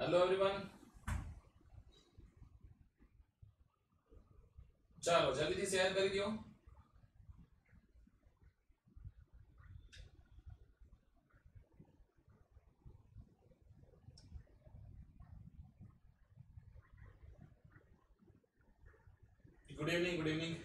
hello everyone ચાલો જલ્દીથી share કરી દો ગુડ ઇવનિંગ ગુડ ઇવનિંગ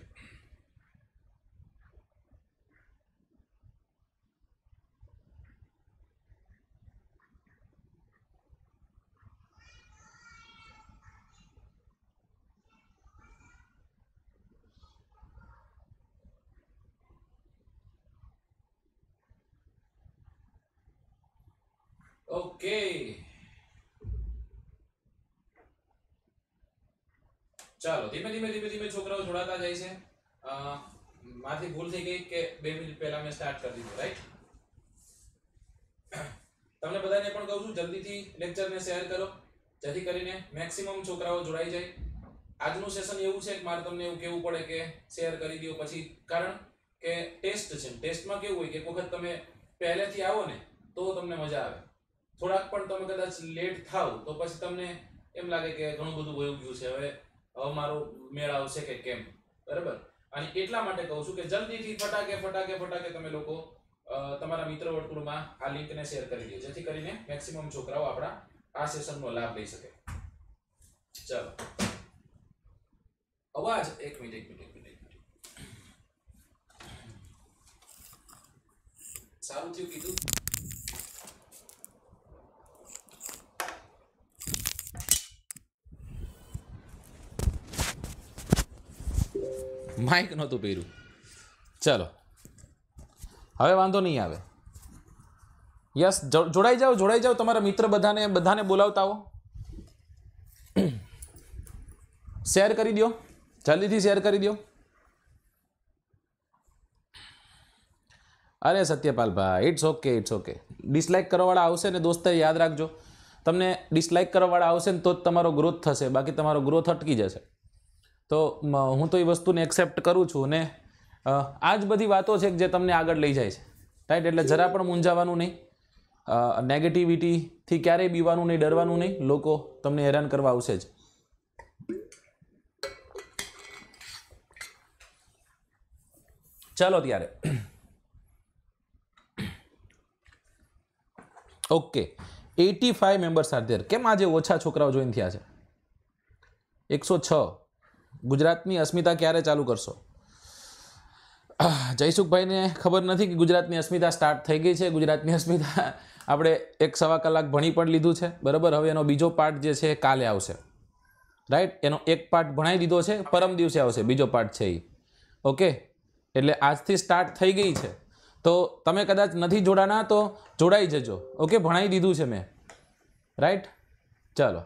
ચાલો ધીમે ધીમે ધીમે ધીમે છોકરાઓ જોડાતા જાય છે માથી ભૂલ થઈ ગઈ કે બે મિનિટ પહેલા મેં સ્ટાર્ટ કરી દીધું રાઈટ તમને બધાને પણ કહું છું જલ્દીથી લેક્ચરને શેર કરો જેથી કરીને મેક્સિમમ છોકરાઓ જોડાઈ જાય આજનું સેશન એવું છે કે મારે તમને એવું કહેવું પડે કે શેર કરી દો પછી કારણ કે ટેસ્ટ છે ટેસ્ટમાં કેવું હોય કે એક વખત તમે પહેલેથી આવો ને તો તમને મજા આવે થોડાક પણ તમે કદાચ લેટ થાવ તો પછી તમને એમ લાગે કે ઘણું બધું વયું ગયું છે હવે હવે મારું મેળ આવશે કે કેમ બરાબર અને એટલા માટે કહું છું કે જલ્દીથી ફટાકે ફટાકે ફટાકે તમે લોકો તમારા મિત્ર વર્તુળમાં આ લિંકને શેર કરી દે જેથી કરીને મેક્સિમમ છોકરાઓ આપણા આ સેશનનો લાભ લઈ શકે ચલો અવાજ એક મિનિટ એક મિનિટ એક મિનિટ સારું થયું કીધું માઇક નહોતું પહેર્યું ચલો હવે વાંધો નહીં આવે યસ જોડાઈ જાઓ જોડાઈ જાઓ તમારા મિત્ર બધાને બધાને બોલાવતા હો શેર કરી દો જલ્દીથી શેર કરી દો અરે સત્યપાલભાઈ it's okay it's okay dislike કરવાવાળા આવશે ને દોસ્તે યાદ રાખજો તમને ડિસલાઇક કરવાવાળા આવશે ને તો જ તમારો ગ્રોથ થશે બાકી તમારો ગ્રોથ અટકી જશે તો હું તો એ વસ્તુને એક્સેપ્ટ કરું છું અને આ જ બધી વાતો છે કે જે તમને આગળ લઈ જાય છે રાઈટ એટલે જરા પણ મૂંઝાવાનું નહીં નેગેટિવિટીથી ક્યારેય બીવાનું નહીં ડરવાનું નહીં લોકો તમને હેરાન કરવા આવશે જ ચાલો ત્યારે okay eighty five members are there કેમ આજે ઓછા છોકરાઓ જોઈન થયા છે એકસો છ ગુજરાતની અસ્મિતા ક્યારે ચાલુ કરશો જયસુખભાઈને ખબર નથી કે ગુજરાતની અસ્મિતા સ્ટાર્ટ થઈ ગઈ છે ગુજરાતની અસ્મિતા આપણે એક સવા કલાક ભણી પણ લીધું છે બરાબર હવે એનો બીજો પાર્ટ જે છે કાલે આવશે રાઈટ એનો એક પાર્ટ ભણાઈ દીધો છે પરમ દિવસે આવશે બીજો પાર્ટ છે એ ઓકે એટલે આજથી સ્ટાર્ટ થઈ ગઈ છે તો તમે કદાચ નથી જોડાના તો જોડાઈ જજો ઓકે ભણાઈ દીધું છે મેં રાઈટ ચાલો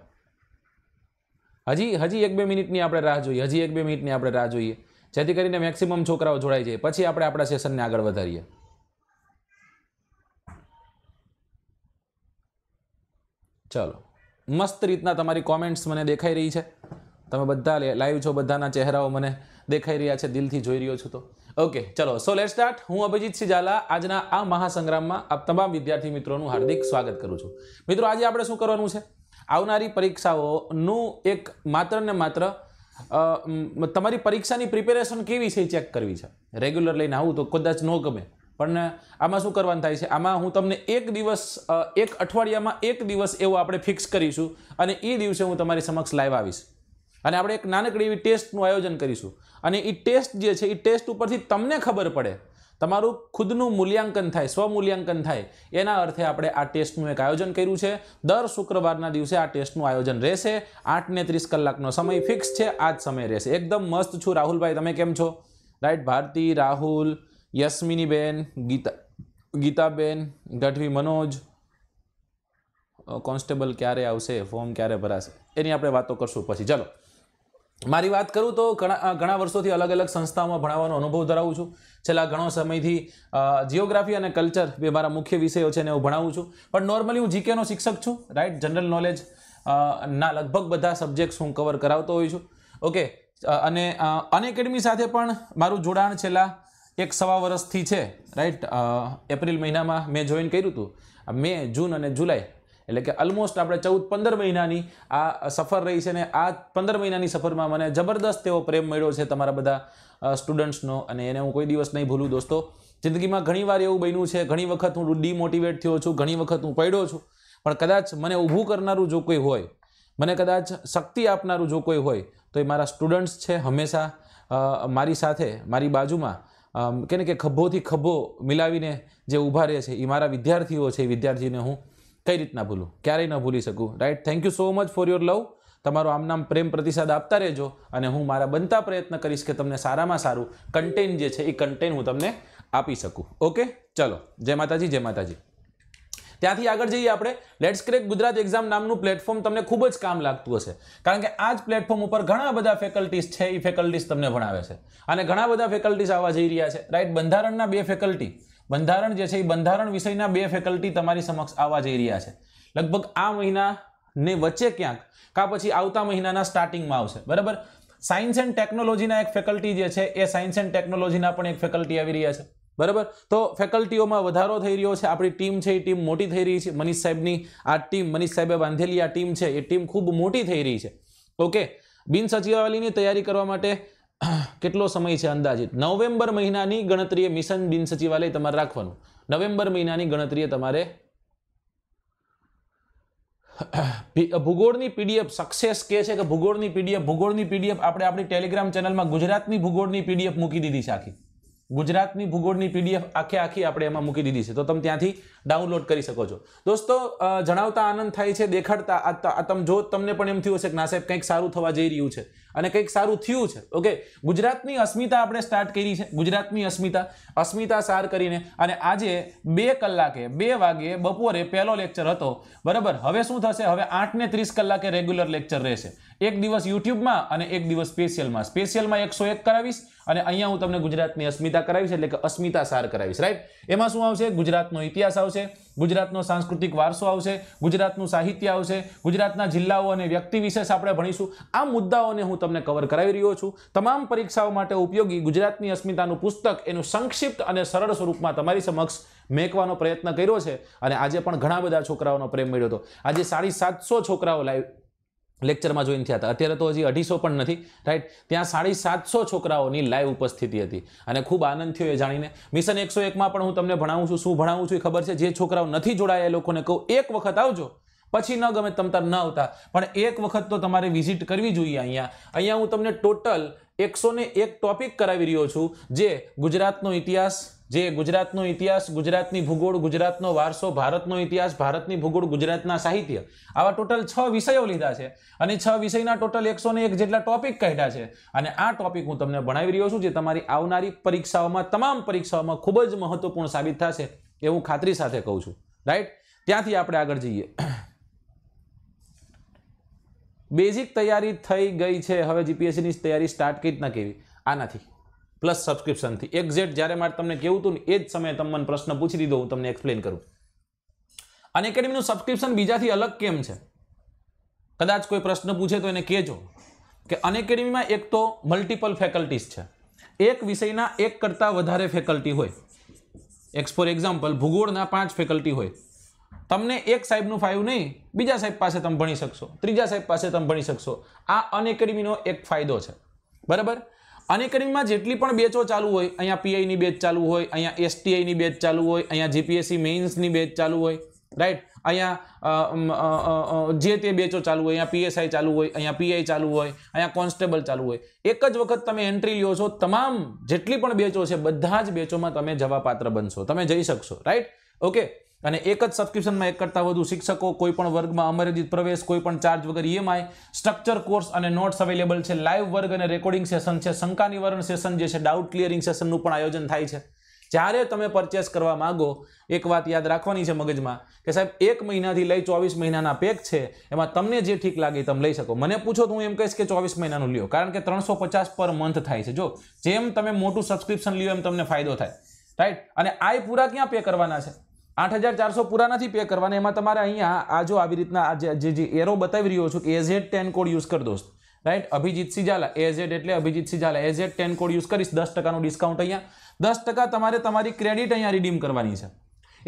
હજી હજી એક બે મિનિટની આપણે રાહ જોઈએ હજી એક બે મિનિટની આપણે રાહ જોઈએ જેથી કરીને મેક્સિમમ છોકરાઓ જોડાઈ જાય પછી આપણે આપણા સેશનને આગળ વધારીએ ચલો મસ્ત રીતના તમારી કોમેન્ટ્સ મને દેખાઈ રહી છે તમે બધા લાઈવ છો બધાના ચહેરાઓ મને દેખાઈ રહ્યા છે દિલથી જોઈ રહ્યો છું તો ઓકે ચલો સો લેટ સ્ટાર્ટ હું અભિજીત ઝાલા આજના આ મહાસંગ્રામમાં આપ તમામ વિદ્યાર્થી મિત્રોનું હાર્દિક સ્વાગત કરું છું મિત્રો આજે આપણે શું કરવાનું છે આવનારી પરીક્ષાઓનું એક માત્ર ને માત્ર તમારી પરીક્ષાની પ્રિપેરેશન કેવી છે ચેક કરવી છે રેગ્યુલર લઈને આવું તો કદાચ ન ગમે પણ આમાં શું કરવાનું થાય છે આમાં હું તમને એક દિવસ એક અઠવાડિયામાં એક દિવસ એવો આપણે ફિક્સ કરીશું અને એ દિવસે હું તમારી સમક્ષ લાઈવ આવીશ અને આપણે એક નાનકડી એવી ટેસ્ટનું આયોજન કરીશું અને એ ટેસ્ટ જે છે એ ટેસ્ટ ઉપરથી તમને ખબર પડે તમારું ખુદનું મૂલ્યાંકન થાય સ્વમૂલ્યાંકન થાય એના અર્થે આપણે આ ટેસ્ટનું એક આયોજન કર્યું છે દર શુક્રવારના દિવસે આ ટેસ્ટનું આયોજન રહેશે આઠને ત્રીસ કલાકનો સમય ફિક્સ છે આ જ સમય રહેશે એકદમ મસ્ત છું રાહુલભાઈ તમે કેમ છો રાઈટ ભારતી રાહુલ યસ્મિનીબેન ગીતા ગીતાબેન ગઢવી મનોજ કોન્સ્ટેબલ ક્યારે આવશે ફોર્મ ક્યારે ભરાશે એની આપણે વાતો કરશું પછી ચાલો મારી વાત કરું તો ઘણા ઘણા વર્ષોથી અલગ અલગ સંસ્થાઓમાં ભણાવવાનો અનુભવ ધરાવું છું છેલ્લા ઘણો સમયથી જીઓગ્રાફી અને કલ્ચર બે મારા મુખ્ય વિષયો છે ને હું ભણાવું છું પણ નોર્મલી હું જીકેનો શિક્ષક છું રાઈટ જનરલ નોલેજ ના લગભગ બધા સબ્જેક્ટ્સ હું કવર કરાવતો હોઉં છું ઓકે અને અનએકેડમી સાથે પણ મારું જોડાણ છેલ્લા એક સવા વર્ષથી છે રાઈટ એપ્રિલ મહિનામાં મેં જોઈન કર્યું હતું મે જૂન અને જુલાઈ એટલે કે ઓલમોસ્ટ આપણે ચૌદ પંદર મહિનાની આ સફર રહી છે ને આ પંદર મહિનાની સફરમાં મને જબરદસ્ત એવો પ્રેમ મળ્યો છે તમારા બધા સ્ટુડન્ટ્સનો અને એને હું કોઈ દિવસ નહીં ભૂલું દોસ્તો જિંદગીમાં ઘણીવાર એવું બન્યું છે ઘણી વખત હું ડિમોટિવેટ થયો છું ઘણી વખત હું પડ્યો છું પણ કદાચ મને ઊભું કરનારું જો કોઈ હોય મને કદાચ શક્તિ આપનારું જો કોઈ હોય તો એ મારા સ્ટુડન્ટ્સ છે હંમેશા મારી સાથે મારી બાજુમાં કે કે ખભોથી ખભો મિલાવીને જે ઊભા રહે છે એ મારા વિદ્યાર્થીઓ છે એ વિદ્યાર્થીને હું કઈ રીતના ભૂલું ક્યારેય ન ભૂલી શકું right thank you so much for your love તમારો આમ નામ પ્રેમ પ્રતિસાદ આપતા રહેજો અને હું મારા બનતા પ્રયત્ન કરીશ કે તમને સારામાં સારું કન્ટેન જે છે એ કન્ટેન હું તમને આપી શકું ઓકે ચલો જય માતાજી જય માતાજી ત્યાંથી આગળ જઈએ આપણે લેટ્સ ક્રેક ગુજરાત એક્ઝામ નામનું પ્લેટફોર્મ તમને ખૂબ જ કામ લાગતું હશે કારણ કે આ જ પ્લેટફોર્મ ઉપર ઘણા બધા ફેકલ્ટીઝ છે એ ફેકલ્ટીઝ તમને ભણાવે છે અને ઘણા બધા ફેકલ્ટીઝ આવવા જઈ રહ્યા છે રાઈટ બંધારણના બે ફેકલ્ટી બંધારણ જે છે એ બંધારણ વિષયના બે ફેકલ્ટી તમારી સમક્ષ આવવા જઈ રહ્યા છે લગભગ આ મહિના ને વચ્ચે ક્યાંક કા પછી આવતા મહિનાના સ્ટાર્ટિંગમાં આવશે બરાબર સાયન્સ એન્ડ ટેકનોલોજીના એક ફેકલ્ટી જે છે એ સાયન્સ એન્ડ ટેકનોલોજીના પણ એક ફેકલ્ટી આવી રહ્યા છે બરાબર તો ફેકલ્ટીઓમાં વધારો થઈ રહ્યો છે આપણી ટીમ છે એ ટીમ મોટી થઈ રહી છે મનીષ સાહેબની આ ટીમ મનીષ સાહેબે બાંધેલી આ ટીમ છે એ ટીમ ખૂબ મોટી થઈ રહી છે ઓકે બિન સચિવાલયની તૈયારી કરવા માટે કેટલો સમય છે અંદાજિત નવેમ્બર મહિનાની ગણતરીએ મિશન બિન સચિવાલય તમારે રાખવાનું નવેમ્બર મહિનાની ગણતરીએ તમારે ભૂગોળની પીડીએફ સક્સેસ કે છે કે ભૂગોળની પીડીએફ ભૂગોળની પીડીએફ આપણે આપણી ટેલિગ્રામ ચેનલમાં ગુજરાતની ભૂગોળની પીડીએફ મૂકી દીધી છે આખી ગુજરાતની ભૂગોળની પીડીએફ આખે આખી આપણે એમાં મૂકી દીધી છે તો તમે ત્યાંથી ડાઉનલોડ કરી શકો છો દોસ્તો જણાવતા આનંદ થાય છે દેખાડતા આ તમે જો તમને પણ એમ થયું હશે કે ના સાહેબ કંઈક સારું થવા જઈ રહ્યું છે અને કંઈક સારું થયું છે ઓકે ગુજરાતની અસ્મિતા આપણે સ્ટાર્ટ કરી છે ગુજરાતની અસ્મિતા અસ્મિતા સાર કરીને અને આજે બે કલાકે બે વાગે બપોરે પહેલો લેક્ચર હતો બરાબર હવે શું થશે હવે આઠને ત્રીસ કલાકે રેગ્યુલર લેક્ચર રહેશે એક દિવસ યુટ્યુબમાં અને એક દિવસ સ્પેશિયલમાં સ્પેશિયલમાં એકસો એક કરાવીશ અને અહીંયા હું તમને ગુજરાતની અસ્મિતા કરાવીશ એટલે કે અસ્મિતા સાર કરાવીશ રાઈટ એમાં શું આવશે ગુજરાતનો ઇતિહાસ આવશે ગુજરાતનો સાંસ્કૃતિક વારસો આવશે ગુજરાતનું સાહિત્ય આવશે ગુજરાતના જિલ્લાઓ અને વ્યક્તિ વિશેષ આપણે ભણીશું આ મુદ્દાઓને હું તમને કવર કરાવી રહ્યો છું તમામ પરીક્ષાઓ માટે ઉપયોગી ગુજરાતની અસ્મિતાનું પુસ્તક એનું સંક્ષિપ્ત અને સરળ સ્વરૂપમાં તમારી સમક્ષ મેકવાનો પ્રયત્ન કર્યો છે અને આજે પણ ઘણા બધા છોકરાઓનો પ્રેમ મળ્યો હતો આજે સાડી સાતસો છોકરાઓ લાઈવ લેક્ચરમાં જોઈન થયા હતા અત્યારે તો હજી અઢીસો પણ નથી રાઈટ ત્યાં સાડી સાતસો છોકરાઓની લાઈવ ઉપસ્થિતિ હતી અને ખૂબ આનંદ થયો એ જાણીને મિશન એકસો એકમાં પણ હું તમને ભણાવું છું શું ભણાવું છું એ ખબર છે જે છોકરાઓ નથી જોડાયા એ લોકોને કહું એક વખત આવજો પછી ન ગમે તમતાર ન આવતા પણ એક વખત તો તમારે વિઝિટ કરવી જોઈએ અહીંયા અહીંયા હું તમને ટોટલ એકસો એક ટોપિક કરાવી રહ્યો છું જે ગુજરાતનો ઇતિહાસ જે ગુજરાતનો ઇતિહાસ ગુજરાતની ભૂગોળ ગુજરાતનો વારસો ભારતનો ઇતિહાસ ભારતની ભૂગોળ ગુજરાતના સાહિત્ય આવા ટોટલ છ વિષયો લીધા છે અને છ વિષયના ટોટલ એકસો એક જેટલા ટોપિક કાઢ્યા છે અને આ ટોપિક હું તમને ભણાવી રહ્યો છું જે તમારી આવનારી પરીક્ષાઓમાં તમામ પરીક્ષાઓમાં ખૂબ જ મહત્વપૂર્ણ સાબિત થશે એ હું ખાતરી સાથે કહું છું રાઈટ ત્યાંથી આપણે આગળ જઈએ બેઝિક તૈયારી થઈ ગઈ છે હવે જીપીએસસીની તૈયારી સ્ટાર્ટ કઈ રીતના કેવી આનાથી પ્લસ સબસ્ક્રિપ્શનથી એક્ઝેક્ટ જ્યારે મારે તમને કેવું હતું ને એ જ સમયે તમને પ્રશ્ન પૂછી દીધો હું તમને એક્સપ્લેન કરું અનએકેડેમીનું સબસ્ક્રિપ્શન બીજાથી અલગ કેમ છે કદાચ કોઈ પ્રશ્ન પૂછે તો એને કહેજો કે અનએકેડેમીમાં એક તો મલ્ટિપલ ફેકલ્ટીઝ છે એક વિષયના એક કરતાં વધારે ફેકલ્ટી હોય એક્સ ફોર એક્ઝામ્પલ ભૂગોળના પાંચ ફેકલ્ટી હોય તમને એક સાહેબનું ફાઇવ નહીં બીજા સાહેબ પાસે તમે ભણી શકશો ત્રીજા સાહેબ પાસે તમે ભણી શકશો આ અન એક ફાયદો છે બરાબર આની કરીમાં જેટલી પણ બેચો ચાલુ હોય અહીંયા પીઆઈની બેચ ચાલુ હોય અહીંયા એસટીઆઈની બેચ ચાલુ હોય અહીંયા જીપીએસસી મેઇન્સની બેચ ચાલુ હોય રાઈટ અહીંયા જે તે બેચો ચાલુ હોય અહીંયા પીએસઆઈ ચાલુ હોય અહીંયા પીઆઈ ચાલુ હોય અહીંયા કોન્સ્ટેબલ ચાલુ હોય એક જ વખત તમે એન્ટ્રી લ્યો છો તમામ જેટલી પણ બેચો છે બધા જ બેચોમાં તમે જવાપાત્ર બનશો તમે જઈ શકશો રાઈટ ઓકે અને એક જ સબસ્ક્રિપ્શનમાં એક કરતાં વધુ શિક્ષકો કોઈપણ વર્ગમાં અમર્યાદિત પ્રવેશ કોઈપણ ચાર્જ વગર ઈએમઆઈ સ્ટ્રક્ચર કોર્સ અને નોટ્સ અવેલેબલ છે લાઈવ વર્ગ અને રેકોર્ડિંગ સેશન છે શંકા નિવારણ સેશન જે છે ડાઉટ ક્લિયરિંગ સેશનનું પણ આયોજન થાય છે જ્યારે તમે પરચેસ કરવા માગો એક વાત યાદ રાખવાની છે મગજમાં કે સાહેબ એક મહિનાથી લઈ ચોવીસ મહિનાના પેક છે એમાં તમને જે ઠીક લાગે તમે લઈ શકો મને પૂછો તો હું એમ કહીશ કે ચોવીસ મહિનાનું લ્યો કારણ કે ત્રણસો પચાસ પર મંથ થાય છે જો જેમ તમે મોટું સબસ્ક્રિપ્શન લ્યો એમ તમને ફાયદો થાય રાઈટ અને આ પૂરા ક્યાં પે કરવાના છે આઠ હજાર ચારસો પૂરા નથી પે કરવાના એમાં તમારે અહીંયા આ જો આવી રીતના જે જે એરો બતાવી રહ્યો છું કે એઝેડ ટેન કોડ યુઝ કર દોસ્ત રાઈટ અભિજીત સિંહ એઝેડ એટલે Abhijit Singh Jhala AZ ten code use કરીશ દસ ટકાનું ડિસ્કાઉન્ટ અહીંયા દસ ટકા તમારે તમારી ક્રેડિટ અહીંયા રિડીમ કરવાની છે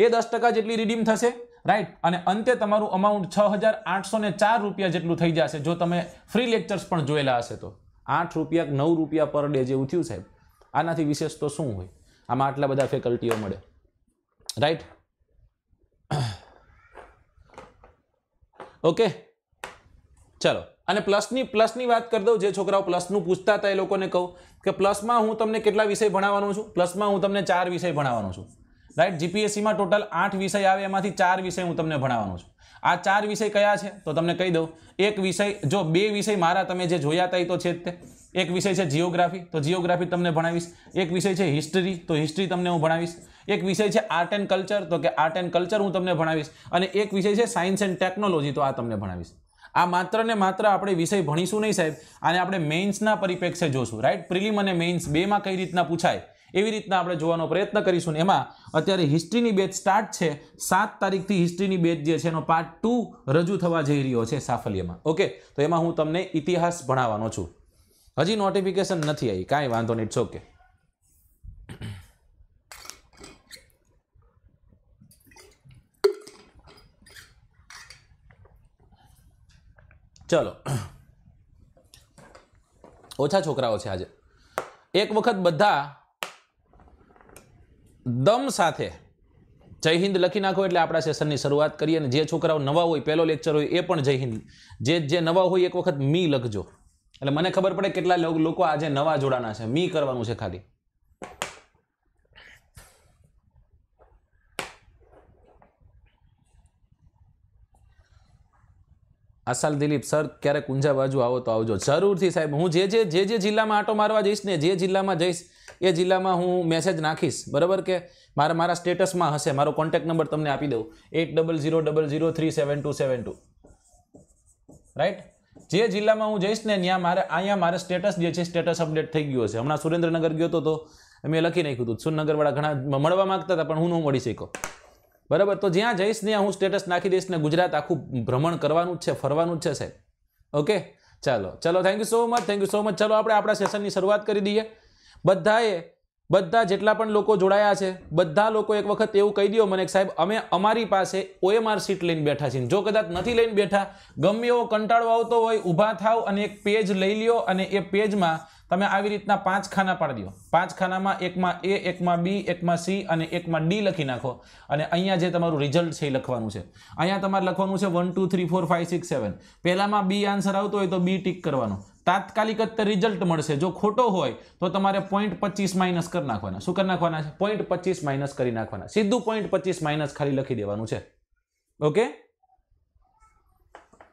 એ દસ ટકા જેટલી રિડીમ થશે રાઈટ અને અંતે તમારું અમાઉન્ટ છ હજાર આઠસો ને ચાર રૂપિયા જેટલું થઈ જશે જો તમે ફ્રી લેક્ચર્સ પણ જોયેલા હશે તો આઠ રૂપિયા નવ રૂપિયા પર ડે જેવું થયું સાહેબ આનાથી વિશેષ તો શું હોય આમાં આટલા બધા ફેકલ્ટીઓ મળે રાઈટ ઓકે ચલો અને પ્લસની પ્લસની વાત કરી દઉં જે છોકરાઓ પ્લસનું પૂછતા હતા એ લોકોને કહું કે પ્લસમાં હું તમને કેટલા વિષય ભણાવવાનો છું પ્લસમાં હું તમને ચાર વિષય ભણાવવાનો છું રાઈટ જીપીએસસીમાં ટોટલ આઠ વિષય આવે એમાંથી ચાર વિષય હું તમને ભણાવવાનો છું આ ચાર વિષય કયા છે તો તમને કહી દઉં એક વિષય જો બે વિષય મારા તમે જે જોયા હતા એ તો છે જ તે એક વિષય છે જીઓગ્રાફી તો જીઓગ્રાફી તમને ભણાવીશ એક વિષય છે હિસ્ટરી તો હિસ્ટ્રી તમને હું ભણાવીશ એક વિષય છે આર્ટ એન્ડ કલ્ચર તો કે આર્ટ એન્ડ કલ્ચર હું તમને ભણાવીશ અને એક વિષય છે સાયન્સ એન્ડ ટેકનોલોજી તો આ તમને ભણાવીશ આ માત્ર ને માત્ર આપણે વિષય ભણીશું નહીં સાહેબ અને આપણે મેઇન્સના પરિપ્રેક્ષે જોશું રાઈટ પ્રિલિમ અને મેઇન્સ બેમાં કઈ રીતના પૂછાય એવી રીતના આપણે જોવાનો પ્રયત્ન કરીશું ને એમાં અત્યારે હિસ્ટ્રીની બેચ સ્ટાર્ટ છે સાત તારીખથી હિસ્ટ્રીની બેચ જે છે એનો પાર્ટ ટુ રજૂ થવા જઈ રહ્યો છે સાફલ્યમાં ઓકે તો એમાં હું તમને ઇતિહાસ ભણાવવાનો છું હજી નોટિફિકેશન નથી આવી કાંઈ વાંધો નહીં છો કે ચલો ઓછા છોકરાઓ છે આજે એક વખત બધા દમ સાથે જય હિન્દ લખી નાખો એટલે આપણા સેશનની શરૂઆત કરીએ અને જે છોકરાઓ નવા હોય પહેલો લેક્ચર હોય એ પણ જય હિન્દ જે જે નવા હોય એક વખત મી લખજો એટલે મને ખબર પડે કેટલા લોકો આજે નવા જોડાના છે મી કરવાનું છે ખાલી આસાલ દિલીપ સર ક્યારેક ઊંઝા બાજુ આવો તો આવજો જરૂરથી સાહેબ હું જે જે જે જે જિલ્લામાં આટો મારવા જઈશ ને જે જિલ્લામાં જઈશ એ જિલ્લામાં હું મેસેજ નાખીશ બરાબર કે મારા મારા સ્ટેટસમાં હશે મારો કોન્ટેક નંબર તમને આપી દઉં eight double zero double zero three seven two seven two right જે જિલ્લામાં હું જઈશ ને ત્યાં મારે અહીંયા મારે સ્ટેટસ જે છે સ્ટેટસ અપડેટ થઈ ગયો છે હમણાં સુરેન્દ્રનગર ગયો હતો તો મેં લખી નાખ્યું હતું સુરેન્દ્રનગરવાળા ઘણા મળવા માગતા હતા પણ હું ન મળી શક્યો બરાબર તો જ્યાં જઈશ ત્યાં હું સ્ટેટસ નાખી દઈશ ને ગુજરાત આખું ભ્રમણ કરવાનું જ છે ફરવાનું જ છે સાહેબ ઓકે ચાલો ચલો thank you so much thank you so much ચાલો આપણે આપણા સેશનની શરૂઆત કરી દઈએ બધાએ બધા જેટલા પણ લોકો જોડાયા છે બધા લોકો એક વખત એવું કહી દો મને સાહેબ અમે અમારી પાસે ઓએમઆર સીટ લઈને બેઠા છીએ જો કદાચ નથી લઈને બેઠા ગમે એવો કંટાળો આવતો હોય ઊભા થાવ અને એક પેજ લઈ લ્યો અને એ પેજમાં તમે આવી રીતના પાંચ ખાના પાડી દો પાંચ ખાનામાં એકમાં એ એકમાં બી એકમાં સી અને એકમાં ડી લખી નાખો અને અહીંયા જે તમારું રિઝલ્ટ છે એ લખવાનું છે અહીંયા તમારે લખવાનું છે one two three four five six seven પહેલામાં બી આન્સર આવતો હોય તો બી ટીક કરવાનો તાત્કાલિક જ રિઝલ્ટ મળશે જો ખોટો હોય તો તમારે પોઈન્ટ પચીસ માઇનસ કરી નાખવાના શું કરી નાખવાના છે પોઈન્ટ પચીસ માઇનસ કરી નાખવાના સીધું પોઈન્ટ પચીસ માઇનસ ખાલી લખી દેવાનું છે ઓકે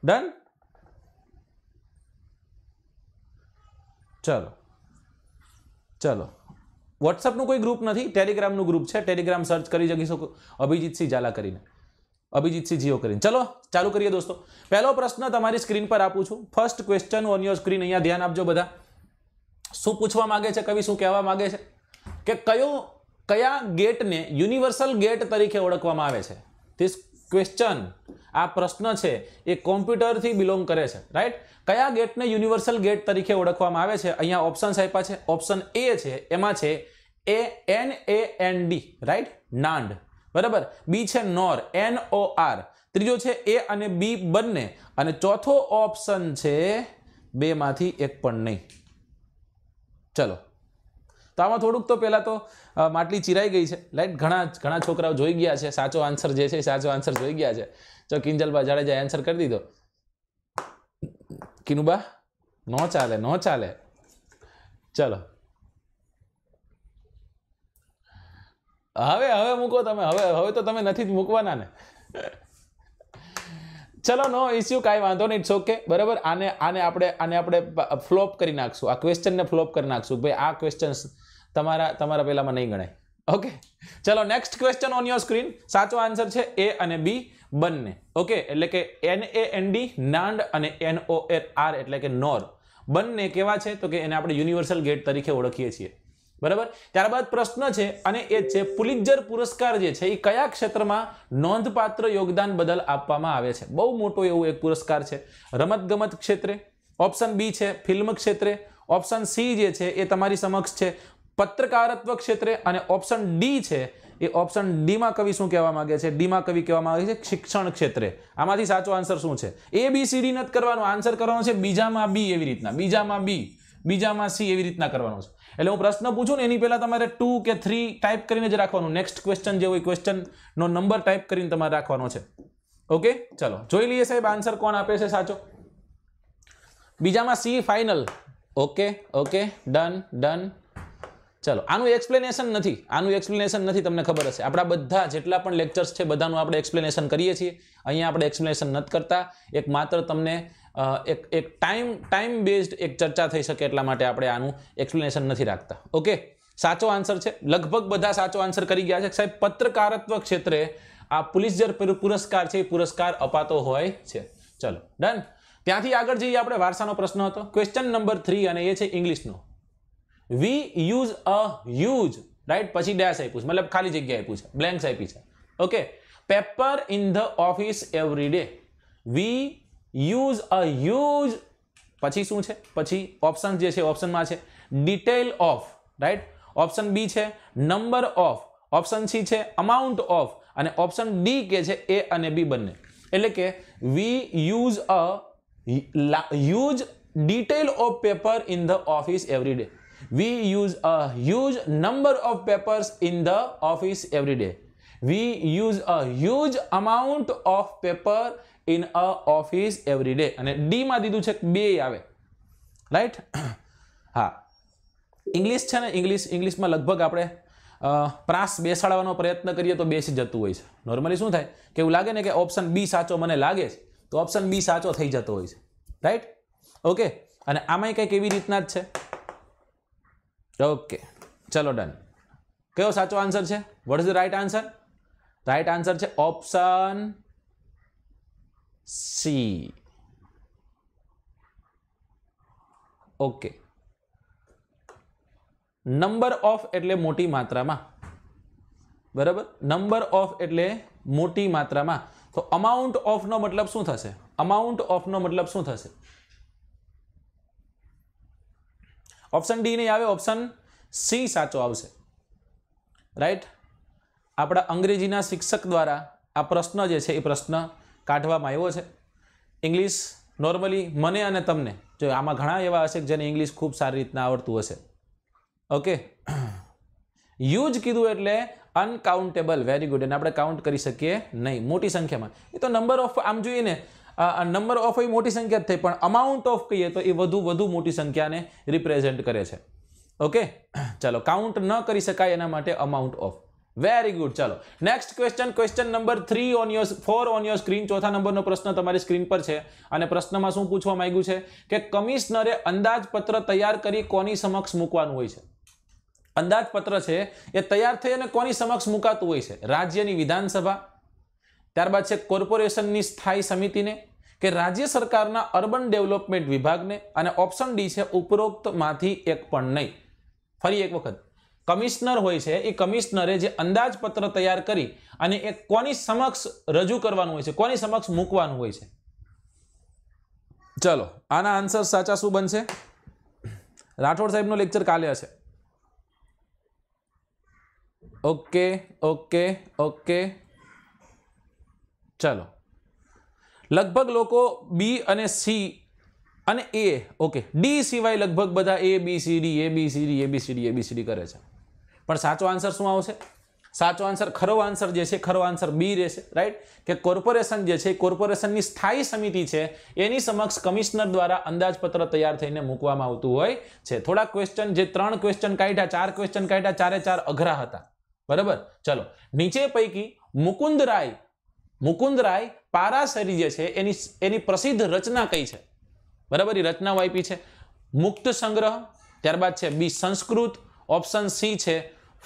ડન ચલો ચલો વોટ્સઅપનું કોઈ ગ્રુપ નથી ટેલિગ્રામનું ગ્રુપ છે ટેલિગ્રામ સર્ચ કરી શકી શકો અભિજીતસિંહ ઝાલા કરીને અભિજીતસિંહ જીઓ કરીને ચલો ચાલુ કરીએ દોસ્તો પહેલો પ્રશ્ન તમારી સ્ક્રીન પર આપું છું first question on your screen અહીંયા ધ્યાન આપજો બધા શું પૂછવા માગે છે કવિ શું કહેવા માગે છે કે કયો કયા ગેટને યુનિવર્સલ ગેટ તરીકે ઓળખવામાં આવે છે ધીસ ક્વેશ્ચન આ પ્રશ્ન છે એ કોમ્પ્યુટરથી બિલોંગ કરે છે રાઈટ કયા ગેટને યુનિવર્સલ ગેટ તરીકે ઓળખવામાં આવે છે અહીંયા ઓપ્શન્સ આપ્યા છે ઓપ્શન એ છે એમાં છે એ N A N D right NAND બરાબર બી છે નોર એન ઓ આર ત્રીજો છે એ અને બી બંને અને ચોથો ઓપ્શન છે બેમાંથી એક પણ નહીં ચલો તો આમાં થોડુંક તો પહેલાં તો માટલી ચિરાઈ ગઈ છે લાઈટ ઘણા ઘણા છોકરાઓ જોઈ ગયા છે સાચો આન્સર જે છે સાચો આન્સર જોઈ ગયા છે જો કિંજલબા જાડેજા આન્સર કરી દીધો કિનુબા નો ચાલે નો ચાલે ચલો હવે હવે મૂકો તમે હવે હવે તો તમે નથી જ મૂકવાના ને ચલો નો ઇસ્યુ કાંઈ વાંધો નહીં ઇટ્સ ઓકે બરાબર આને આને આપણે આને આપણે ફ્લોપ કરી નાખશું આ ક્વેશ્ચનને ફ્લોપ કરી નાખશું ભાઈ આ ક્વેશ્ચન્સ તમારા તમારા પહેલામાં નહીં ગણાય ઓકે ચલો next question on your screen સાચો આન્સર છે એ અને બી બંને ઓકે એટલે કે N A N D NAND અને એન ઓ આર એટલે કે નોર બંને કેવા છે તો કે એને આપણે યુનિવર્સલ ગેટ તરીકે ઓળખીએ છીએ બરાબર ત્યારબાદ પ્રશ્ન છે અને એ છે પુલિજર પુરસ્કાર જે છે એ કયા ક્ષેત્રમાં નોંધપાત્ર યોગદાન બદલ આપવામાં આવે છે બહુ મોટો એવો એક પુરસ્કાર છે રમતગમત ક્ષેત્રે ઓપ્શન બી છે ફિલ્મ ક્ષેત્રે ઓપ્શન સી જે છે એ તમારી સમક્ષ છે પત્રકારત્વ ક્ષેત્રે અને ઓપ્શન ડી છે એ ઓપ્શન ડીમાં કવિ શું કહેવા માંગે છે ડીમાં કવિ કહેવા માંગે છે શિક્ષણ ક્ષેત્રે આમાંથી સાચો આન્સર શું છે એ બી સી ડી નથી કરવાનો આન્સર કરવાનો છે બીજામાં બી એવી રીતના બીજામાં બી બીજામાં સી એવી રીતના કરવાનો છે એટલે હું પ્રશ્ન પૂછું ને એની પહેલાં તમારે ટુ કે થ્રી ટાઈપ કરીને જ રાખવાનું નેક્સ્ટ ક્વેશ્ચન જે હોય ક્વેશ્ચનનો નંબર ટાઈપ કરીને તમારે રાખવાનો છે ઓકે ચલો જોઈ લઈએ સાહેબ આન્સર કોણ આપે છે સાચો બીજામાં C final okay okay done done ચલો આનું એક્સપ્લેનેશન નથી આનું એક્સપ્લેનેશન નથી તમને ખબર હશે આપણા બધા જેટલા પણ લેક્ચર્સ છે બધાનું આપણે એક્સપ્લેનેશન કરીએ છીએ અહીંયા આપણે એક્સપ્લેનેશન નથી કરતા એક માત્ર તમને એક એક ટાઈમ ટાઈમ બેઝડ એક ચર્ચા થઈ શકે એટલા માટે આપણે આનું એક્સપ્લેનેશન નથી રાખતા ઓકે સાચો આન્સર છે લગભગ બધા સાચો આન્સર કરી ગયા છે સાહેબ પત્રકારત્વ ક્ષેત્રે આ પોલીસ પુરસ્કાર છે એ પુરસ્કાર અપાતો હોય છે ચલો ડન ત્યાંથી આગળ જઈએ આપણે વારસાનો પ્રશ્ન હતો ક્વેશ્ચન નંબર થ્રી અને એ છે ઇંગ્લિશનો we use a use right પછી ડેશ આપ્યું છે મતલબ ખાલી જગ્યા આપ્યું છે બ્લેન્ક્સ આપી છે okay paper in the office every day we use a use પછી શું છે પછી ઓપ્શન જે છે ઓપ્શનમાં છે detail of right option B છે નંબર ઓફ ઓપ્શન સી છે અમાઉન્ટ ઓફ અને ઓપ્શન ડી કે છે એ અને બી બંને એટલે કે we use a use detail of paper in the office every day we use a huge number of papers in the office every day we use a huge amount of paper in a office every day અને ડીમાં દીધું છે બે આવે right હા English છે ને English ઇંગ્લિશમાં લગભગ આપણે પ્રાસ બેસાડવાનો પ્રયત્ન કરીએ તો બેસી જતું હોય છે નોર્મલી શું થાય કે એવું લાગે ને કે ઓપ્શન બી સાચો મને લાગે છે તો ઓપ્શન બી સાચો થઈ જતો હોય છે રાઈટ ઓકે અને આમાંય કંઈક એવી રીતના જ છે ઓકે ચલો ડન કયો સાચો આન્સર છે what is the right answer right answer છે option C okay number of એટલે મોટી માત્રામાં બરાબર નંબર ઓફ એટલે મોટી માત્રામાં તો અમાઉન્ટ ઓફનો મતલબ શું થશે અમાઉન્ટ ઓફનો મતલબ શું થશે ઓપ્શન ડી નહીં આવે ઓપ્શન સી સાચો આવશે રાઈટ આપણા અંગ્રેજીના શિક્ષક દ્વારા આ પ્રશ્ન જે છે એ પ્રશ્ન કાઢવામાં આવ્યો છે ઇંગ્લિશ નોર્મલી મને અને તમને જો આમાં ઘણા એવા હશે જેને ઇંગ્લિશ ખૂબ સારી રીતના આવડતું હશે ઓકે યુજ કીધું એટલે અનકાઉન્ટેબલ વેરી ગુડ એને આપણે કાઉન્ટ કરી શકીએ નહીં મોટી સંખ્યામાં એ તો નંબર ઓફ આમ જોઈએ ને નંબર ઓફ એ મોટી સંખ્યા જ થઈ પણ અમાઉન્ટ ઓફ કહીએ તો એ વધુ વધુ મોટી સંખ્યાને રિપ્રેઝેન્ટ કરે છે ઓકે ચાલો કાઉન્ટ ન કરી શકાય એના માટે અમાઉન્ટ ઓફ વેરી ગુડ ચાલો next question question number three on your four on your screen ચોથા નંબરનો પ્રશ્ન તમારી સ્ક્રીન પર છે અને પ્રશ્નમાં શું પૂછવા માંગ્યું છે કે કમિશનરે અંદાજપત્ર તૈયાર કરી કોની સમક્ષ મૂકવાનું હોય છે અંદાજપત્ર છે એ તૈયાર થઈ અને કોની સમક્ષ મૂકાતું હોય છે રાજ્યની વિધાનસભા ત્યારબાદ છે કોર્પોરેશનની સ્થાયી સમિતિને કે રાજ્ય સરકારના અર્બન ડેવલપમેન્ટ વિભાગને અને ઓપ્શન ડી છે ઉપરોક્તમાંથી એક પણ નહીં ફરી એક વખત કમિશનર હોય છે એ કમિશનરે જે અંદાજપત્ર તૈયાર કરી અને એ કોની સમક્ષ રજૂ કરવાનું હોય છે કોની સમક્ષ મૂકવાનું હોય છે ચલો આના આન્સર સાચા શું બનશે રાઠોડ સાહેબનો લેક્ચર કાલે હશે ઓકે ઓકે ઓકે ચલો લગભગ લોકો બી અને સી અને એ ઓકે ડી સિવાય લગભગ બધા A B C D A B C D A B C D A B C D કરે છે પણ સાચો આન્સર શું આવશે સાચો આન્સર ખરો આન્સર જે છે ખરો આન્સર બી રહેશે રાઈટ કે કોર્પોરેશન જે છે કોર્પોરેશનની સ્થાયી સમિતિ છે એની સમક્ષ કમિશનર દ્વારા અંદાજપત્ર તૈયાર થઈને મૂકવામાં આવતું હોય છે થોડા ક્વેશ્ચન જે ત્રણ ક્વેશ્ચન કાઢ્યા ચાર ક્વેશ્ચન કાઢ્યા ચારે ચાર અઘરા હતા બરાબર ચલો નીચે પૈકી મુકુંદરાય મુકુંદરાય પારાસરી જે છે એની એની પ્રસિદ્ધ રચના કઈ છે બરાબર એ રચના આપી છે મુક્ત સંગ્રહ ત્યારબાદ છે બી સંસ્કૃત ઓપ્શન સી છે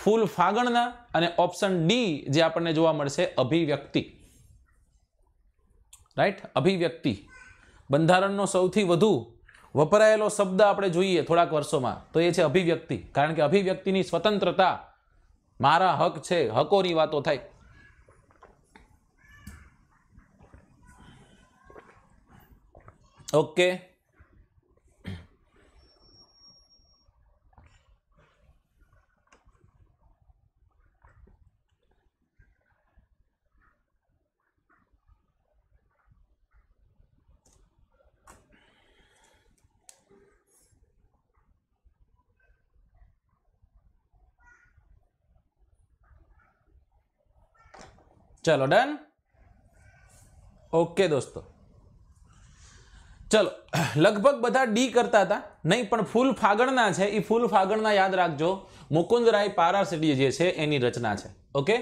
ફૂલ ફાગણના અને ઓપ્શન ડી જે આપણને જોવા મળશે અભિવ્યક્તિ રાઈટ અભિવ્યક્તિ બંધારણનો સૌથી વધુ વપરાયેલો શબ્દ આપણે જોઈએ થોડાક વર્ષોમાં તો એ છે અભિવ્યક્તિ કારણ કે અભિવ્યક્તિની સ્વતંત્રતા મારા હક છે હકોની વાતો થાય ઓકે ચલો ડન ઓકે દોસ્તો ચલો લગભગ બધા ડી કરતા હતા નહીં પણ ફૂલ ફાગણના છે એ ફૂલ ફાગણના યાદ રાખજો મુકુંદરાય પારાસિટી જે છે એની રચના છે ઓકે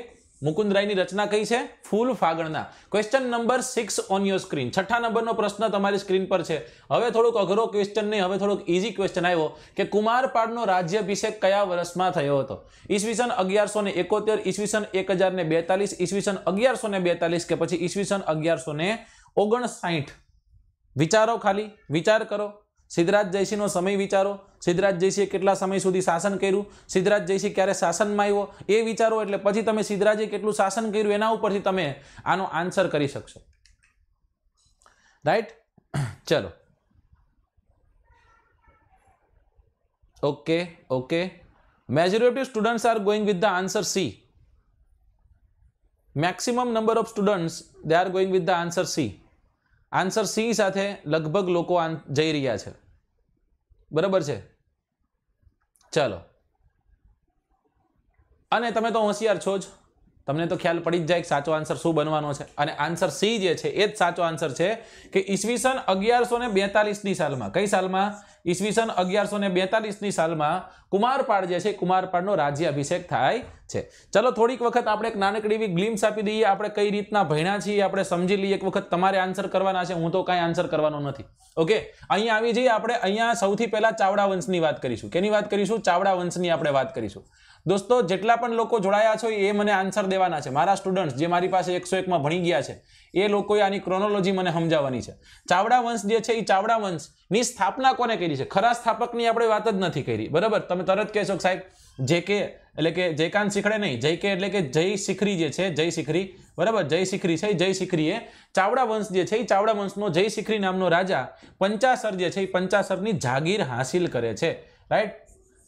મુકુંદરાયની રચના કઈ છે ફૂલ ફાગણના question number six on your screen છઠ્ઠા નંબરનો પ્રશ્ન તમારી સ્ક્રીન પર છે હવે થોડુંક અઘરો ક્વેશ્ચન નહીં હવે થોડુંક ઇઝી ક્વેશ્ચન આવ્યો કે કુમારપાળનો રાજ્યાભિષેક કયા વર્ષમાં થયો હતો ઈસવીસન અગિયારસો ને એકોતેર ઈસવીસન એક હજાર ને બેતાલીસ ઈસવીસન અગિયારસો ને બેતાલીસ કે પછી ઈસવીસન અગિયારસો ને ઓગણસાઠ વિચારો ખાલી વિચાર કરો સિદ્ધરાજ જયસિંહનો સમય વિચારો સિદ્ધરાજ જયસિંહે કેટલા સમય સુધી શાસન કર્યું સિદ્ધરાજ જયસિંહ ક્યારે શાસનમાં આવ્યો એ વિચારો એટલે પછી તમે સિદ્ધરાજે કેટલું શાસન કર્યું એના ઉપરથી તમે આનો આન્સર કરી શકશો રાઈટ ચલો okay okay majority students are going with the answer C maximum number of students they are going with the answer C answer C સાથે લગભગ લોકો જઈ રહ્યા છે બરાબર છે ચાલો અને તમે તો હોશિયાર છો જ તમને તો ખ્યાલ પડી જ જાય કે સાચો આન્સર શું બનવાનો છે અને આન્સર સી જે છે એ જ સાચો આન્સર છે કે ઈસવીસન અગિયારસો ને બેતાલીસની સાલમાં કઈ સાલમાં ઈસવીસન અગિયારસો ને બેતાલીસની સાલમાં કુમારપાળ જે છે કુમારપાળનો રાજ્યાભિષેક થાય છે ચલો થોડીક વખત આપણે એક નાનકડી એવી ગ્લિમ્સ આપી દઈએ આપણે કઈ રીતના ભણ્યા છીએ આપણે સમજી લઈએ એક વખત તમારે આન્સર કરવાના છે હું તો કાંઈ આન્સર કરવાનો નથી ઓકે અહીંયા આવી જઈએ આપણે અહીંયા સૌથી પહેલાં ચાવડા વંશની વાત કરીશું કેની વાત કરીશું ચાવડા વંશની આપણે વાત કરીશું દોસ્તો જેટલા પણ લોકો જોડાયા છો એ મને આન્સર દેવાના છે મારા સ્ટુડન્ટ્સ જે મારી પાસે એકસો એકમાં ભણી ગયા છે એ લોકોએ આની ક્રોનોલોજી મને સમજાવવાની છે ચાવડા વંશ જે છે એ ચાવડા વંશની સ્થાપના કોને કરી છે ખરા સ્થાપકની આપણે વાત જ નથી કરી બરાબર તમે તરત કહેશો કે સાહેબ જે કે એટલે કે જયકાંત શીખડે નહીં જય કે એટલે કે જય શિખરી જે છે જય શિખરી બરાબર જય શિખરી છે જય શિખરીએ ચાવડા વંશ જે છે એ ચાવડા વંશનો જય શિખરી નામનો રાજા પંચાસર જે છે એ પંચાસરની જાગીર હાંસિલ કરે છે રાઈટ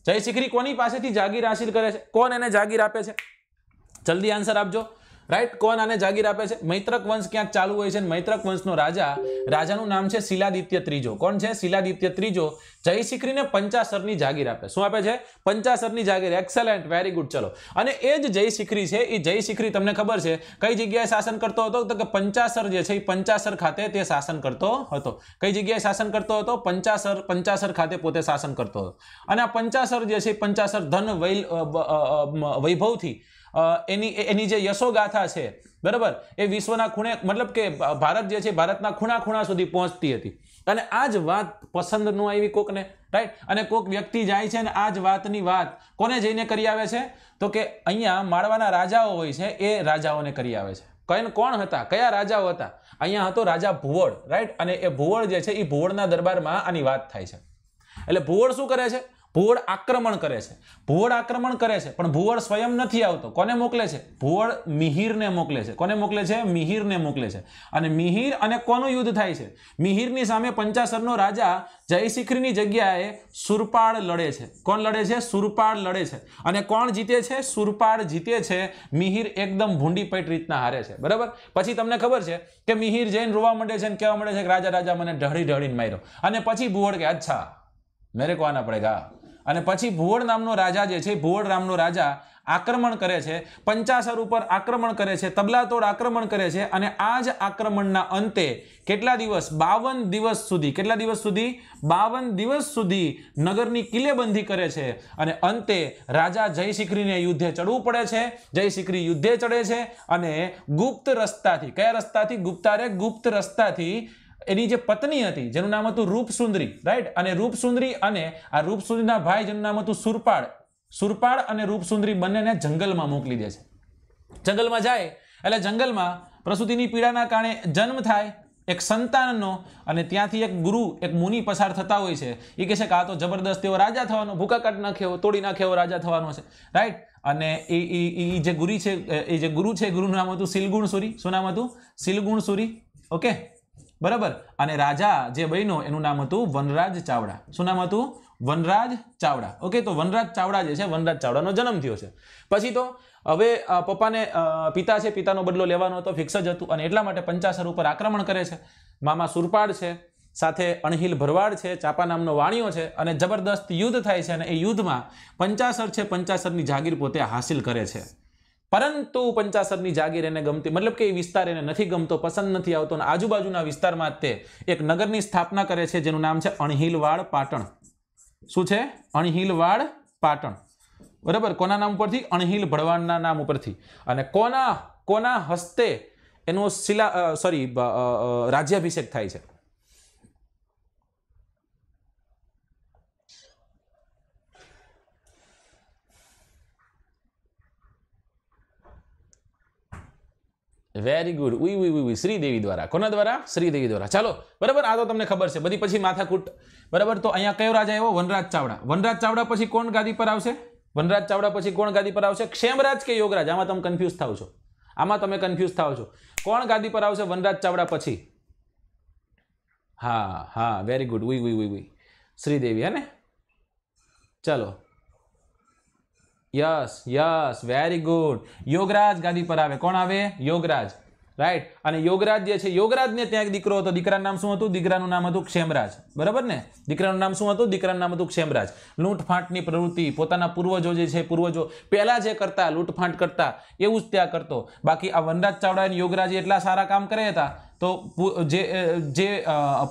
જયશિખરી કોની પાસેથી જાગીર હાસિલ કરે છે કોણ એને જાગીર આપે છે જલ્દી આન્સર આપજો રાઈટ કોણ આને જાગીર આપે છે મૈત્રક વંશ ક્યાંક ચાલુ હોય છે મૈત્રક વંશનો રાજા રાજાનું નામ છે શિલાદિત્ય ત્રીજો કોણ છે શિલાદિત્ય ત્રીજો શિખરીને પંચાસરની જાગીર આપે શું આપે છે પંચાસરની જાગીર એક્સેલન્ટ વેરી ગુડ ચલો અને એ જ જય શિખરી છે એ જય શિખરી તમને ખબર છે કઈ જગ્યાએ શાસન કરતો હતો તો કે પંચાસર જે છે એ પંચાસર ખાતે તે શાસન કરતો હતો કઈ જગ્યાએ શાસન કરતો હતો પંચાસર પંચાસર ખાતે પોતે શાસન કરતો હતો અને આ પંચાસર જે છે પંચાસર ધન વૈભવથી એની એની જે યશોગાથા છે બરાબર એ વિશ્વના ખૂણે મતલબ કે ભારત જે છે ભારતના ખૂણા ખૂણા સુધી પહોંચતી હતી અને આ જ વાત પસંદનું આવી કોકને રાઈટ અને કોક વ્યક્તિ જાય છે અને આ જ વાતની વાત કોને જઈને કરી આવે છે તો કે અહીંયા માળવાના રાજાઓ હોય છે એ રાજાઓને કરી આવે છે કઈ કોણ હતા કયા રાજાઓ હતા અહીંયા હતો રાજા ભુવળ રાઈટ અને એ ભુવળ જે છે એ ભુવળના દરબારમાં આની વાત થાય છે એટલે ભુવળ શું કરે છે ભુવળ આક્રમણ કરે છે ભુવળ આક્રમણ કરે છે પણ ભુવળ સ્વયં નથી આવતો કોને મોકલે છે ભુવળ મિહિરને મોકલે છે કોને મોકલે છે મિહિરને મોકલે છે અને મિહિર અને કોનું યુદ્ધ થાય છે મિહિરની સામે પંચાસરનો રાજા જયશિખરીની જગ્યાએ સુરપાળ લડે છે કોણ લડે છે સુરપાળ લડે છે અને કોણ જીતે છે સુરપાળ જીતે છે મિહિર એકદમ ભૂંડીપેટ રીતના હારે છે બરાબર પછી તમને ખબર છે કે મિહિર જઈને રોવા માંડે છે અને કહેવા માંડે છે કે રાજા રાજા મને ઢળી ઢળીને માર્યો અને પછી ભુવળ કે અચ્છા મેરે કો આના પડેગા અને પછી ભુવળ નામનો રાજા જે છે ભુવળ રામનો રાજા આક્રમણ કરે છે પંચાસર ઉપર આક્રમણ કરે છે તબલાતોડ આક્રમણ કરે છે અને આ જ આક્રમણના અંતે કેટલા દિવસ બાવન દિવસ સુધી કેટલા દિવસ સુધી બાવન દિવસ સુધી નગરની કિલ્લેબંધી કરે છે અને અંતે રાજા જયશિખરીને યુદ્ધે ચડવું પડે છે જયશિખરી યુદ્ધે ચડે છે અને ગુપ્ત રસ્તાથી કયા રસ્તાથી ગુપ્તારે ગુપ્ત રસ્તાથી એની જે પત્ની હતી જેનું નામ હતું રૂપસુંદરી રાઈટ અને રૂપસુંદરી અને આ રૂપસુંદરીના ભાઈ જેનું નામ હતું સુરપાળ સુરપાળ અને રૂપસુંદરી બંનેને જંગલમાં મોકલી દે છે જંગલમાં જાય એટલે જંગલમાં પ્રસૂતિની પીડાના કારણે જન્મ થાય એક સંતાનનો અને ત્યાંથી એક ગુરુ એક મુનિ પસાર થતા હોય છે એ કહે છે કે આ તો જબરદસ્ત એવો રાજા થવાનો ભૂકા કાઢ નાખ્યો તોડી નાખ્યો રાજા થવાનો છે રાઈટ અને એ એ જે ગુરી છે એ જે ગુરુ છે ગુરુનું નામ હતું સિલગુણસુરી શું નામ હતું સિલગુણસુરી ઓકે બરાબર અને રાજા જે બન્યો એનું નામ હતું વનરાજ ચાવડા શું નામ હતું વનરાજ ચાવડા ઓકે તો વનરાજ ચાવડા જે છે વનરાજ ચાવડાનો જન્મ થયો છે પછી તો હવે પપ્પાને પિતા છે પિતાનો બદલો લેવાનો હતો ફિક્સ જ હતું અને એટલા માટે પંચાસર ઉપર આક્રમણ કરે છે મામા સુરપાડ છે સાથે અણહિલ ભરવાડ છે ચાપા નામનો વાણીઓ છે અને જબરદસ્ત યુદ્ધ થાય છે અને એ યુદ્ધમાં પંચાસર છે પંચાસરની જાગીર પોતે હાસિલ કરે છે પરંતુ પંચાસરની જાગીર એને ગમતી મતલબ કે એ વિસ્તાર એને નથી ગમતો પસંદ નથી આવતો અને આજુબાજુના વિસ્તારમાં તે એક નગરની સ્થાપના કરે છે જેનું નામ છે અણહિલવાડ પાટણ શું છે અણહિલવાડ પાટણ બરાબર કોના નામ ઉપરથી અણહિલ ભળવાડના નામ ઉપરથી અને કોના કોના હસ્તે એનો શિલા સોરી રાજ્યાભિષેક થાય છે વેરી ગુડ ઉઈ ઉઈ ઉઈ શ્રીદેવી દ્વારા કોના દ્વારા શ્રીદેવી દ્વારા ચાલો બરાબર આ તો તમને ખબર છે બધી પછી માથાકૂટ બરાબર તો અહીંયા કયો રાજા એવો વનરાજ ચાવડા વનરાજ ચાવડા પછી કોણ ગાદી પર આવશે વનરાજ ચાવડા પછી કોણ ગાદી પર આવશે ક્ષેમરાજ કે યોગરાજ આમાં તમે કન્ફ્યુઝ થાવ છો આમાં તમે કન્ફ્યુઝ થાવ છો કોણ ગાદી પર આવશે વનરાજ ચાવડા પછી હા હા વેરી ગુડ ઉઈ ઉઈ ઉઈ ઉઈ શ્રીદેવી હે ને ચાલો yes yes very good Yograj ગાદી પર આવે કોણ આવે યોગરાજ રાઈટ અને યોગરાજ જે છે યોગરાજને ત્યાં એક દીકરો હતો દીકરાનું નામ શું હતું દીકરાનું નામ હતું ક્ષેમરાજ બરાબર ને દીકરાનું નામ શું હતું દીકરાનું નામ હતું ક્ષેમરાજ લૂંટફાંટની પ્રવૃત્તિ પોતાના પૂર્વજો જે છે પૂર્વજો પહેલાં જે કરતા લૂંટફાંટ કરતા એવું જ ત્યાં કરતો બાકી આ વનરાજ ચાવડા યોગરાજ એટલા સારા કામ કર્યા હતા તો જે જે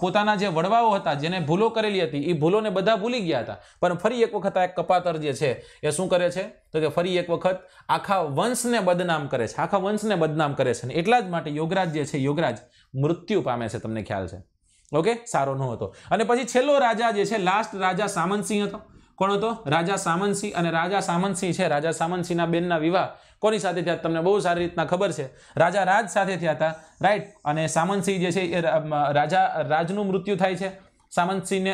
પોતાના જે વડવાઓ હતા જેને ભૂલો કરેલી હતી એ ભૂલોને બધા ભૂલી ગયા હતા પણ ફરી એક વખત આ એક કપાતર જે છે એ શું કરે છે તો કે ફરી એક વખત આખા વંશને બદનામ કરે છે આખા વંશને બદનામ કરે છે ને એટલા જ માટે યોગરાજ જે છે યોગરાજ મૃત્યુ પામે છે તમને ખ્યાલ છે ઓકે સારો ન હતો અને પછી છેલ્લો રાજા જે છે લાસ્ટ રાજા સામંતસિંહ હતો કોણ હતો રાજા સામનસિંહ અને રાજા સામનસિંહ છે રાજા સામનસિંહના બેનના વિવાહ કોની સાથે થયા તમને બહુ સારી રીતના ખબર છે રાજા રાજ સાથે થયા હતા રાઈટ અને સામનસિંહ જે છે એ રાજા રાજનું મૃત્યુ થાય છે સામંતસિંહને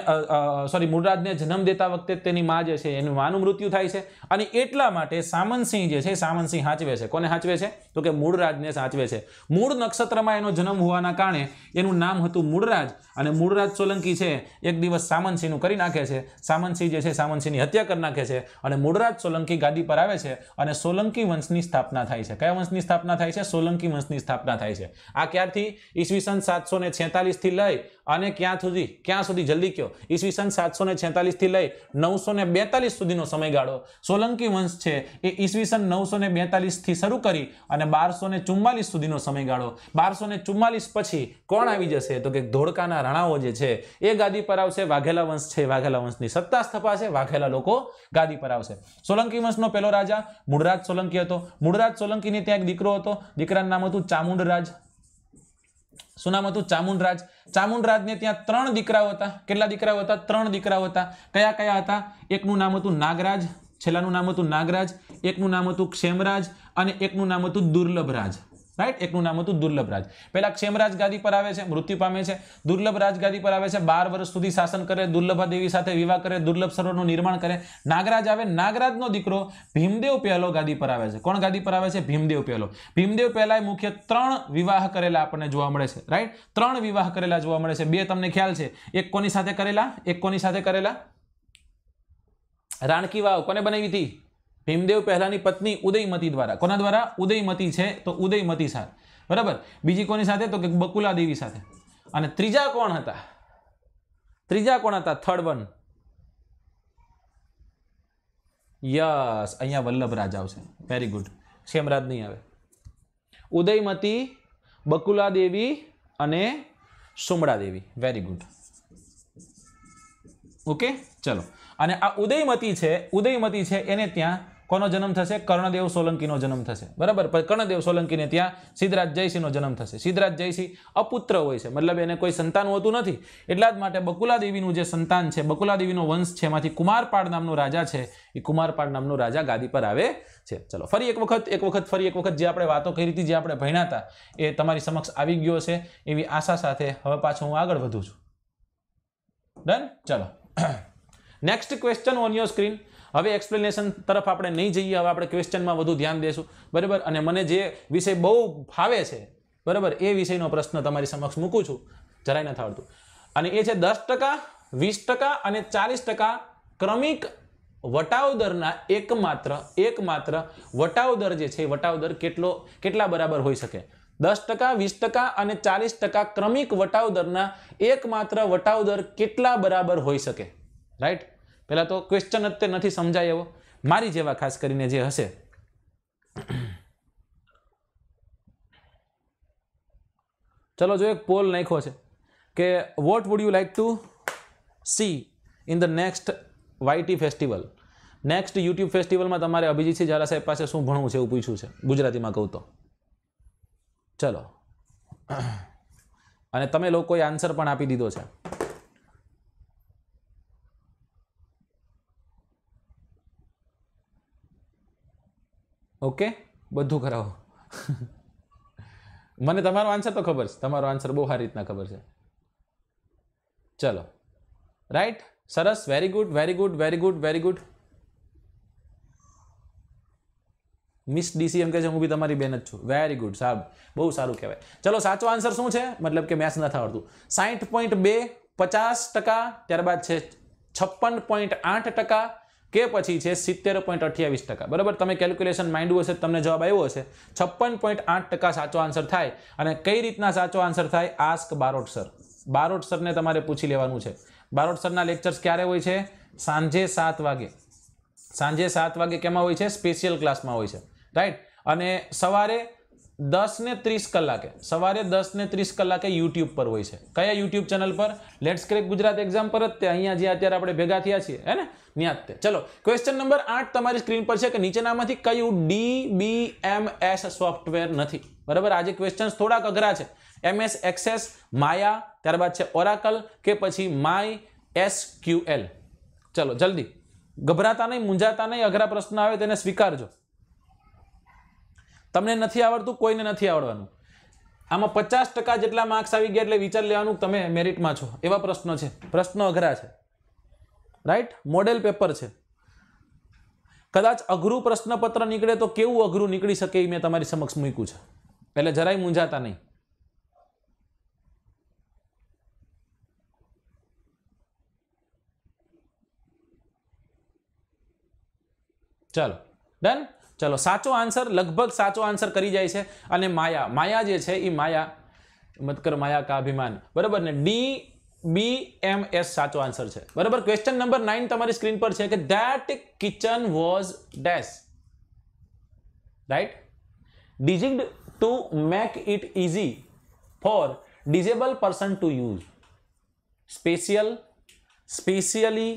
સોરી મૂળરાજને જન્મ દેતા વખતે તેની મા જે છે એનું માનું મૃત્યુ થાય છે અને એટલા માટે સામંતસિંહ જે છે સામંતસિંહ સાચવે છે કોને સાચવે છે તો કે મૂળરાજને સાચવે છે મૂળ નક્ષત્રમાં એનો જન્મ હોવાના કારણે એનું નામ હતું મૂળરાજ અને મૂળરાજ સોલંકી છે એક દિવસ સામંતસિંહનું કરી નાખે છે સામંતસિંહ જે છે સામંતસિંહની હત્યા કરી નાખે છે અને મૂળરાજ સોલંકી ગાદી પર આવે છે અને સોલંકી વંશની સ્થાપના થાય છે કયા વંશની સ્થાપના થાય છે સોલંકી વંશની સ્થાપના થાય છે આ ક્યારથી ઈસવીસન સાતસો ને છેતાલીસથી લઈ અને ક્યાં સુધી ક્યાં સુધી જલ્દી કયો ઈસવીસન સાતસો ને થી લઈ નવસો ને બેતાલીસ સુધીનો સમયગાળો સોલંકી વંશ છે એ ઈસવીસન નવસો ને બેતાલીસથી શરૂ કરી અને બારસો ને ચુમ્માલીસ સુધીનો સમયગાળો બારસો ને ચુમ્માલીસ પછી કોણ આવી જશે તો કે ધોળકાના રાણાઓ જે છે એ ગાદી પર આવશે વાઘેલા વંશ છે વાઘેલા વંશની સત્તા સ્થપાશે વાઘેલા લોકો ગાદી પર આવશે સોલંકી વંશનો પહેલો રાજા મૂળરાજ સોલંકી હતો મૂળરાજ સોલંકીને ત્યાં એક દીકરો હતો દીકરાનું નામ હતું ચામુંડરાજ શું નામ હતું ચામુંડરાજ ચામુંડરાજને ત્યાં ત્રણ દીકરાઓ હતા કેટલા દીકરાઓ હતા ત્રણ દીકરાઓ હતા કયા કયા હતા એકનું નામ હતું નાગરાજ છેલ્લાનું નામ હતું નાગરાજ એકનું નામ હતું ક્ષેમરાજ અને એકનું નામ હતું દુર્લભરાજ રાઈટ એકનું નામ હતું દુર્લભ રાજ પહેલા ક્ષેમરાજ ગાદી પર આવે છે મૃત્યુ પામે છે દુર્લભ રાજગાદી પર આવે છે બાર વર્ષ સુધી શાસન કરે દુર્લભાદેવી સાથે વિવાહ કરે દુર્લભ સરોવરનું નિર્માણ કરે નાગરાજ આવે નાગરાજનો દીકરો ભીમદેવ પહેલો ગાદી પર આવે છે કોણ ગાદી પર આવે છે ભીમદેવ પહેલો ભીમદેવ પહેલા મુખ્ય ત્રણ વિવાહ કરેલા આપણને જોવા મળે છે રાઈટ ત્રણ વિવાહ કરેલા જોવા મળે છે બે તમને ખ્યાલ છે એક કોની સાથે કરેલા એક કોની સાથે કરેલા રાણકી વાવ કોને બનાવી હતી ભીમદેવ પહેલાની પત્ની ઉદયમતી દ્વારા કોના દ્વારા ઉદયમતી છે તો ઉદયમતી સાથે બરાબર બીજી કોની સાથે તો કે બકુલા દેવી સાથે અને ત્રીજા કોણ હતા ત્રીજા કોણ હતા થર્ડ વન યસ અહીંયા વલ્લભ રાજા આવશે વેરી ગુડ શેમરાજ નહીં આવે ઉદયમતી બકુલા દેવી અને Sumda Devi very good okay ચલો અને આ ઉદયમતી છે ઉદયમતી છે એને ત્યાં કોનો જન્મ થશે કર્ણદેવ સોલંકીનો જન્મ થશે બરાબર કર્ણદેવ સોલંકીને ત્યાં સિદ્ધરાજ જયસિંહનો જન્મ થશે સિદ્ધરાજ જયસિંહ અપુત્ર હોય છે મતલબ એને કોઈ સંતાન હોતું નથી એટલા જ માટે બકુલાદેવીનું જે સંતાન છે બકુલાદેવીનો વંશ છે એમાંથી કુમારપાળ નામનો રાજા છે એ કુમારપાળ નામનો રાજા ગાદી પર આવે છે ચલો ફરી એક વખત એક વખત ફરી એક વખત જે આપણે વાતો કરી હતી જે આપણે ભણ્યા હતા એ તમારી સમક્ષ આવી ગયો છે એવી આશા સાથે હવે પાછો હું આગળ વધું છું ડન ચલો next question on your screen હવે એક્સપ્લેનેશન તરફ આપણે નહીં જઈએ હવે આપણે ક્વેશ્ચનમાં વધુ ધ્યાન દેશું બરાબર અને મને જે વિષય બહુ ફાવે છે બરાબર એ વિષયનો પ્રશ્ન તમારી સમક્ષ મૂકું છું જરાય નથી આવડતું અને એ છે દસ ટકા વીસ ટકા અને ચાલીસ ટકા ક્રમિક વટાવ દરના એકમાત્ર એકમાત્ર વટાવ દર જે છે વટાવ દર કેટલો કેટલા બરાબર હોઈ શકે દસ ટકા વીસ ટકા અને ચાલીસ ટકા ક્રમિક વટાવ દરના એકમાત્ર વટાવ દર કેટલા બરાબર હોઈ શકે રાઈટ પહેલાં તો ક્વેશ્ચન જ તે નથી સમજાય એવો મારી જેવા ખાસ કરીને જે હશે ચલો જો એક પોલ નાખ્યો છે કે what would you like to see in the next YT festival next YouTube ફેસ્ટિવલમાં તમારે અભિજીતસિંહ ઝાલા સાહેબ પાસે શું ભણવું છે એવું પૂછ્યું છે ગુજરાતીમાં કહું તો ચલો અને તમે લોકોએ આન્સર પણ આપી દીધો છે ઓકે બધું કરાવો મને તમારો આન્સર તો ખબર છે તમારો આન્સર બહુ સારી રીતના ખબર છે ચલો રાઈટ સરસ very good very good very good very good miss DC એમ કહે છે હું બી તમારી બેન જ છું વેરી ગુડ સાહેબ બહુ સારું કહેવાય ચલો સાચો આન્સર શું છે મતલબ કે મેથ્સ નથી આવડતું સાઠ પોઈન્ટ બે પચાસ ટકા ત્યારબાદ છે છપ્પન પોઈન્ટ આઠ ટકા કે પછી છે સિત્તેર પોઈન્ટ અઠ્યાવીસ ટકા બરાબર તમે કેલ્ક્યુલેશન માંડ્યું હશે તમને જવાબ આવ્યો હશે છપ્પન પોઈન્ટ આઠ ટકા સાચો આન્સર થાય અને કઈ રીતના સાચો આન્સર થાય આસ્ક બારોટ સર બારોટ સરને તમારે પૂછી લેવાનું છે બારોટ સરના લેક્ચર્સ ક્યારે હોય છે સાંજે સાત વાગે સાંજે સાત વાગે કેમાં હોય છે સ્પેશિયલ ક્લાસમાં હોય છે રાઈટ અને સવારે દસ ને ત્રીસ કલાકે સવારે દસ ને ત્રીસ કલાકે યુટ્યુબ પર હોય છે કયા યુટ્યુબ ચેનલ પર લેટ્સ ક્રેક ગુજરાત એક્ઝામ પર જ તે અહીંયા જે અત્યારે આપણે ભેગા થયા છીએ હે ને ત્યાં તે ચલો ક્વેશ્ચન નંબર આઠ તમારી સ્ક્રીન પર છે કે નીચેનામાંથી કયું D B M S software નથી બરાબર આજે ક્વેશ્ચન થોડાક અઘરા છે એમએસ એક્સેસ માયા ત્યારબાદ છે ઓરાકલ કે પછી માય એસ ક્યુ એલ ચલો જલ્દી ગભરાતા નહીં મુંજાતા નહીં અઘરા પ્રશ્ન આવે તેને સ્વીકારજો તમને નથી આવડતું કોઈને નથી આવડવાનું આમાં પચાસ ટકા જેટલા માર્ક્સ આવી ગયા એટલે વિચાર લેવાનું તમે મેરિટમાં છો એવા પ્રશ્નો છે પ્રશ્નો અઘરા છે રાઈટ મોડેલ પેપર છે કદાચ અઘરું પ્રશ્નપત્ર નીકળે તો કેવું અઘરું નીકળી શકે એ મેં તમારી સમક્ષ મૂક્યું છે એટલે જરાય મૂંઝાતા નહીં ચાલો ડન ચલો સાચો આન્સર લગભગ સાચો આન્સર કરી જાય છે અને માયા માયા જે છે એ માયા મતકર માયા કા અભિમાન બરાબર ને ડી બી એમ એસ સાચો આન્સર છે બરાબર ક્વેશ્ચન નંબર નાઇન તમારી સ્ક્રીન પર છે કે that kitchen was dash right designed to make it easy for disabled person to use special specially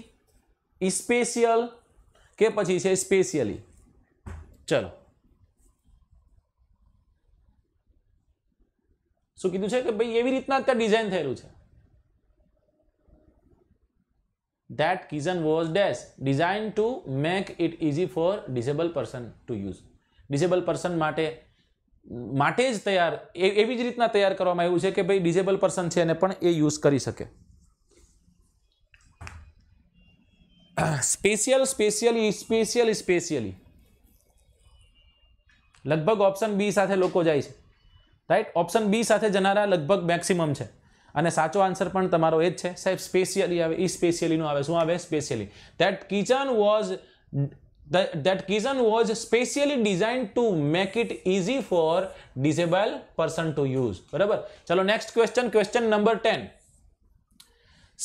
special કે પછી છે સ્પેશિયલી ચલો શું કીધું છે કે ભાઈ એવી રીતના ત્યાં ડિઝાઇન થયેલું છે that kitchen was dash design to make it easy for disabled person to use disabled person માટે માટે જ તૈયાર એવી જ રીતના તૈયાર કરવામાં આવ્યું છે કે ભાઈ ડિઝેબલ પર્સન છે એને પણ એ યુઝ કરી શકે સ્પેશિયલ સ્પેશિયલી સ્પેશિયલી સ્પેશિયલી લગભગ ઓપ્શન બી સાથે લોકો જાય છે રાઈટ ઓપ્શન બી સાથે જનારા લગભગ મેક્સિમમ છે અને સાચો આન્સર પણ તમારો એ જ છે સાહેબ સ્પેશિયલી આવે ઈ સ્પેશિયલીનું આવે શું આવે specially that kitchen was that kitchen was specially design to make it easy for disabled person to use બરાબર ચલો next question question number ten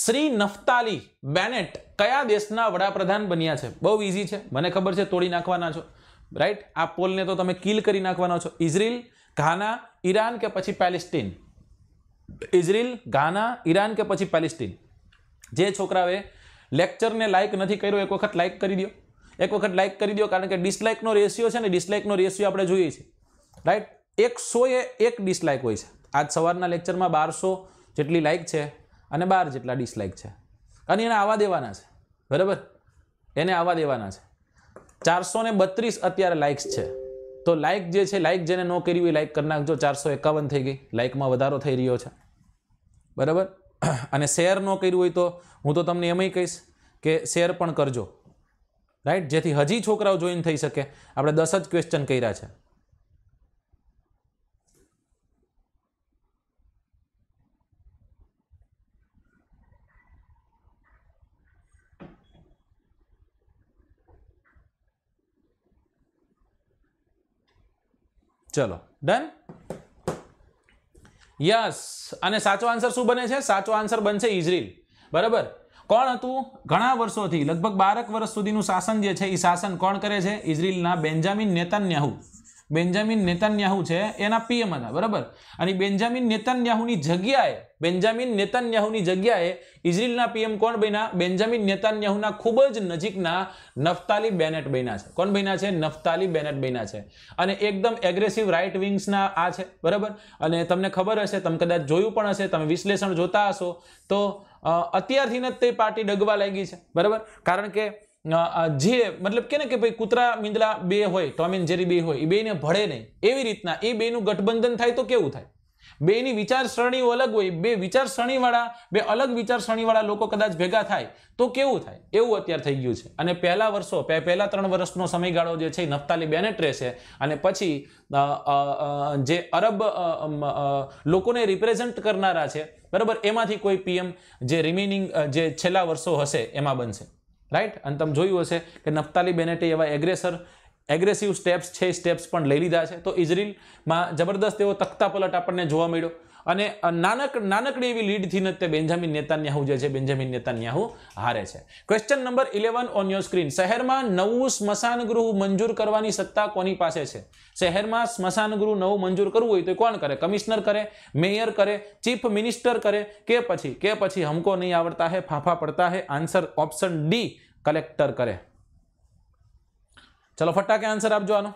Shri Naftali Bennett કયા દેશના વડાપ્રધાન બન્યા છે બહુ ઇઝી છે મને ખબર છે તોડી નાખવાના છો રાઈટ આ પોલને તો તમે કિલ કરી નાખવાનો છો ઇઝરાયલ ઘાના ઈરાન કે પછી પેલેસ્ટીન ઇઝરાયલ ઘાના ઈરાન કે પછી પેલેસ્ટીન જે છોકરાઓએ લેક્ચરને લાઇક નથી કર્યો એક વખત લાઇક કરી દો એક વખત લાઇક કરી દો કારણ કે ડિસલાઇકનો રેશિયો છે ને ડિસલાઇકનો રેશિયો આપણે જોઈએ છીએ રાઈટ એકસોએ એક ડિસલાઇક હોય છે આજ સવારના લેક્ચરમાં બારસો જેટલી લાઇક છે અને બાર જેટલા ડિસલાઇક છે અને એને આવવા દેવાના છે બરાબર એને આવવા દેવાના છે ચારસો ને બત્રીસ અત્યારે લાઇક્સ છે તો લાઇક જે છે લાઇક જેને ન કરી હોય લાઇક કરી નાખજો ચારસો એકાવન થઈ ગઈ લાઇકમાં વધારો થઈ રહ્યો છે બરાબર અને શેર ન કર્યું હોય તો હું તો તમને એમય કહીશ કે શેર પણ કરજો રાઈટ જેથી હજી છોકરાઓ જોઈન થઈ શકે આપણે દસ જ ક્વેશ્ચન કર્યા છે ચલો ડન યસ અને સાચો આન્સર શું બને છે સાચો આન્સર બનશે ઇઝરાયલ બરાબર કોણ હતું ઘણા વર્ષોથી લગભગ બારક વર્ષ સુધીનું શાસન જે છે એ શાસન કોણ કરે છે ઇઝરાયલના બેન્જામિન નેતાન્યાહુ બેન્જામિન નેતાન્યાહુ છે એના પીએમ હતા બરાબર અને બેન્જામિન નેતાન્યાહુની જગ્યાએ બેન્જામિન નેતાન્યાહુની જગ્યાએ ઇઝરાયલના પીએમ કોણ બન્યા બેન્જામિન નેતાન્યાહુના ખૂબ જ નજીકના નફતાલી બેનેટ બન્યા છે કોણ બન્યા છે નફતાલી બેનેટ બન્યા છે અને એકદમ એગ્રેસિવ રાઇટ વિંગ્સના આ છે બરાબર અને તમને ખબર હશે તમે કદાચ જોયું પણ હશે તમે વિશ્લેષણ જોતા હશો તો અત્યારથી જ તે પાર્ટી ડગવા લાગી છે બરાબર કારણ કે જે મતલબ કે ને કે ભાઈ કૂતરા મીંદલા બે હોય ટોમિન જેરી બે હોય એ બેને ભળે નહીં એવી રીતના એ બેનું ગઠબંધન થાય તો કેવું થાય બેની વિચારસરણીઓ અલગ હોય બે વિચારસરણીવાળા બે અલગ વિચારસરણીવાળા લોકો કદાચ ભેગા થાય તો કેવું થાય એવું અત્યારે થઈ ગયું છે અને પહેલાં વર્ષો પહેલાં ત્રણ વર્ષનો સમયગાળો જે છે એ નફતાલી બેનેટ રહેશે અને પછી જે અરબ લોકોને રિપ્રેઝેન્ટ કરનારા છે બરાબર એમાંથી કોઈ પીએમ જે રિમેનિંગ જે છેલ્લા વર્ષો હશે એમાં બનશે રાઈટ અને તમે જોયું હશે કે નફતાલી બેનેટે એવા એગ્રેસર એગ્રેસિવ સ્ટેપ્સ છે સ્ટેપ્સ પણ લઈ લીધા છે તો ઇઝરાયલમાં જબરદસ્ત એવો તખ્તા પલટ આપણને જોવા મળ્યો અને નાનક નાનકડી એવી લીડથી જ તે બેન્જામિન નેતાન્યાહુ જે છે બેન્જામિન નેતાન્યાહુ હારે છે question number eleven on your screen શહેરમાં નવું સ્મશાન ગૃહ મંજૂર કરવાની સત્તા કોની પાસે છે શહેરમાં સ્મશાન ગૃહ નવું મંજૂર કરવું હોય તો કોણ કરે કમિશનર કરે મેયર કરે ચીફ મિનિસ્ટર કરે કે પછી કે પછી હમકો નહીં આવડતા હે ફાફા પડતા હે આન્સર ઓપ્શન ડી કલેક્ટર કરે ચલો ફટાકે આન્સર આપજો આનો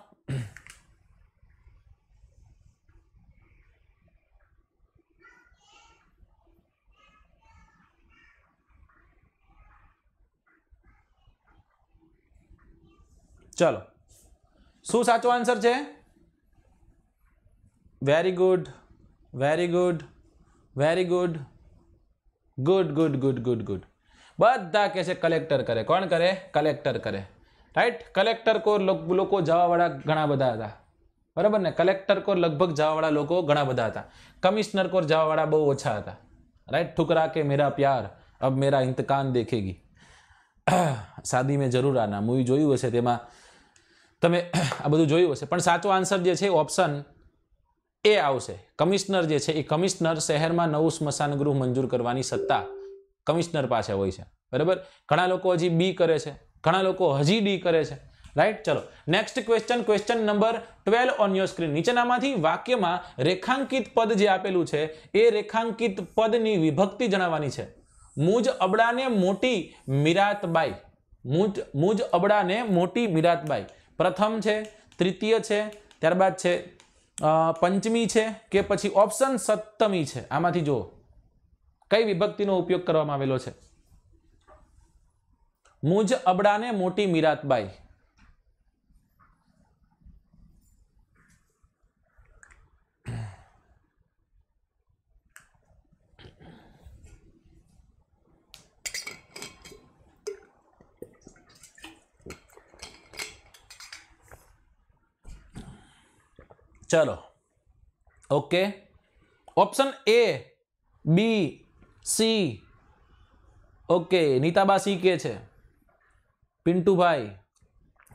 ચલો શું સાચો આન્સર છે very good very good very good good good good good good good કહે છે કલેક્ટર કરે કોણ કરે કલેક્ટર કરે રાઈટ કલેક્ટર કોર લોકો જવાવાળા ઘણા બધા હતા બરાબર ને કલેક્ટર કોર લગભગ જવાવાળા લોકો ઘણા બધા હતા કમિશનર કોર જવાવાળા બહુ ઓછા હતા રાઈટ ઠુકરા કે મેરા પ્યાર અબ મેરા ઇંતકાન દેખેગી શાદી મેં જરૂર આના મૂવી જોયું હશે તેમાં તમે આ બધું જોયું હશે પણ સાચો આન્સર જે છે ઓપ્શન એ આવશે કમિશનર જે છે એ કમિશનર શહેરમાં નવું સ્મશાન ગૃહ મંજૂર કરવાની સત્તા કમિશનર પાસે હોય છે બરાબર ઘણા લોકો હજી બી કરે છે ઘણા લોકો હજી ડી કરે છે રાઈટ ચલો next question question number twelve on your screen નીચેનામાંથી વાક્યમાં રેખાંકિત પદ જે આપેલું છે એ રેખાંકિત પદની વિભક્તિ જણાવવાની છે મુજ અબડાને મોટી મીરાતબાઈ મુજ મુજ અબડાને મોટી મીરાતબાઈ પ્રથમ છે તૃતીય છે ત્યારબાદ છે પંચમી છે કે પછી ઓપ્શન સપ્તમી છે આમાંથી જુઓ કઈ વિભક્તિનો ઉપયોગ કરવામાં આવેલો છે મુજ અબડાને મોટી મીરાતબાઈ ચલો okay option A B C okay નીતાબા સી કે છે પિન્ટુભાઈ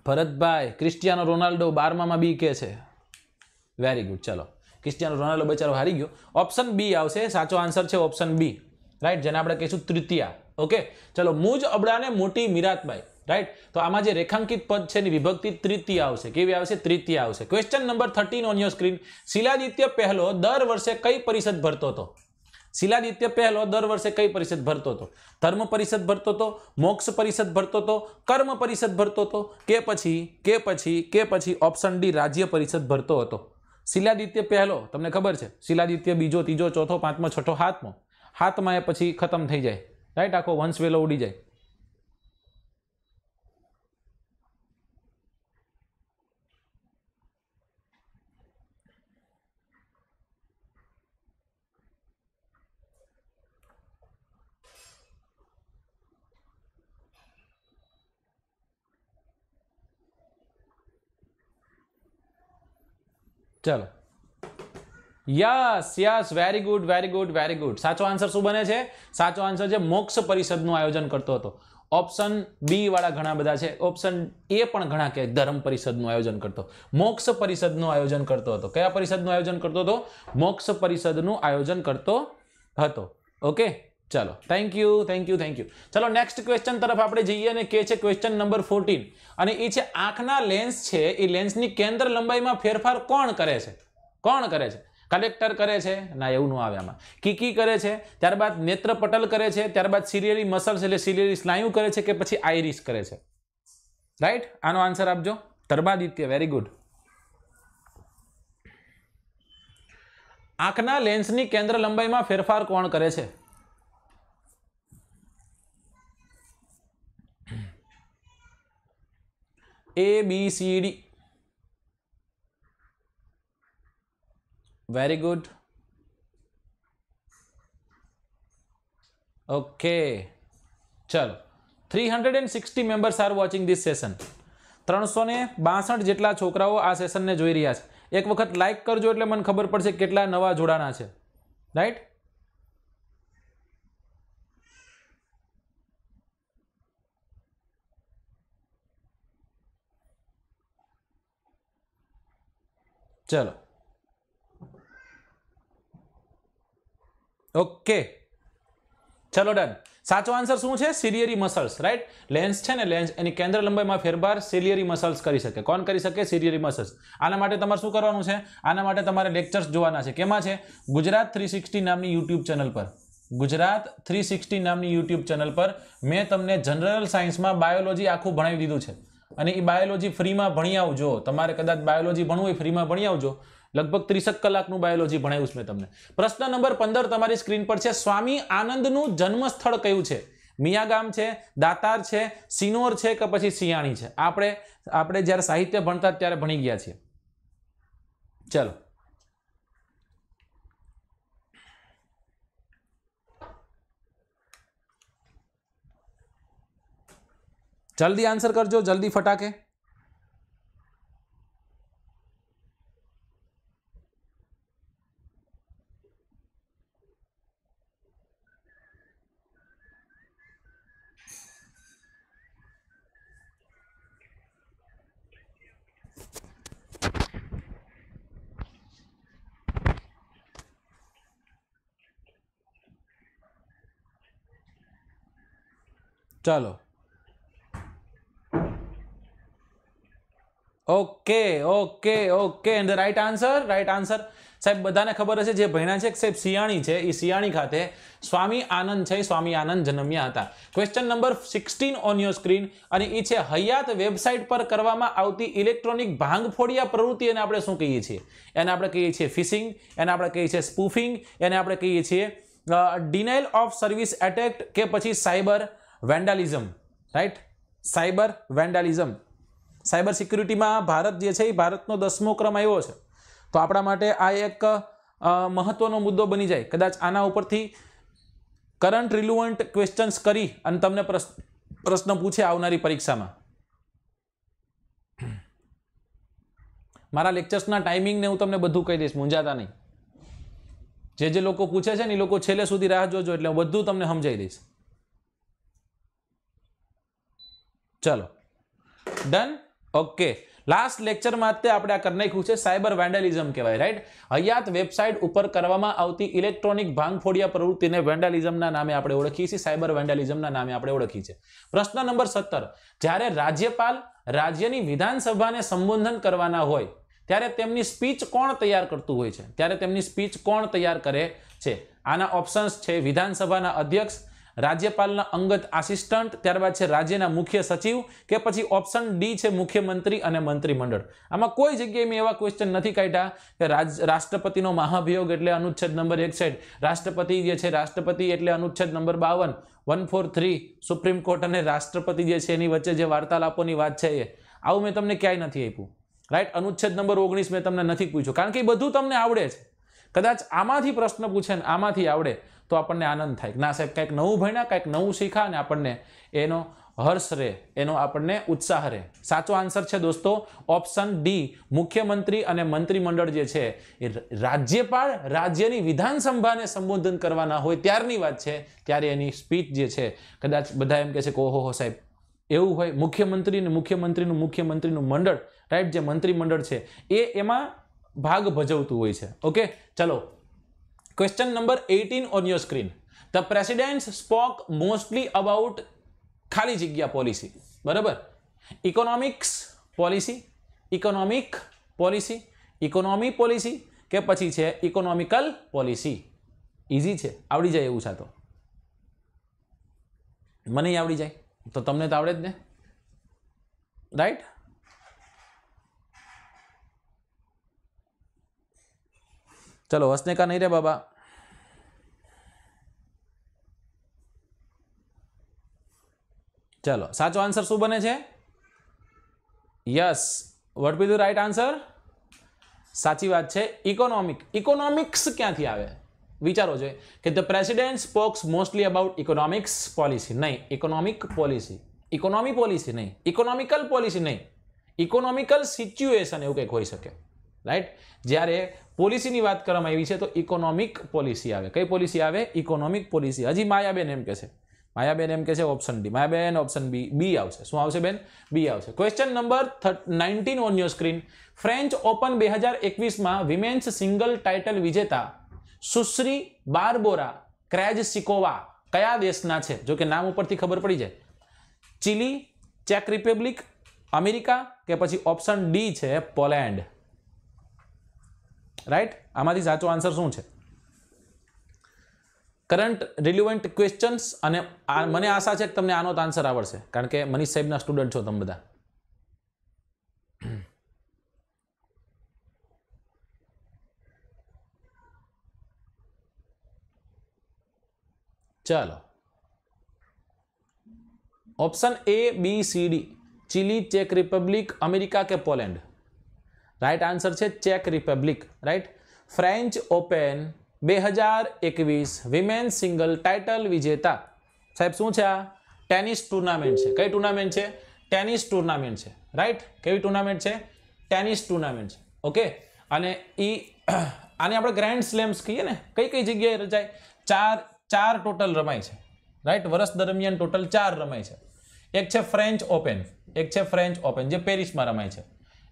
ભરતભાઈ ક્રિસ્ટિયાનો રોનાલ્ડો બારમામાં બી કે છે વેરી ગુડ ચલો ક્રિસ્ટિયાનો રોનાલ્ડો બચારો હારી ગયો ઓપ્શન બી આવશે સાચો આન્સર છે ઓપ્શન બી રાઈટ જેને આપણે કહીશું તૃતીયા ઓકે ચલો મૂજ અબડાને મોટી મિરાતભાઈ રાઈટ તો આમાં જે રેખાંકિત પદ છે એની વિભક્તિ તૃતીય આવશે કેવી આવશે તૃતીય આવશે question number thirteen on your screen Shiladitya પહેલો દર વર્ષે કઈ પરિષદ ભરતો હતો શિલાદિત્ય પહેલો દર વર્ષે કઈ પરિષદ ભરતો હતો ધર્મ પરિષદ ભરતો હતો મોક્ષ પરિષદ ભરતો હતો કર્મ પરિષદ ભરતો હતો કે પછી કે પછી કે પછી ઓપ્શન ડી રાજ્ય પરિષદ ભરતો હતો શિલાદિત્ય પહેલો તમને ખબર છે શિલાદિત્ય બીજો ત્રીજો ચોથો પાંચમો છઠ્ઠો હાથમો હાથમાં એ પછી ખતમ થઈ જાય રાઈટ આખો વંશ વંશવેલો ઉડી જાય ચલો yes yes very good very good very good સાચો આન્સર શું બને છે સાચો આન્સર છે મોક્ષ પરિષદનું આયોજન કરતો હતો ઓપ્શન બી વાળા ઘણા બધા છે ઓપ્શન એ પણ ઘણા કે ધર્મ પરિષદનું આયોજન કરતો મોક્ષ પરિષદનું આયોજન કરતો હતો કયા પરિષદનું આયોજન કરતો હતો મોક્ષ પરિષદનું આયોજન કરતો હતો ઓકે ચાલો thank you thank you thank you ચાલો નેક્સ્ટ ક્વેશ્ચન તરફ આપણે જઈએ અને કે છે ક્વેશ્ચન નંબર ફોર્ટીન અને એ છે આંખના લેન્સ છે એ લેન્સની કેન્દ્ર લંબાઈમાં ફેરફાર કોણ કરે છે કોણ કરે છે કલેક્ટર કરે છે ના એવું ન આવે આમાં કીકી કરે છે ત્યારબાદ નેત્ર પટલ કરે છે ત્યારબાદ સિરિયરી મસલ્સ એટલે સિરિયરી સ્નાયુ કરે છે કે પછી આઈરિસ કરે છે રાઈટ આનો આન્સર આપજો ધર્માદિત્ય વેરી ગુડ આંખના લેન્સની કેન્દ્ર લંબાઈમાં ફેરફાર કોણ કરે છે A, B, C, D. Very good. Okay. ચલો three hundred and sixty members are watching this session ત્રણસો ને બાસઠ જેટલા છોકરાઓ આ સેશનને જોઈ રહ્યા છે એક વખત લાઇક કરજો એટલે મને ખબર પડશે કેટલા નવા જોડાણા છે રાઈટ ચલો ઓકે ચલો ડન સાચો આન્સર શું છે સિરિયરી મસલ્સ રાઈટ લેન્સ છે ને લેન્સ એની કેન્દ્ર લંબાઈમાં ફેરફાર સિરિયરી મસલ્સ કરી શકે કોણ કરી શકે સિરિયરી મસલ્સ આના માટે તમારે શું કરવાનું છે આના માટે તમારે લેક્ચર્સ જોવાના છે કેમાં છે ગુજરાત થ્રી નામની યુટ્યુબ ચેનલ પર ગુજરાત થ્રી નામની યુટ્યુબ ચેનલ પર મેં તમને જનરલ સાયન્સમાં બાયોલોજી આખું ભણાવી દીધું છે અને એ બાયોલોજી ફ્રીમાં ભણી આવજો તમારે કદાચ બાયોલોજી ભણવું હોય ફ્રીમાં ભણી આવજો લગભગ ત્રીસક કલાકનું બાયોલોજી ભણાવ્યું છે મેં તમને પ્રશ્ન નંબર પંદર તમારી સ્ક્રીન પર છે સ્વામી આનંદનું જન્મસ્થળ કયું છે મિયાગામ છે દાતાર છે સિનોર છે કે પછી સિયાણી છે આપણે આપણે જ્યારે સાહિત્ય ભણતા ત્યારે ભણી ગયા છીએ ચલો जल्दी आंसर कर जो जल्दी फटाके चलो okay okay okay and the right answer right answer સાહેબ બધાને ખબર હશે જે ભણ્યા છે સાહેબ સિયાણી છે એ સિયાણી ખાતે સ્વામી આનંદ છે સ્વામી આનંદ જન્મ્યા હતા question number sixteen on your screen અને એ છે હયાત વેબસાઇટ પર કરવામાં આવતી ઇલેક્ટ્રોનિક ભાંગફોડિયા પ્રવૃત્તિ એને આપણે શું કહીએ છીએ એને આપણે કહીએ છીએ ફિશિંગ એને આપણે કહીએ છીએ સ્પૂફિંગ એને આપણે કહીએ છીએ ડિનાઇલ ઓફ સર્વિસ એટેક કે પછી cyber vandalism right cyber vandalism cyber સિક્યુરિટીમાં ભારત જે છે એ ભારતનો દસમો ક્રમ આવ્યો છે તો આપણા માટે આ એક મહત્વનો મુદ્દો બની જાય કદાચ આના ઉપરથી કરંટ રિલુવન્ટ ક્વેશ્ચન્સ કરી અને તમને પ્રશ્ન પૂછે આવનારી પરીક્ષામાં મારા લેક્ચર્સના ટાઈમિંગને હું તમને બધું કહી દઈશ મૂંઝાતા નહીં જે જે લોકો પૂછે છે ને એ લોકો છેલ્લે સુધી રાહ જોજો એટલે હું બધું તમને સમજાવી દઈશ ચલો ડન ઓકે લાસ્ટ લેક્ચરમાં તે આપણે આ કરી નાખ્યું છે સાયબર વેન્ડાલિઝમ કહેવાય રાઈટ હયાત વેબસાઇટ ઉપર કરવામાં આવતી ઇલેક્ટ્રોનિક ભાંગફોડિયા પ્રવૃત્તિને વેન્ડાલિઝમના નામે આપણે ઓળખીએ છીએ સાયબર વેન્ડાલિઝમના નામે આપણે ઓળખી છે પ્રશ્ન નંબર સત્તર જ્યારે રાજ્યપાલ રાજ્યની વિધાનસભાને સંબોધન કરવાના હોય ત્યારે તેમની સ્પીચ કોણ તૈયાર કરતું હોય છે ત્યારે તેમની સ્પીચ કોણ તૈયાર કરે છે આના ઓપ્શન્સ છે વિધાનસભાના અધ્યક્ષ રાજ્યપાલના અંગત આસિસ્ટન્ટ ત્યારબાદ છે રાજ્યના મુખ્ય સચિવ કે પછી ઓપ્શન ડી છે મુખ્યમંત્રી અને મંત્રીમંડળ આમાં કોઈ જગ્યાએ મેં એવા ક્વેશ્ચન નથી કાઢ્યા કે રાષ્ટ્રપતિનો મહાભિયોગ એટલે અનુચ્છેદ નંબર એક સાઈડ રાષ્ટ્રપતિ જે છે રાષ્ટ્રપતિ એટલે અનુચ્છેદ નંબર બાવન one four three supreme court અને રાષ્ટ્રપતિ જે છે એની વચ્ચે જે વાર્તાલાપોની વાત છે એ આવું મેં તમને ક્યાંય નથી આપ્યું રાઈટ અનુચ્છેદ નંબર ઓગણીસ મેં તમને નથી પૂછ્યું કારણ કે એ બધું તમને આવડે છે કદાચ આમાંથી પ્રશ્ન પૂછે ને આમાંથી આવડે તો આપણને આનંદ થાય ના સાહેબ કંઈક નવું ભણ્યા કંઈક નવું શીખા અને આપણને એનો હર્ષ રહે એનો આપણને ઉત્સાહ રહે સાચો આન્સર છે દોસ્તો ઓપ્શન ડી મુખ્યમંત્રી અને મંત્રીમંડળ જે છે એ રાજ્યપાલ રાજ્યની વિધાનસભાને સંબોધન કરવાના હોય ત્યારની વાત છે ત્યારે એની સ્પીચ જે છે કદાચ બધા એમ કહે છે કે ઓહો સાહેબ એવું હોય મુખ્યમંત્રી અને મુખ્યમંત્રીનું મુખ્યમંત્રીનું મંડળ રાઈટ જે મંત્રીમંડળ છે એ એમાં ભાગ ભજવતું હોય છે ઓકે ચલો question number eighteen on your screen the president spoke mostly about ખાલી જગ્યા પોલિસી બરાબર economics policy economic policy economy policy કે પછી છે ઇકોનોમિકલ પોલિસી ઇઝી છે આવડી જાય એવું છે તો મને આવડી જાય તો તમને તો આવડે જ ને રાઈટ ચલો હસને કા નહીં રે બાબા ચલો સાચો આન્સર શું બને છે yes what be the right answer સાચી વાત છે ઇકોનોમિક ઇકોનોમિક્સ ક્યાંથી આવે વિચારો જોઈએ કે the president spokes mostly about economics policy નહીં ઇકોનોમિક પોલિસી ઇકોનોમી પોલિસી નહીં ઇકોનોમિકલ પોલિસી નહીં ઇકોનોમિકલ સિચ્યુએશન એવું કંઈક હોઈ શકે રાઈટ જ્યારે પોલિસીની વાત કરવામાં આવી છે તો ઇકોનોમિક પોલિસી આવે કઈ પોલિસી આવે ઇકોનોમિક પોલિસી હજી માયાબેન એમ કે છે માયાબેન એમ કે છે option D Mayaben option B B આવશે શું આવશે બેન બી આવશે question number nineteen on your screen French open બે હજાર એકવીસમાં વિમેન્સ સિંગલ ટાઇટલ વિજેતા સુશ્રી બારબોરા ક્રેજ સિકોવા કયા દેશના છે જો કે નામ ઉપરથી ખબર પડી જાય ચીલી ચેક રિપબ્લિક અમેરિકા કે પછી ઓપ્શન ડી છે પોલેન્ડ રાઈટ આમાંથી સાચો આન્સર શું છે કરંટ રિલ્યુવન્ટ ક્વેશ્ચન્સ અને મને આશા છે કે તમને આનો આન્સર આવડશે કારણ કે મનીષ સાહેબના સ્ટુડન્ટ છો તમે બધા ચાલો option A B C D Chile ચેક રિપબ્લિક અમેરિકા કે પોલેન્ડ રાઈટ આન્સર છે ચેક રિપબ્લિક રાઈટ ફ્રેન્ચ ઓપન બે હજાર એકવીસ વિમેન સિંગલ ટાઇટલ વિજેતા સાહેબ શું છે આ ટેનિસ ટુર્નામેન્ટ છે કઈ ટુર્નામેન્ટ છે ટેનિસ ટુર્નામેન્ટ છે રાઈટ કેવી ટુર્નામેન્ટ છે ટેનિસ ટુર્નામેન્ટ છે ઓકે અને એ આને આપણે ગ્રાન્ડ સ્લેમ્સ કહીએ ને કઈ કઈ જગ્યાએ રચાય ચાર ચાર ટોટલ રમાય છે રાઈટ વર્ષ દરમિયાન ટોટલ ચાર રમાય છે એક છે ફ્રેન્ચ ઓપન એક છે ફ્રેન્ચ ઓપન જે પેરિસમાં રમાય છે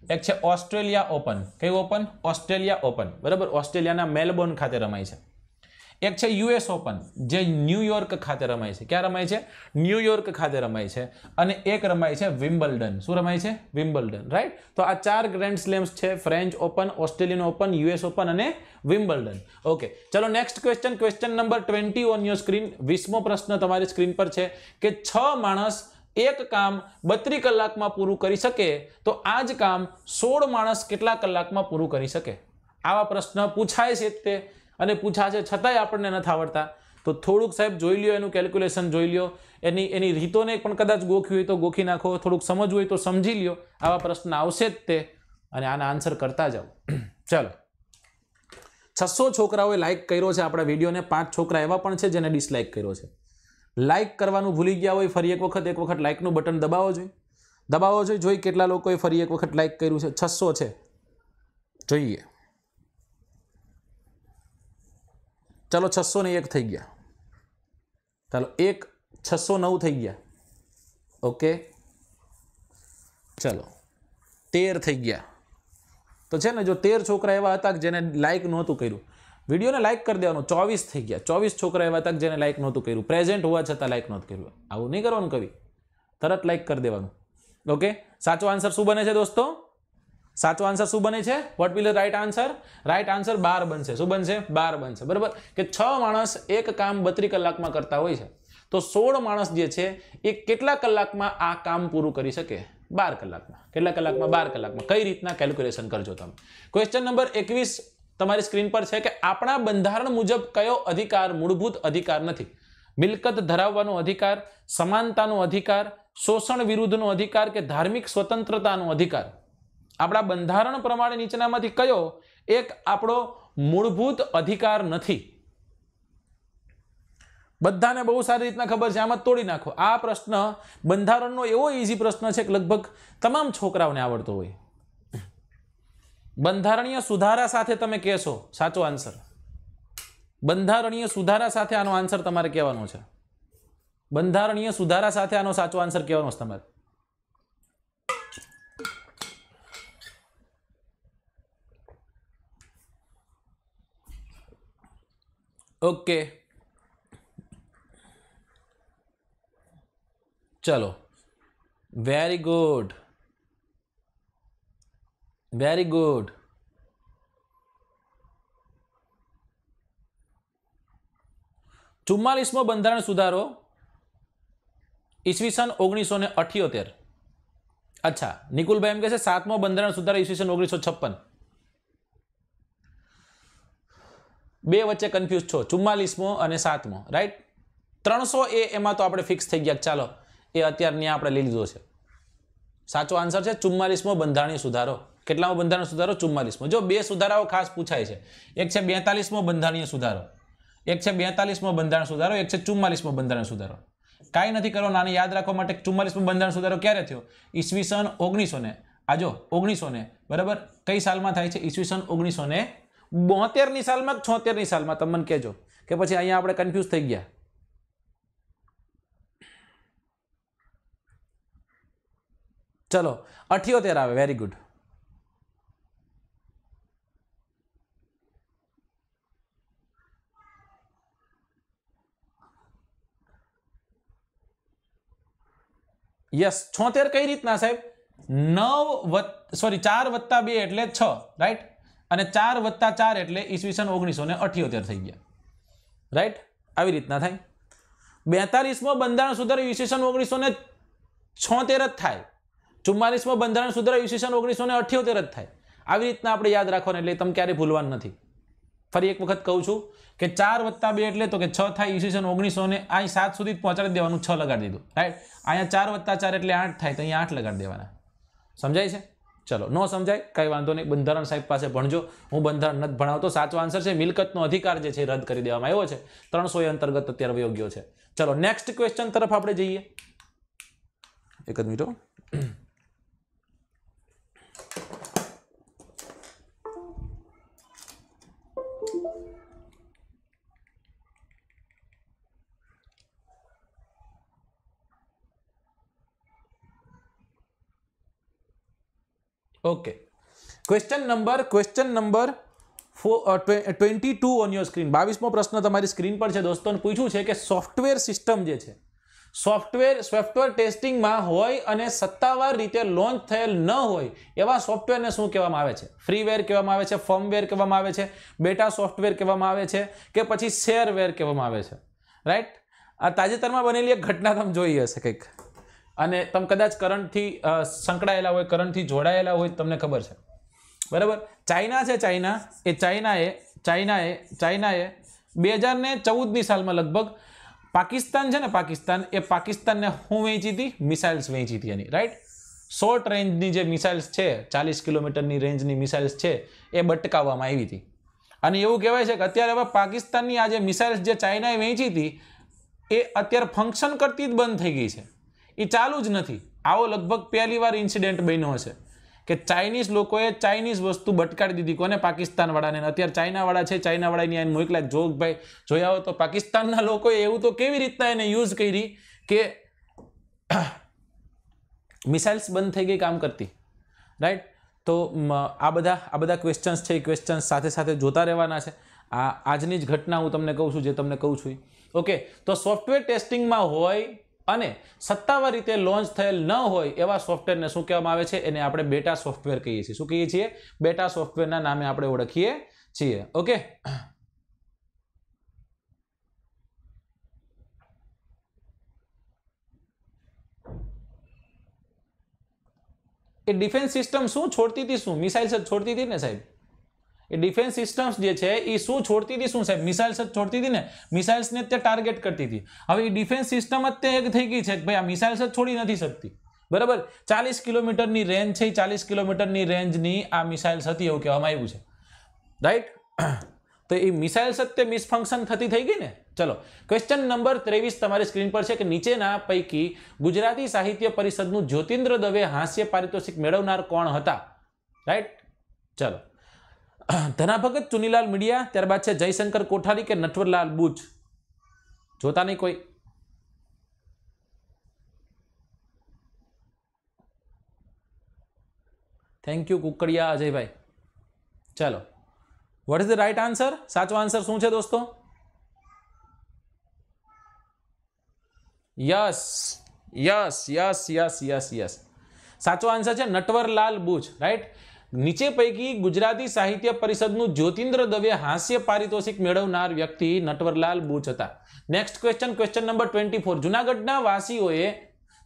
એક છે ઓસ્ટ્રેલિયા ઓપન કયું ઓપન ઓસ્ટ્રેલિયા ઓપન બરાબર ઓસ્ટ્રેલિયાના મેલબોર્ન ખાતે રમાય છે એક છે યુએસ ઓપન જે ન્યૂયોર્ક ખાતે રમાય છે ક્યાં રમાય છે ન્યૂયોર્ક ખાતે રમાય છે અને એક રમાય છે વિમ્બલ્ડન શું રમાય છે વિમ્બલ્ડન રાઈટ તો આ ચાર ગ્રેન્ડ સ્લેમ્સ છે French open Australian open US open અને વિમ્બલ્ડન ઓકે ચલો next question question number twenty on your screen વીસમો પ્રશ્ન તમારી સ્ક્રીન પર છે કે છ માણસ એક કામ બત્રી કલાકમાં પૂરું કરી શકે તો આ જ કામ સોળ માણસ કેટલા કલાકમાં પૂરું કરી શકે આવા પ્રશ્ન પૂછાય છે તે અને પૂછાશે છતાંય આપણને નથી આવડતા તો થોડુંક સાહેબ જોઈ લ્યો એનું કેલ્ક્યુલેશન જોઈ લ્યો એની એની રીતોને પણ કદાચ ગોખી હોય તો ગોખી નાખો થોડુંક સમજવું હોય તો સમજી લ્યો આવા પ્રશ્ન આવશે જ તે અને આના આન્સર કરતા જાઓ ચાલો છસો છોકરાઓએ લાઇક કર્યો છે આપણા વિડીયોને પાંચ છોકરા એવા પણ છે જેને ડિસલાઇક કર્યો છે લાઇક કરવાનું ભૂલી ગયા હોય ફરી એક વખત એક વખત લાઇકનું બટન દબાવો જોઈએ દબાવો જોઈએ જોઈ કેટલા લોકોએ ફરી એક વખત લાઇક કર્યું છે છસો છે જોઈએ ચાલો છસો ને એક થઈ ગયા ચાલો એક છસો નવ થઈ ગયા ઓકે ચાલો તેર થઈ ગયા તો છે ને જો તેર છોકરા એવા હતા કે જેને લાઇક નહોતું કર્યું વિડીયોને લાઇક કરી દેવાનું ચોવીસ થઈ ગયા ચોવીસ છોકરા એવા તક જેને લાઇક નહોતું કર્યું પ્રેઝન્ટ હોવા છતાં લાઇક નહોતું કર્યું આવું નહીં કરવાનું કવિ તરત લાઇક કરી દેવાનું ઓકે સાચો આન્સર શું બને છે દોસ્તો સાચો આન્સર શું બને છે what will right answer right answer બાર બનશે શું બનશે બાર બનશે બરાબર કે છ માણસ એક કામ બત્રીસ કલાકમાં કરતા હોય છે તો સોળ માણસ જે છે એ કેટલા કલાકમાં આ કામ પૂરું કરી શકે બાર કલાકમાં કેટલા કલાકમાં બાર કલાકમાં કઈ રીતના કેલ્ક્યુલેશન કરજો તમે ક્વેશ્ચન નંબર એકવીસ તમારી સ્ક્રીન પર છે કે આપણા બંધારણ મુજબ કયો અધિકાર મૂળભૂત અધિકાર નથી મિલકત ધરાવવાનો અધિકાર સમાનતાનો અધિકાર શોષણ વિરુદ્ધનો અધિકાર કે ધાર્મિક સ્વતંત્રતાનો અધિકાર આપણા બંધારણ પ્રમાણે નીચેનામાંથી કયો એક આપણો મૂળભૂત અધિકાર નથી બધાને બહુ સારી રીતના ખબર છે આમાં તોડી નાખો આ પ્રશ્ન બંધારણનો એવો ઇઝી પ્રશ્ન છે કે લગભગ તમામ છોકરાઓને આવડતો હોય બંધારણીય સુધારા સાથે તમે કહેશો સાચો આન્સર બંધારણીય સુધારા સાથે આનો આન્સર તમારે કહેવાનો છે બંધારણીય સુધારા સાથે આનો સાચો આન્સર કહેવાનો છે તમારે ઓકે ચલો વેરી ગુડ very good ચુમ્માલીસમો બંધારણ સુધારો ઈસવીસન ઓગણીસો ને અઠ્યોતેર અચ્છા નિકુલભાઈ એમ કે છે સાતમો બંધારણ સુધારો ઈસવીસન ઓગણીસો છપ્પન બે વચ્ચે કન્ફ્યુઝ છો ચુમ્માલીસમો અને સાતમો રાઈટ ત્રણસો એ એમાં તો આપણે ફિક્સ થઈ ગયા ચાલો એ અત્યારની આપણે લઈ લીધો છે સાચો આન્સર છે ચુમ્માલીસમો બંધારણીય સુધારો કેટલામાં બંધારણ સુધારો ચુમ્માલીસમો જો બે સુધારાઓ ખાસ પૂછાય છે એક છે બેતાલીસમો બંધારણીય સુધારો એક છે બેતાલીસમો બંધારણ સુધારો એક છે ચુમ્માલીસમો બંધારણ સુધારો કાંઈ નથી કરવાનું આને યાદ રાખવા માટે ચુમ્માલીસમો બંધારણ સુધારો ક્યારે થયો ઈસવીસન ઓગણીસો ને આજો જો ઓગણીસો ને બરાબર કઈ સાલમાં થાય છે ઈસવીસન ઓગણીસો ને બોતેરની સાલમાં છોતેરની સાલમાં તમને કહેજો કે પછી અહીંયા આપણે કન્ફ્યુઝ થઈ ગયા ચલો અઠ્યોતેર આવે વેરી ગુડ યસ છોતેર કઈ રીતના સાહેબ નવ સોરી ચાર વત્તા બે એટલે છ રાઈટ અને ચાર વત્તા ચાર એટલે ઈસવીસન ઓગણીસો ને અઠ્યોતેર થઈ ગયા રાઈટ આવી રીતના થાય બેતાલીસમો બંધારણ સુધાર ઈસવીસન ઓગણીસો ને છોતેર જ થાય ચુમ્માલીસમો બંધારણ સુધાર ઈસવીસન ઓગણીસો ને અઠ્યોતેર જ થાય આવી રીતના આપણે યાદ રાખવાનું એટલે તમે ક્યારેય ભૂલવાનું નથી ફરી એક વખત કહું છું કે ચાર વત્તા બે એટલે તો કે છ થાય ઈસવીસન ઓગણીસો ને અહીં સાત સુધી પહોંચાડી દેવાનું છ લગાડી દીધું રાઈટ અહીંયા ચાર વત્તા ચાર એટલે આઠ થાય તો અહીંયા આઠ લગાડી દેવાના સમજાય છે ચલો ન સમજાય કંઈ વાંધો નહીં બંધારણ સાહેબ પાસે ભણજો હું બંધારણ નથી ભણાવતો સાચો આન્સર છે મિલકતનો અધિકાર જે છે રદ કરી દેવામાં આવ્યો છે ત્રણસો અંતર્ગત અત્યારે યોગ્ય છે ચલો નેક્સ્ટ ક્વેશ્ચન તરફ આપણે જઈએ એક જ મિનિટો okay question number question number twenty two on your screen બાવીસમો પ્રશ્ન તમારી સ્ક્રીન પર છે દોસ્તોને પૂછ્યું છે કે સોફ્ટવેર સિસ્ટમ જે છે સોફ્ટવેર સોફ્ટવેર ટેસ્ટિંગમાં હોય અને સત્તાવાર રીતે લોન્ચ થયેલ ન હોય એવા સોફ્ટવેરને શું કહેવામાં આવે છે ફ્રીવેર કહેવામાં આવે છે ફોર્મવેર કહેવામાં આવે છે બેટા સોફ્ટવેર કહેવામાં આવે છે કે પછી શેરવેર કહેવામાં આવે છે રાઈટ આ તાજેતરમાં બનેલી એક ઘટના તમે જોઈ હશે કંઈક અને તમે કદાચ કરંટથી સંકળાયેલા હોય કરંટથી જોડાયેલા હોય તમને ખબર છે બરાબર ચાઇના છે ચાઇના એ ચાઇનાએ ચાઇનાએ ચાઇનાએ બે હજાર ને ચૌદની સાલમાં લગભગ પાકિસ્તાન છે ને પાકિસ્તાન એ પાકિસ્તાનને હું વેચી હતી મિસાઇલ્સ વેચી હતી એની રાઈટ શોર્ટ રેન્જની જે મિસાઇલ્સ છે ચાલીસ કિલોમીટરની રેન્જની મિસાઇલ્સ છે એ બટકાવવામાં આવી હતી અને એવું કહેવાય છે કે અત્યારે હવે પાકિસ્તાનની આ જે મિસાઇલ્સ જે ચાઇનાએ વેચી હતી એ અત્યારે ફંક્શન કરતી જ બંધ થઈ ગઈ છે એ ચાલુ જ નથી આવો લગભગ પહેલી વાર ઇન્સિડન્ટ બન્યો હશે કે ચાઇનીઝ લોકોએ ચાઇનીઝ વસ્તુ બટકાડી દીધી કોને પાકિસ્તાનવાળાને અત્યારે ચાઇનાવાળા છે ચાઇનાવાળાની આને મોકલા જોગભાઈ જોયા હોય તો પાકિસ્તાનના લોકોએ એવું તો કેવી રીતના એને યુઝ કરી કે મિસાઇલ્સ બંધ થઈ ગઈ કામ કરતી રાઈટ તો આ બધા આ બધા ક્વેશ્ચન્સ છે એ ક્વેશ્ચન્સ સાથે સાથે જોતા રહેવાના છે આ આજની જ ઘટના હું તમને કહું છું જે તમને કહું છું ઓકે તો સોફ્ટવેર ટેસ્ટિંગમાં હોય અને સત્તાવાર રીતે લોન્ચ થયેલ ન હોય એવા સોફ્ટવેરને શું કહેવામાં આવે છે એને આપણે બેટા સોફ્ટવેર કહીએ છીએ શું કહીએ છીએ બેટા સોફ્ટવેરના નામે આપણે ઓળખીએ છીએ ઓકે એ ડિફેન્સ સિસ્ટમ શું છોડતી હતી શું મિસાઇલ્સ છોડતી હતી ને સાહેબ એ ડિફેન્સ સિસ્ટમ્સ જે છે એ શું છોડતી હતી શું સાહેબ મિસાઇલ્સ જ છોડતી હતી ને મિસાઇલ્સને તે ટાર્ગેટ કરતી હતી હવે એ ડિફેન્સ સિસ્ટમ જ તે થઈ ગઈ છે કે ભાઈ આ મિસાઇલ્સ જ છોડી નથી શકતી બરાબર ચાલીસ કિલોમીટરની રેન્જ છે એ ચાલીસ કિલોમીટરની રેન્જની આ મિસાઇલ્સ હતી એવું કહેવામાં આવ્યું છે રાઈટ તો એ મિસાઇલ સત્ય મિસફંક્શન થતી થઈ ગઈ ને ચલો ક્વેશ્ચન નંબર ત્રેવીસ તમારી સ્ક્રીન પર છે કે નીચેના પૈકી ગુજરાતી સાહિત્ય પરિષદનું જ્યોતિન્દ્ર દવે હાસ્ય પારિતોષિક મેળવનાર કોણ હતા રાઈટ ચલો तना भगत चुनीलाल मीडिया ત્યાર બાદ છે જયશંકર કોઠારી કે નટવરલાલ બુચ જોતા નહી કોઈ थैंक यू कुकड़िया अजय भाई चलो what is the right answer સાચો આન્સર શું છે દોસ્તો yes yes yes yes yes સાચો આન્સર છે નટવરલાલ બુચ રાઈટ નીચે પૈકી ગુજરાતી સાહિત્ય પરિષદનું જ્યોતિન્દ્ર દવે હાસ્ય પારિતોષિક મેળવનાર વ્યક્તિ નટવરલાલ બુચ હતા next question question number twenty four જુનાગઢના વાસીઓએ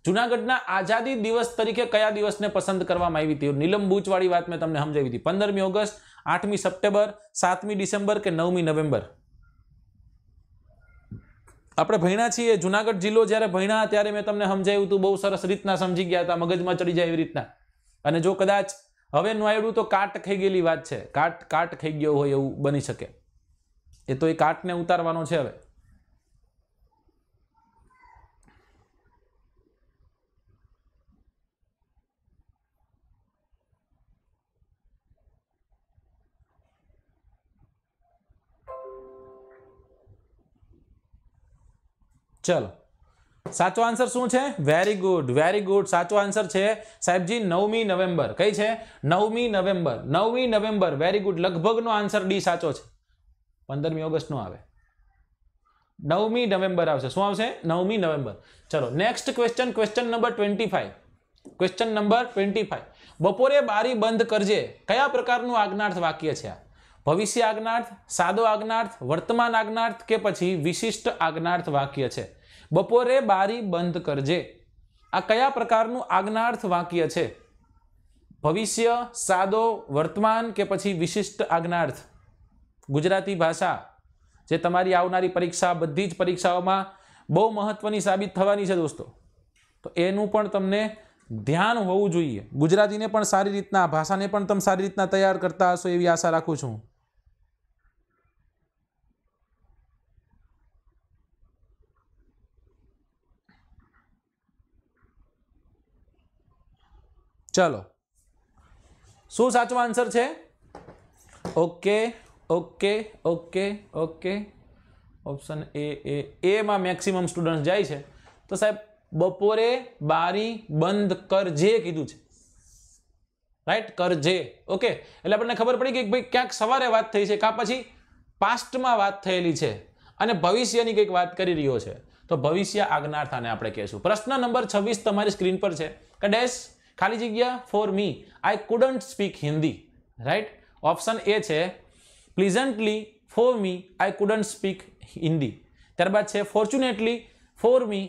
જુનાગઢના આઝાદી દિવસ તરીકે કયા દિવસને પસંદ કરવામાં આવી હતી નીલમ બુચવાળી વાત મેં તમને સમજાવી હતી પંદરમી ઓગસ્ટ આઠમી સપ્ટેમ્બર સાતમી ડિસેમ્બર કે નવમી નવેમ્બર આપણે ભણ્યા છીએ જુનાગઢ જિલ્લો જ્યારે ભણ્યા ત્યારે મેં તમને સમજાવ્યું હતું બહુ સરસ રીતના સમજી ગયા હતા મગજમાં ચડી જાય એવી રીતના અને જો કદાચ હવે નોયડું તો કાટ ખાઈ ગયેલી વાત છે કાટ કાટ ખાઈ ગયો હોય એવું બની શકે એ તો એ કાટને ઉતારવાનો છે હવે ચલો સાચો આન્સર શું છે વેરી ગુડ વેરી ગુડ સાચો આન્સર છે સાહેબજી નવમી નવેમ્બર કઈ છે નવમી નવેમ્બર નવમી નવેમ્બર વેરી ગુડ લગભગનો આન્સર ડી સાચો છે પંદરમી ઓગસ્ટનો આવે નવમી નવેમ્બર આવશે શું આવશે નવમી નવેમ્બર ચલો next question question number twenty five question number twenty five બપોરે બારી બંધ કરજે કયા પ્રકારનું આજ્ઞાર્થ વાક્ય છે આ ભવિષ્ય આજ્ઞાર્થ સાદો આજ્ઞાર્થ વર્તમાન આજ્ઞાર્થ કે પછી વિશિષ્ટ આજ્ઞાર્થ વાક્ય છે બપોરે બારી બંધ કરજે આ કયા પ્રકારનું આજ્ઞાર્થ વાક્ય છે ભવિષ્ય સાદો વર્તમાન કે પછી વિશિષ્ટ આજ્ઞાર્થ ગુજરાતી ભાષા જે તમારી આવનારી પરીક્ષા બધી જ પરીક્ષાઓમાં બહુ મહત્વની સાબિત થવાની છે દોસ્તો તો એનું પણ તમને ધ્યાન હોવું જોઈએ ગુજરાતીને પણ સારી રીતના ભાષાને પણ તમે સારી રીતના તૈયાર કરતા હશો એવી આશા રાખું છું ચાલો શું સાચો આન્સર છે okay okay okay okay option A A એમાં મેક્સિમમ સ્ટુડન્ટ જાય છે તો સાહેબ બપોરે બારી બંધ કરજે કીધું છે રાઈટ કરજે ઓકે એટલે આપણને ખબર પડી કે ભાઈ ક્યાંક સવારે વાત થઈ છે કાં પછી પાસ્ટમાં વાત થયેલી છે અને ભવિષ્યની કંઈક વાત કરી રહ્યો છે તો ભવિષ્ય આજ્ઞાર્થાને આપણે કહેશું પ્રશ્ન નંબર છવ્વીસ તમારી સ્ક્રીન પર છે કે ડેશ ખાલી જગ્યા for me I couldn't speak Hindi right option A છે pleasantly for me I couldn't speak Hindi ત્યારબાદ છે fortunately for me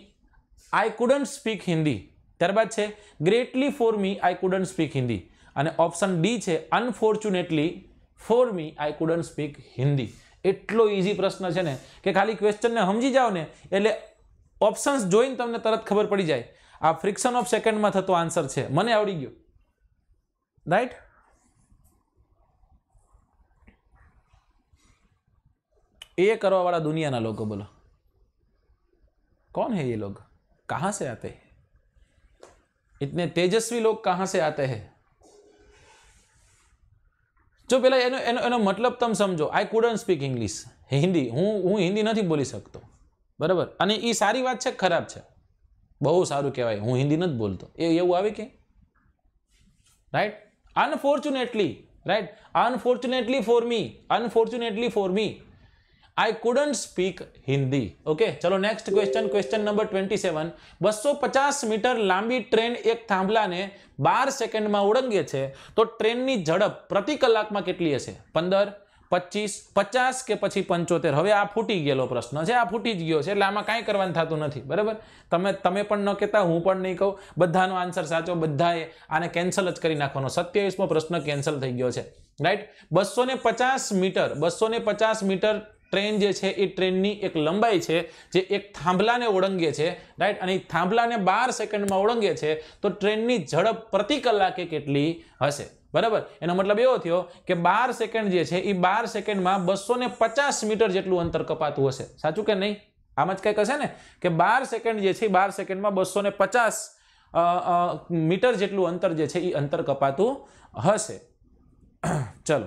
I couldn't speak Hindi ત્યારબાદ છે greatly for me I couldn't speak Hindi અને ઓપ્શન ડી છે unfortunately for me I couldn't speak Hindi એટલો easy પ્રશ્ન છે ને કે ખાલી ક્વેશ્ચનને સમજી જાઓ ને એટલે ઓપ્શન્સ જોઈને તમને તરત ખબર પડી જાય આ ફ્રિક્શન ઓફ સેકન્ડમાં થતો આન્સર છે મને આવડી ગયો રાઈટ એ કરવાવાળા દુનિયાના લોકો બોલો કોણ હે એ લોક કહા સે આતે હૈ ઇતને તેજસ્વી લોક કહા સે આતે હે જો પેલા એનો એનો એનો મતલબ તમે સમજો I couldn't speak English Hindi હું હું હિન્દી નથી બોલી શકતો બરાબર અને એ સારી વાત છે ખરાબ છે બહુ સારું કહેવાય હું હિન્દી નથી બોલતો એ એવું આવે કે right unfortunately right unfortunately for me unfortunately for me I couldn't speak Hindi okay ચલો next question question number twenty seven બસો પચાસ મીટર લાંબી ટ્રેન એક થાંભલાને બાર સેકન્ડમાં ઓળંગે છે તો ટ્રેનની ઝડપ પ્રતિ કલાકમાં કેટલી હશે પંદર પચીસ પચાસ કે પછી પંચોતેર હવે આ ફૂટી ગયેલો પ્રશ્ન છે આ ફૂટી જ ગયો છે એટલે આમાં કાંઈ કરવાનું થતું નથી બરાબર તમે તમે પણ ન કહેતા હું પણ નહીં કહું બધાનો આન્સર સાચો બધાએ આને કેન્સલ જ કરી નાખવાનો સત્યાવીસમો પ્રશ્ન કેન્સલ થઈ ગયો છે રાઈટ બસો પચાસ મીટર બસો પચાસ મીટર ટ્રેન જે છે એ ટ્રેનની એક લંબાઈ છે જે એક થાંભલાને ઓળંગે છે રાઈટ અને થાંભલાને બાર સેકન્ડમાં ઓળંગે છે તો ટ્રેનની ઝડપ પ્રતિ કલાકે કેટલી હશે બરાબર એનો મતલબ એવો થયો કે બાર સેકન્ડ જે છે એ બાર સેકન્ડમાં બસો પચાસ મીટર જેટલું અંતર કપાતું હશે સાચું કે નહીં આમ જ કંઈક હશે ને કે બાર સેકન્ડ જે છે એ બાર સેકન્ડમાં બસો પચાસ મીટર જેટલું અંતર જે છે એ અંતર કપાતું હશે ચલો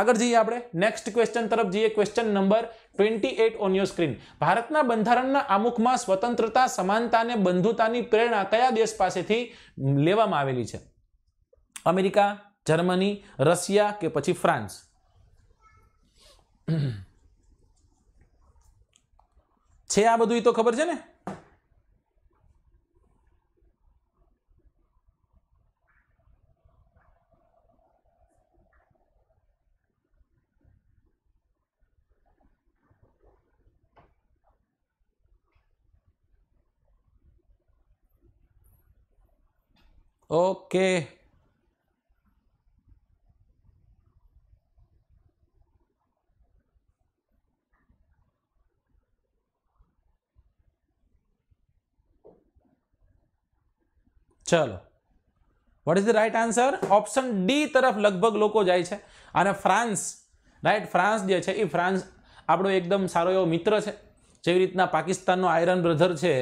આગળ જઈએ આપણે નેક્સ્ટ ક્વેશ્ચન તરફ જઈએ question number twenty eight on your screen ભારતના બંધારણના આમુખમાં સ્વતંત્રતા સમાનતા અને બંધુતાની પ્રેરણા કયા દેશ પાસેથી લેવામાં આવેલી છે अमेरिका जर्मनी रशिया के पीछे फ्रांस छे आ बधु तो खबर है ओके okay. ચલો what is the right answer option D તરફ લગભગ લોકો જાય છે અને ફ્રાન્સ રાઈટ ફ્રાન્સ જે છે એ ફ્રાન્સ આપણો એકદમ સારો એવો મિત્ર છે જેવી રીતના પાકિસ્તાનનો આયરન બ્રધર છે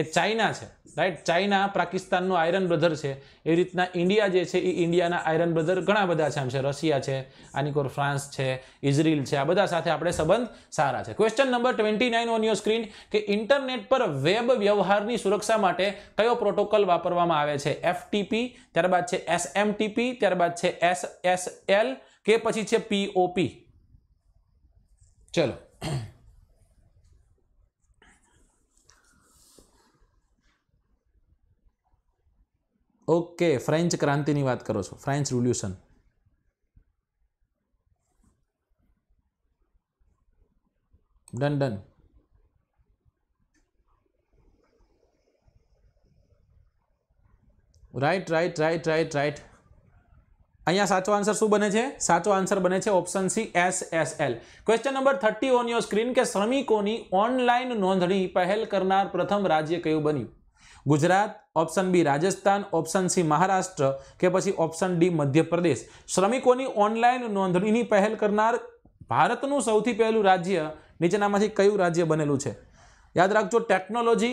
એ ચાઇના છે રાઈટ ચાઇના પાકિસ્તાનનો આયરન બ્રધર છે એવી રીતના ઇન્ડિયા જે છે એ ઇન્ડિયાના આયરન બ્રધર ઘણા બધા છે આમ છે રશિયા છે આની કોર ફ્રાન્સ છે ઇઝરાયલ છે આ બધા સાથે આપણે સંબંધ સારા છે question number twenty nine on your screen કે ઇન્ટરનેટ પર વેબ વ્યવહારની સુરક્ષા માટે કયો પ્રોટોકોલ વાપરવામાં આવે છે એફટીપી ત્યારબાદ છે એસએમટીપી ત્યારબાદ છે એસ એસ એલ કે પછી છે પીઓપી ચલો ઓકે ફ્રેન્ચ ક્રાંતિની વાત કરો છો French revolution done done right right right right right અહીંયા સાચો આન્સર શું બને છે સાચો આન્સર બને છે option C S S L question number thirty on your screen કે શ્રમિકોની ઓનલાઈન નોંધણી પહેલ કરનાર પ્રથમ રાજ્ય કયું બન્યું Gujarat option B Rajasthan option C Maharashtra કે પછી ઓપ્શન ડી મધ્યપ્રદેશ શ્રમિકોની ઓનલાઈન નોંધણીની પહેલ કરનાર ભારતનું સૌથી પહેલું રાજ્ય નીચેનામાંથી કયું રાજ્ય બનેલું છે યાદ રાખજો ટેકનોલોજી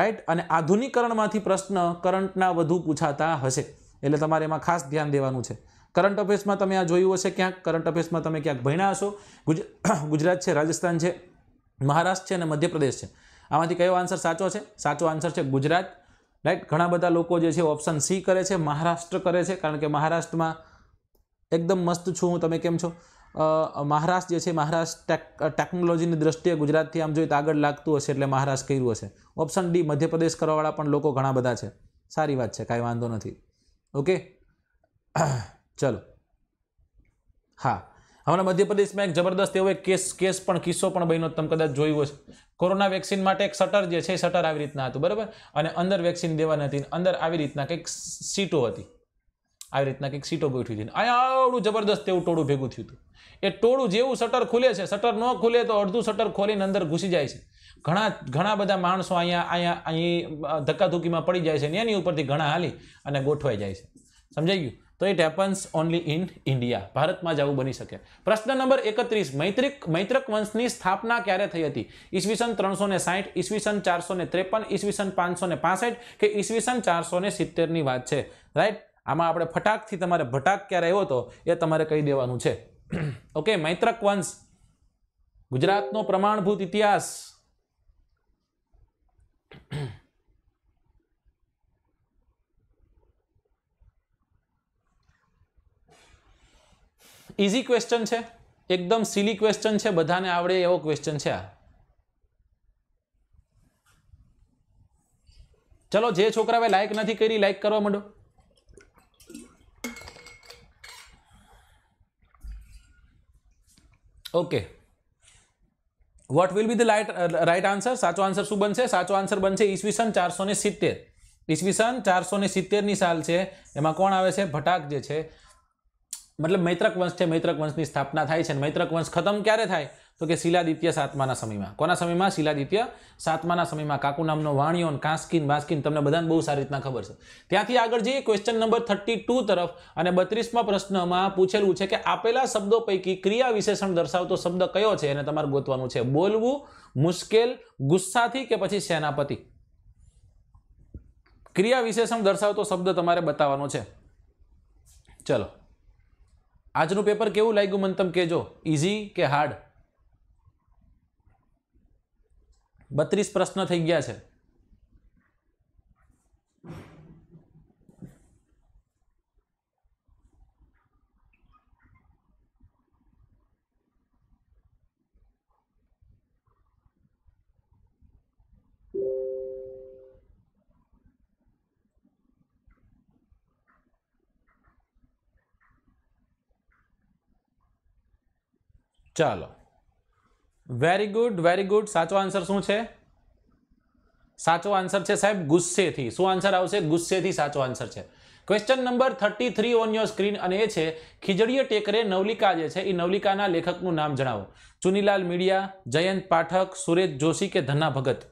રાઈટ અને આધુનિકરણમાંથી પ્રશ્ન કરંટના વધુ પૂછાતા હશે એટલે તમારે એમાં ખાસ ધ્યાન દેવાનું છે કરંટ અફેર્સમાં તમે આ જોયું હશે ક્યાંક કરંટ અફેર્સમાં તમે ક્યાંક ભણ્યા હશો ગુજરાત છે રાજસ્થાન છે મહારાષ્ટ્ર છે અને મધ્યપ્રદેશ છે આમાંથી કયો આન્સર સાચો છે સાચો આન્સર છે ગુજરાત રાઈટ ઘણા બધા લોકો જે છે ઓપ્શન સી કરે છે મહારાષ્ટ્ર કરે છે કારણ કે મહારાષ્ટ્રમાં એકદમ મસ્ત છું હું તમે કેમ છો મહારાષ્ટ્ર જે છે મહારાષ્ટ્ર ટેકનોલોજીની દ્રષ્ટિએ ગુજરાતથી આમ જોઈએ તો આગળ લાગતું હશે એટલે મહારાષ્ટ્ર કર્યું હશે ઓપ્શન ડી મધ્યપ્રદેશ કરવાવાળા પણ લોકો ઘણા બધા છે સારી વાત છે કાંઈ વાંધો નથી ઓકે ચલો હા હમણાં મધ્યપ્રદેશમાં એક જબરદસ્ત એવો એક કેસ કેસ પણ કિસ્સો પણ બન્યો તમે કદાચ જોયો છે કોરોના વેક્સિન માટે એક શટર જે છે શટર આવી રીતના હતું બરાબર અને અંદર વેક્સિન દેવાની હતી અંદર આવી રીતના કંઈક સીટો હતી આવી રીતના કંઈક સીટો ગોઠવી હતી અહીંયા આવડું જબરદસ્ત એવું ટોળું ભેગું થયું હતું એ ટોળું જેવું શટર ખુલે છે શટર ન ખુલે તો અડધું શટર ખોલીને અંદર ઘૂસી જાય છે ઘણા ઘણા બધા માણસો અહીંયા અહીંયા અહીં ધક્કાધુક્કીમાં પડી જાય છે ને એની ઉપરથી ઘણા હાલી અને ગોઠવાઈ જાય છે સમજાઈ ગયું તો it happens only in India ભારતમાં જ આવું બની શકે પ્રશ્ન નંબર એકત્રીસ મૈત્રિક મૈત્રક વંશની સ્થાપના ક્યારે થઈ હતી ઈસવીસન ત્રણસો ને સાહીઠ ઈસવીસન ચારસો ને ત્રેપન ઈસવીસન પાંચસો ને પાસઠ કે ઈસવીસન ચારસો ને સિત્તેરની વાત છે રાઈટ આમાં આપણે ફટાકથી તમારે ભટાક ક્યારે આવ્યો હતો એ તમારે કહી દેવાનું છે ઓકે મૈત્રક વંશ ગુજરાતનો પ્રમાણભૂત ઇતિહાસ ઇઝી ક્વેશ્ચન છે એકદમ સિલી ક્વેશ્ચન છે બધાને આવડે એવો ક્વેશ્ચન છે આ ચલો જે છોકરાએ લાઈક નથી કરી લાઈક કરવા માંડો okay what will be the light right answer સાચો આન્સર શું બનશે સાચો આન્સર બનશે ઈસવીસન ચારસો ને સિત્તેર ઈસવીસન ચારસો ને સિત્તેરની સાલ છે એમાં કોણ આવે છે ભટાક જે છે મતલબ મૈત્રક વંશ છે મૈત્રક વંશની સ્થાપના થાય છે મૈત્રક વંશ ખતમ ક્યારે થાય તો કે શિલાદિત્ય સાતમાના સમયમાં કોના સમયમાં શિલાદિત્ય સાતમાના સમયમાં કાકુ નામનો વાણિયો કાંસ્કીન બાસ્કીન તમને બધાને બહુ સારી રીતના ખબર છે ત્યાંથી આગળ જઈએ ક્વેશ્ચન નંબર થર્ટી ટુ તરફ અને બત્રીસમાં પ્રશ્નમાં પૂછેલું છે કે આપેલા શબ્દો પૈકી ક્રિયા વિશેષણ દર્શાવતો શબ્દ કયો છે એને તમારે ગોતવાનું છે બોલવું મુશ્કેલ ગુસ્સાથી કે પછી સેનાપતિ ક્રિયા વિશેષણ દર્શાવતો શબ્દ તમારે બતાવવાનો છે ચલો આજનું પેપર કેવું લાગ્યું મને તમે કહેજો ઇઝી કે હાર્ડ બત્રીસ પ્રશ્ન થઈ ગયા છે ચાલો વેરી ગુડ વેરી ગુડ સાચો આન્સર શું છે સાચો આન્સર છે સાહેબ ગુસ્સેથી શું આન્સર આવશે ગુસ્સેથી સાચો આન્સર છે question number thirty three on your screen અને એ છે ખીજડીય ટેકરે નવલિકા જે છે એ નવલિકાના લેખકનું નામ જણાવો ચુનીલાલ મીડિયા જયંત પાઠક સુરેશ જોશી કે ધના ભગત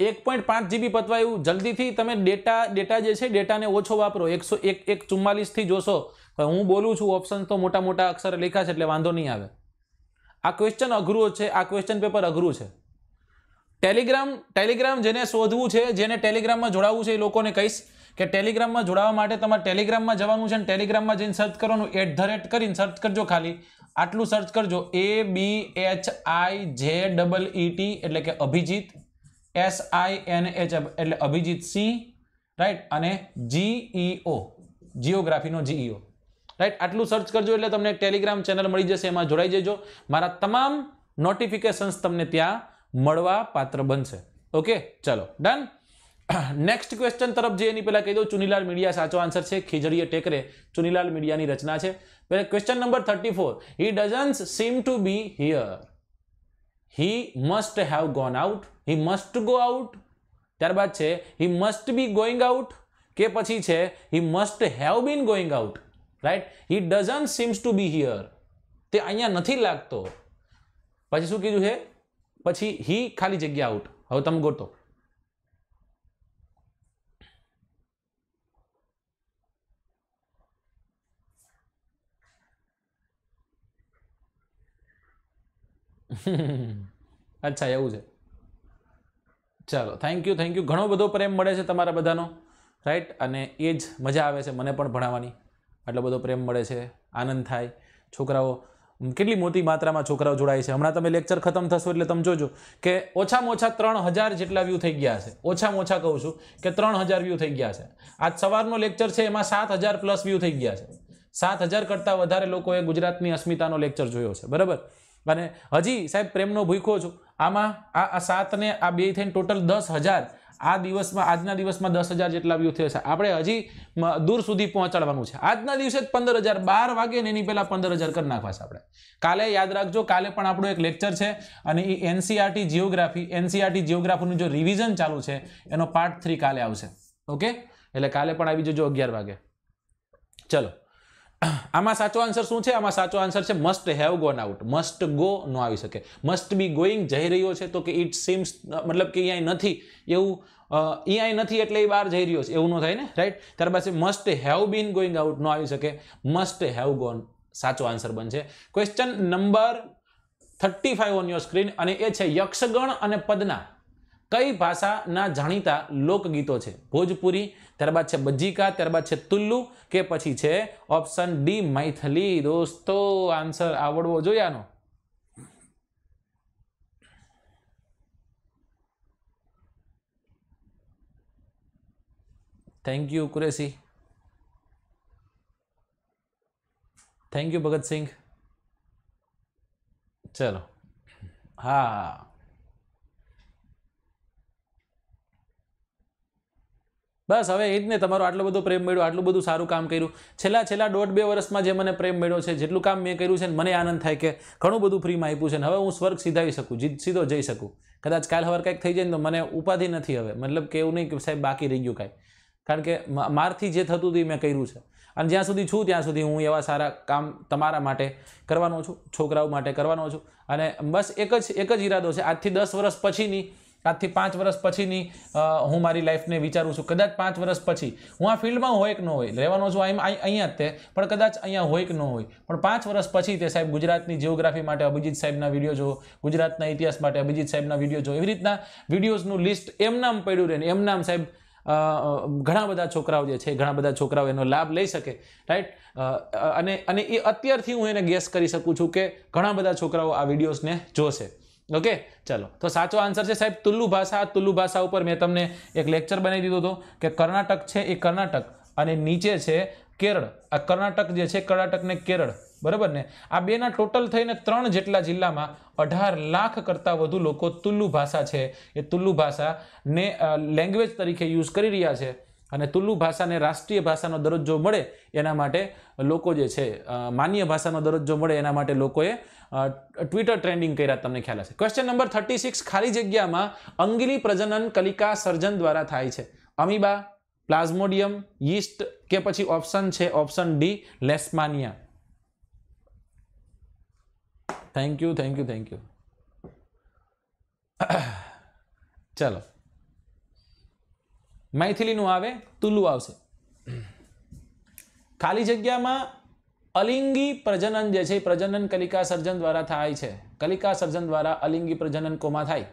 એક પોઈન્ટ પાંચ જીબી પતવાયું જલ્દીથી તમે ડેટા ડેટા જે છે ડેટાને ઓછો વાપરો એકસો એક એક ચુમ્માલીસથી જોશો હું બોલું છું ઓપ્શન તો મોટા મોટા અક્ષરે લખ્યા છે એટલે વાંધો નહીં આવે આ ક્વેશ્ચન અઘરું છે આ ક્વેશ્ચન પેપર અઘરું છે ટેલિગ્રામ ટેલિગ્રામ જેને શોધવું છે જેને ટેલિગ્રામમાં જોડાવવું છે એ લોકોને કહીશ કે ટેલિગ્રામમાં જોડાવા માટે તમારે ટેલિગ્રામમાં જવાનું છે અને ટેલિગ્રામમાં જઈને સર્ચ કરવાનું એટ ધ રેટ કરીને સર્ચ કરજો ખાલી આટલું સર્ચ કરજો એ બી એચ આઈ જે ડબલ ટી એટલે કે Abhijeet S I N H એટલે અભિજીત સિંહ રાઈટ અને જીઈઓ e જીઓગ્રાફીનો જીઈઓ રાઈટ e આટલું સર્ચ કરજો એટલે તમને ટેલિગ્રામ ચેનલ મળી જશે એમાં જોડાઈ જજો મારા તમામ નોટિફિકેશન્સ તમને ત્યાં મળવા પાત્ર બનશે ઓકે ચલો ડન નેક્સ્ટ ક્વેશ્ચન તરફ જે એની પહેલાં કહી દઉં ચુનીલાલ મીડિયા સાચો આન્સર છે ખીજડીએ ટેકરે ચુનીલાલ મીડિયાની રચના છે પહેલાં question number thirty four he dozens seem to be here he must have gone out he must go out ત્યારબાદ છે he must be going out કે પછી છે he must have been going out right he doesn't seems to be here તે અહીંયા નથી લાગતો પછી શું કીધું છે પછી હી ખાલી જગ્યા આઉટ હવે તમે ગોતો અચ્છા એવું છે ચાલો થેન્ક યુ થેન્ક યુ ઘણો બધો પ્રેમ મળે છે તમારા બધાનો રાઈટ અને એ જ મજા આવે છે મને પણ ભણાવવાની આટલો બધો પ્રેમ મળે છે આનંદ થાય છોકરાઓ કેટલી મોટી માત્રામાં છોકરાઓ જોડાય છે હમણાં તમે લેક્ચર ખતમ થશો એટલે તમે જોજો કે ઓછામાં ઓછા ત્રણ હજાર જેટલા વ્યૂ થઈ ગયા છે ઓછામાં ઓછા કહું છું કે ત્રણ હજાર વ્યૂ થઈ ગયા છે આજ સવારનો લેક્ચર છે એમાં સાત હજાર પ્લસ વ્યૂ થઈ ગયા છે સાત હજાર કરતાં વધારે લોકોએ ગુજરાતની અસ્મિતાનો લેક્ચર જોયો છે બરાબર અને હજી સાહેબ પ્રેમનો ભૂખો છું આમાં આ સાત ને આ બે થઈને ટોટલ દસ હજાર આ દિવસમાં આજના દિવસમાં દસ હજાર જેટલા વ્યૂ થયા છે આપણે હજી દૂર સુધી પહોંચાડવાનું છે આજના દિવસે જ પંદર હજાર બાર વાગે ને એની પહેલાં પંદર હજાર કરી નાખવા છે આપણે કાલે યાદ રાખજો કાલે પણ આપણું એક લેક્ચર છે અને એ એનસીઆરટી જીઓગ્રાફી એનસીઆરટી જીઓગ્રાફીનું જો રિવિઝન ચાલુ છે એનો પાર્ટ થ્રી કાલે આવશે ઓકે એટલે કાલે પણ આવી જજો અગિયાર વાગે ચલો આમાં સાચો આન્સર શું છે આમાં સાચો આન્સર છે must have gone out must go નો આવી શકે મસ્ટ બી ગોઈંગ જઈ રહ્યો છે તો કે ઇટ સીમ્સ મતલબ કે અહીંયા નથી એવું અહીંયા નથી એટલે એ બહાર જઈ રહ્યો છે એવું ન થાય ને રાઈટ ત્યારબાદ must have been going out નો આવી શકે મસ્ટ હેવ ગોન સાચો આન્સર બનશે question number thirty five on your screen અને એ છે યક્ષગણ અને પદના કઈ ભાષાના જાણીતા લોકગીતો છે ભોજપુરી ત્યારબાદ છે બજીકા ત્યારબાદ છે તુલ્લુ કે પછી છે ઓપ્શન ડી મૈથલી દોસ્તો આન્સર આવડવો જોઈએ આનો thank you Qureshi thank you Bhagat Singh ચલો હા બસ હવે એ જ ને તમારો આટલો બધો પ્રેમ મળ્યો આટલું બધું સારું કામ કર્યું છેલ્લા છેલ્લા દોઢ બે વર્ષમાં જે મને પ્રેમ મળ્યો છે જેટલું કામ મેં કર્યું છે ને મને આનંદ થાય કે ઘણું બધું ફ્રીમાં આપ્યું છે ને હવે હું સ્વર્ગ સીધાવી શકું સીધો જઈ શકું કદાચ કાલ હવાર કંઈક થઈ જાય ને તો મને ઉપાધિ નથી હવે મતલબ કે એવું નહીં કે સાહેબ બાકી રહી ગયું કાંઈ કારણ કે મારથી જે થતું હતું મેં કર્યું છે અને જ્યાં સુધી છું ત્યાં સુધી હું એવા સારા કામ તમારા માટે કરવાનો છું છોકરાઓ માટે કરવાનો છું અને બસ એક જ એક જ ઈરાદો છે આજથી દસ વર્ષ પછીની આજથી પાંચ વર્ષ પછીની હું મારી લાઈફને વિચારું છું કદાચ પાંચ વર્ષ પછી હું આ ફિલ્ડમાં હોય કે ન હોય રહેવાનો છું આમ અહીંયા જ તે પણ કદાચ અહીંયા હોય કે ન હોય પણ પાંચ વર્ષ પછી તે સાહેબ ગુજરાતની જિયોગ્રાફી માટે અભિજીત સાહેબના વિડીયો જો ગુજરાતના ઇતિહાસ માટે અભિજીત સાહેબના વિડીયો જો એવી રીતના વિડીયોઝનું લિસ્ટ એમ નામ પડ્યું રહે ને એમ નામ સાહેબ ઘણા બધા છોકરાઓ જે છે ઘણા બધા છોકરાઓ એનો લાભ લઈ શકે રાઈટ અને અને એ અત્યારથી હું એને ગેસ કરી શકું છું કે ઘણા બધા છોકરાઓ આ વિડીયોઝને જોશે ઓકે ચલો તો સાચો આન્સર છે સાહેબ તુલ્લુ ભાષા તુલ્લુ ભાષા ઉપર મેં તમને એક લેક્ચર બનાવી દીધો હતો કે કર્ણાટક છે એ કર્ણાટક અને નીચે છે કેરળ આ કર્ણાટક જે છે કર્ણાટક ને કેરળ બરાબર ને આ બેના ટોટલ થઈને ત્રણ જેટલા જિલ્લામાં અઢાર લાખ કરતાં વધુ લોકો તુલ્લુ ભાષા છે એ તુલ્લુ ભાષાને લેંગ્વેજ તરીકે યુઝ કરી રહ્યા છે અને તુલ્લુ ભાષાને રાષ્ટ્રીય ભાષાનો દરજ્જો મળે એના માટે લોકો જે છે માન્ય ભાષાનો દરજ્જો મળે એના માટે લોકોએ ટ્વિટર ટ્રેન્ડિંગ કર્યા તમને ખ્યાલ હશે ક્વેશ્ચન નંબર થર્ટી સિક્સ ખાલી જગ્યામાં અંગિલી પ્રજનન કલિકા સર્જન દ્વારા થાય છે અમીબા પ્લાઝ્મોડિયમ યીસ્ટ કે પછી ઓપ્શન છે option D leishmania thank you thank you thank you ચાલો મૈથિલીનું આવે તુલુ આવશે ખાલી જગ્યામાં અલિંગી પ્રજનન જે છે એ પ્રજનન કલિકા સર્જન દ્વારા થાય છે કલિકા સર્જન દ્વારા અલિંગી પ્રજનન કોમાં થાય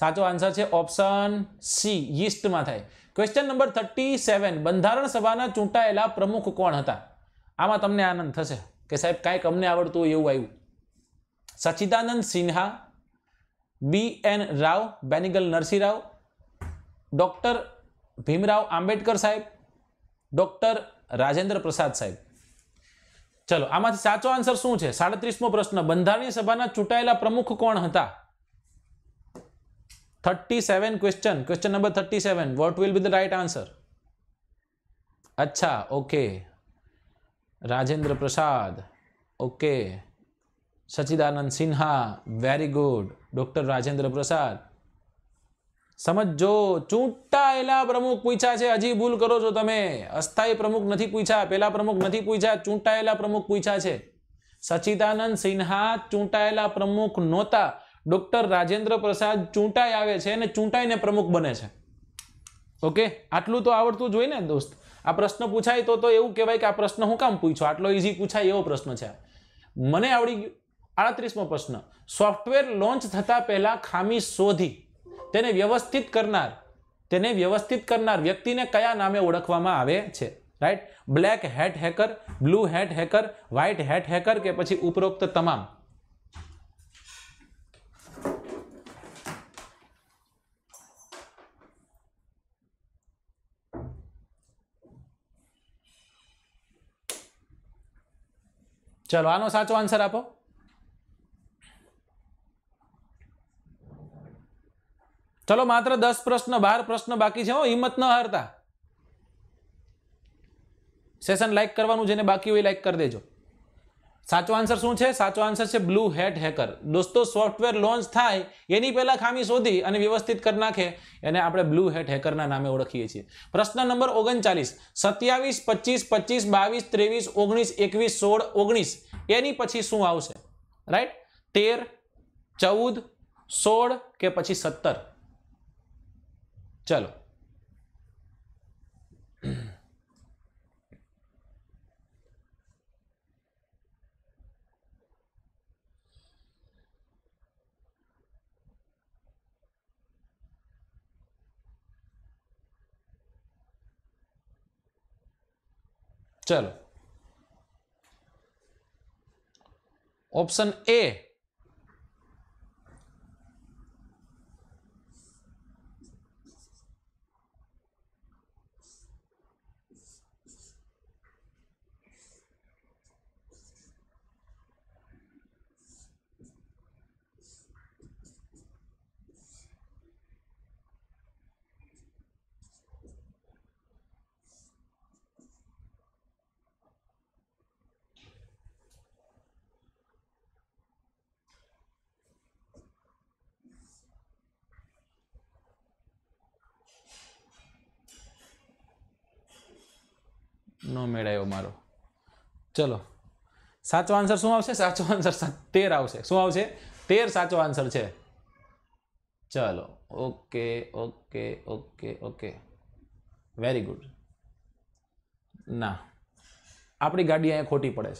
સાચો આન્સર છે ઓપ્શન સી યીસ્ટમાં થાય ક્વેશ્ચન નંબર થર્ટી સેવન બંધારણ સભાના ચૂંટાયેલા પ્રમુખ કોણ હતા આમાં તમને આનંદ થશે કે સાહેબ કાંઈક અમને આવડતું એવું આવ્યું Sachchidanand Sinha B N Rao Benegal Narasimharao doctor Bhimrao Ambedkar સાહેબ ડૉક્ટર રાજેન્દ્ર પ્રસાદ સાહેબ ચલો આમાંથી સાચો આન્સર શું છે સાડત્રીસમો પ્રશ્ન બંધારણીય સભાના ચૂંટાયેલા પ્રમુખ કોણ હતા thirty seven question question number thirty seven what will be the right answer અચ્છા okay Rajendra Prasad okay Sachchidanand Sinha very good doctor Rajendra Prasad સમજો ચૂંટાયેલા પ્રમુખ પૂછ્યા છે હજી ભૂલ કરો છો તમે અસ્થાયી પ્રમુખ નથી પૂછ્યા પેલા પ્રમુખ નથી પૂછ્યા ચૂંટાયેલા પ્રમુખ પૂછ્યા છે સચિદાનંદ સિન્હા ચૂંટાયેલા પ્રમુખ નહોતા ડોક્ટર રાજેન્દ્ર પ્રસાદ ચૂંટાઈ આવે છે અને ચૂંટાઈને પ્રમુખ બને છે ઓકે આટલું તો આવડતું જોઈએ ને દોસ્ત આ પ્રશ્ન પૂછાય તો એવું કહેવાય કે આ પ્રશ્ન હું કામ પૂછો આટલો ઈઝી પૂછાય એવો પ્રશ્ન છે મને આવડી ગયો આડત્રીસમો પ્રશ્ન સોફ્ટવેર લોન્ચ થતાં પહેલાં ખામી શોધી તેને વ્યવસ્થિત કરનાર તેને વ્યવસ્થિત કરનાર વ્યક્તિને કયા નામે ઓળખવામાં આવે છે right black hat hacker blue hat hacker white hat hacker કે પછી ઉપરોક્ત તમામ ચલો આનો સાચો આન્સર આપો ચલો માત્ર દસ પ્રશ્ન બાર પ્રશ્ન બાકી છે હો હિંમત ન હારતા સેશન લાઇક કરવાનું જેને બાકી હોય લાઇક કરી દેજો સાચો આન્સર શું છે સાચો આન્સર છે બ્લુ હેટ હેકર દોસ્તો સોફ્ટવેર લોન્ચ થાય એની પહેલાં ખામી શોધી અને વ્યવસ્થિત કરી નાખે એને આપણે બ્લુ હેટ હેકરના નામે ઓળખીએ છીએ પ્રશ્ન નંબર ઓગણચાલીસ સત્યાવીસ પચીસ પચીસ બાવીસ ત્રેવીસ ઓગણીસ એકવીસ સોળ ઓગણીસ એની પછી શું આવશે રાઈટ તેર ચૌદ સોળ કે પછી સત્તર चलो चलो ऑप्शन ए નો મેળાયો મારો ચલો સાચો આન્સર શું આવશે સાચો આન્સર તેર આવશે શું આવશે તેર સાચો આન્સર છે ચલો okay okay okay okay very good ના આપણી ગાડી અહીંયા ખોટી પડે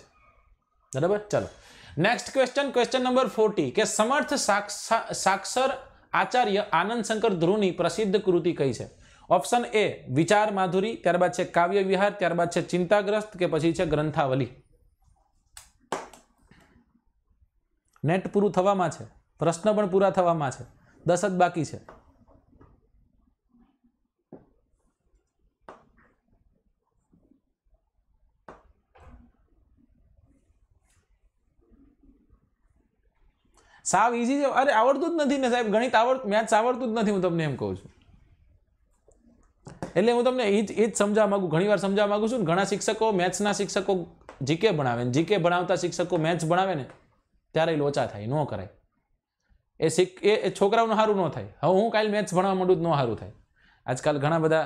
છે બરાબર ચલો next question question number forty કે સમર્થ સાક્ષર આચાર્ય આનંદ શંકર ધ્રુવની પ્રસિદ્ધ કૃતિ કઈ છે ઓપ્શન એ વિચાર માધુરી ત્યારબાદ છે કાવ્ય વિહાર ત્યારબાદ છે ચિંતાગ્રસ્ત કે પછી છે ગ્રંથાવલી નેટ પૂરું થવામાં છે પ્રશ્ન પણ પૂરા થવામાં છે દસ જ બાકી છે સાવ ઇઝી છે અરે આવડતું જ નથી ને સાહેબ ગણિત આવડ મેથ્સ આવડતું જ નથી હું તમને એમ કહું છું એટલે હું તમને એ જ એ જ સમજાવવા માગું ઘણીવાર સમજાવવા માગું છું ને ઘણા શિક્ષકો મેથ્સના શિક્ષકો જીકે ભણાવે ને જીકે ભણાવતા શિક્ષકો મેથ્સ ભણાવે ને ત્યારે એ લોચા થાય ન કરાય એ શીખ એ છોકરાઓનું સારું ન થાય હવે હું કાલે મેથ્સ ભણાવવા માંડું ન સારું થાય આજકાલ ઘણા બધા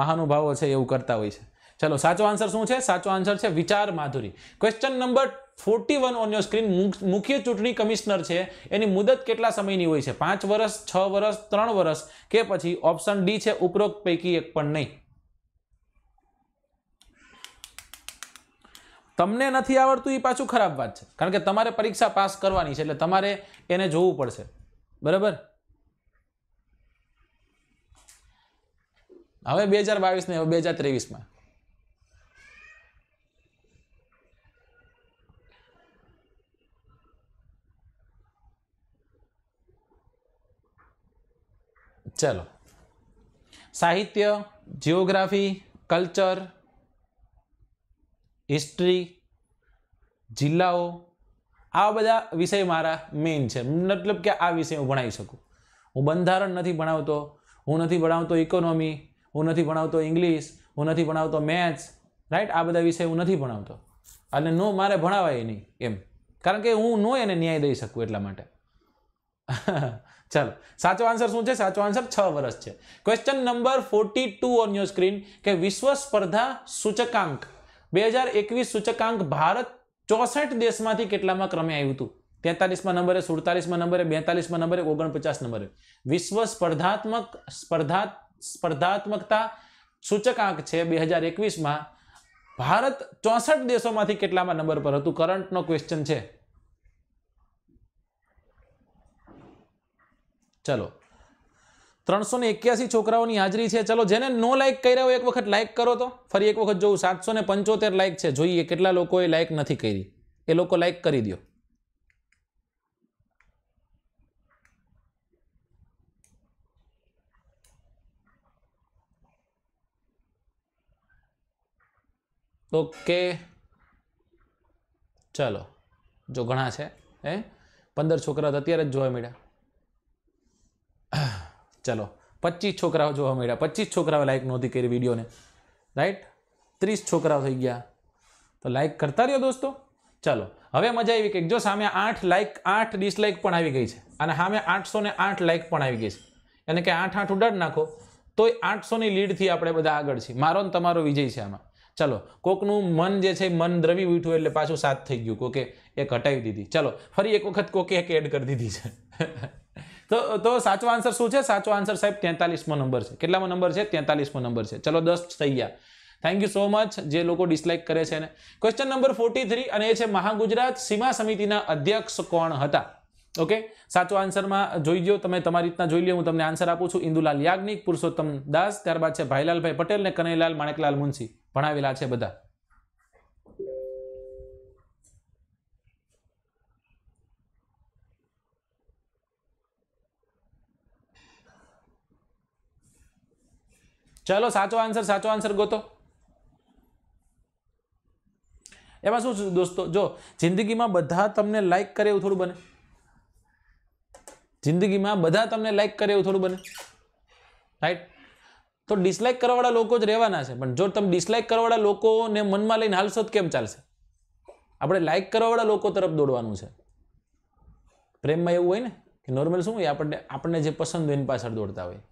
મહાનુભાવો છે એવું કરતા હોય છે ચલો સાચો આન્સર શું છે સાચો આન્સર છે વિચાર Madhuri question number forty one on your screen મુખ્ય ચૂંટણી કમિશનર છે એની મુદત કેટલા સમયની હોય છે પાંચ વર્ષ છ વર્ષ ત્રણ વર્ષ કે પછી ઓપ્શન ડી છે ઉપરોક્ત પૈકી એક પણ નહીં તમને નથી આવડતું એ પાછું ખરાબ વાત છે કારણ કે તમારે પરીક્ષા પાસ કરવાની છે એટલે તમારે એને જોવું પડશે બરાબર હવે બે હજાર બાવીસને હવે બે હજાર ત્રેવીસમાં ચલો સાહિત્ય જિયોગ્રાફી કલ્ચર હિસ્ટ્રી જિલ્લાઓ આ બધા વિષય મારા મેઇન છે મતલબ કે આ વિષય હું ભણાવી શકું હું બંધારણ નથી ભણાવતો હું નથી ભણાવતો ઇકોનોમી હું નથી ભણાવતો ઇંગ્લિશ હું નથી ભણાવતો મેથ્સ રાઈટ આ બધા વિષય હું નથી ભણાવતો અને નો મારે ભણાવાય નહીં એમ કારણ કે હું નો એને ન્યાય દઈ શકું એટલા માટે ચાલો સાચો આન્સર શું છે સાચો આન્સર છ વર્ષ છે question number forty two on your screen કે વિશ્વ સ્પર્ધા સૂચકાંક બે હજાર એકવીસ સૂચકાંક ભારત ચોસઠ દેશમાંથી કેટલામાં ક્રમે આવ્યું હતું તેતાલીસમાં નંબરે સુડતાલીસમાં નંબરે બેતાલીસમાં નંબરે ઓગણપચાસ નંબરે વિશ્વ સ્પર્ધાત્મક સ્પર્ધા સ્પર્ધાત્મકતા સૂચકાંક છે બે હજાર એકવીસમાં ભારત ચોસઠ દેશોમાંથી કેટલામાં નંબર પર હતું કરંટનો ક્વેશ્ચન છે ચલો ત્રણસો ને એક્યાસી છોકરાઓની હાજરી છે ચલો જેને નો લાઇક કર્યા હોય એક વખત લાઇક કરો તો ફરી એક વખત જોઉં સાતસો ને પંચોતેર લાઇક છે જોઈએ કેટલા લોકોએ લાઇક નથી કરી એ લોકો લાઇક કરી દો ઓકે ચલો જો ઘણા છે હે પંદર છોકરા તો અત્યારે જ જોવા મળ્યા ચલો પચીસ છોકરાઓ જોવા મળ્યા પચીસ છોકરાઓ લાઇક નહોતી કરી વિડીયોને રાઈટ ત્રીસ છોકરાઓ થઈ ગયા તો લાઇક કરતા રહ્યો દોસ્તો ચાલો હવે મજા આવી કે જો સામે આઠ લાઇક આઠ ડિસલાઇક પણ આવી ગઈ છે અને સામે આઠસો ને આઠ લાઇક પણ આવી ગઈ છે એને કે આઠ આઠ ઉડાડ નાખો તો એ આઠસોની લીડથી આપણે બધા આગળ છીએ મારો ને તમારો વિજય છે આમાં ચલો કોકનું મન જે છે મન દ્રવી ઉઠ્યું એટલે પાછું સાત થઈ ગયું કોકે એ હટાવી દીધી ચાલો ફરી એક વખત કોકે એક એડ કરી દીધી છે તો તો સાચો આન્સર શું છે સાચો આન્સર સાહેબ તેતાલીસમો નંબર છે કેટલામો નંબર છે તેતાલીસમો નંબર છે ચલો દસ થઈ ગયા થેન્ક યુ સો મચ જે લોકો ડિસલાઇક કરે છે એને ક્વેશ્ચન નંબર ફોર્ટી થ્રી અને એ છે મહાગુજરાત સીમા સમિતિના અધ્યક્ષ કોણ હતા ઓકે સાચો આન્સરમાં જોઈ ગયો તમે તમારી રીતના જોઈ લો હું તમને આન્સર આપું છું ઇન્દુલાલ યાજ્ઞિક પુરુષોત્તમ દાસ ત્યારબાદ છે ભાઈલાલભાઈ પટેલ ને કનૈલાલ માણેકલાલ મુનશી ભણાવેલા છે બધા ચલો સાચો આન્સર સાચો આન્સર ગોતો એમાં શું છે દોસ્તો જો જિંદગીમાં બધા તમને લાઈક કરે એવું થોડું બને જિંદગીમાં બધા તમને લાઈક કરે એવું થોડું બને રાઈટ તો ડિસલાઇક કરવાવાળા લોકો જ રહેવાના છે પણ જો તમે ડિસલાઇક કરવાવાળા લોકોને મનમાં લઈને હાલશો તો કેમ ચાલશે આપણે લાઈક કરવાવાળા લોકો તરફ દોડવાનું છે પ્રેમમાં એવું હોય ને કે નોર્મલ શું હોય આપણને આપણને જે પસંદ હોય એની પાછળ દોડતા હોય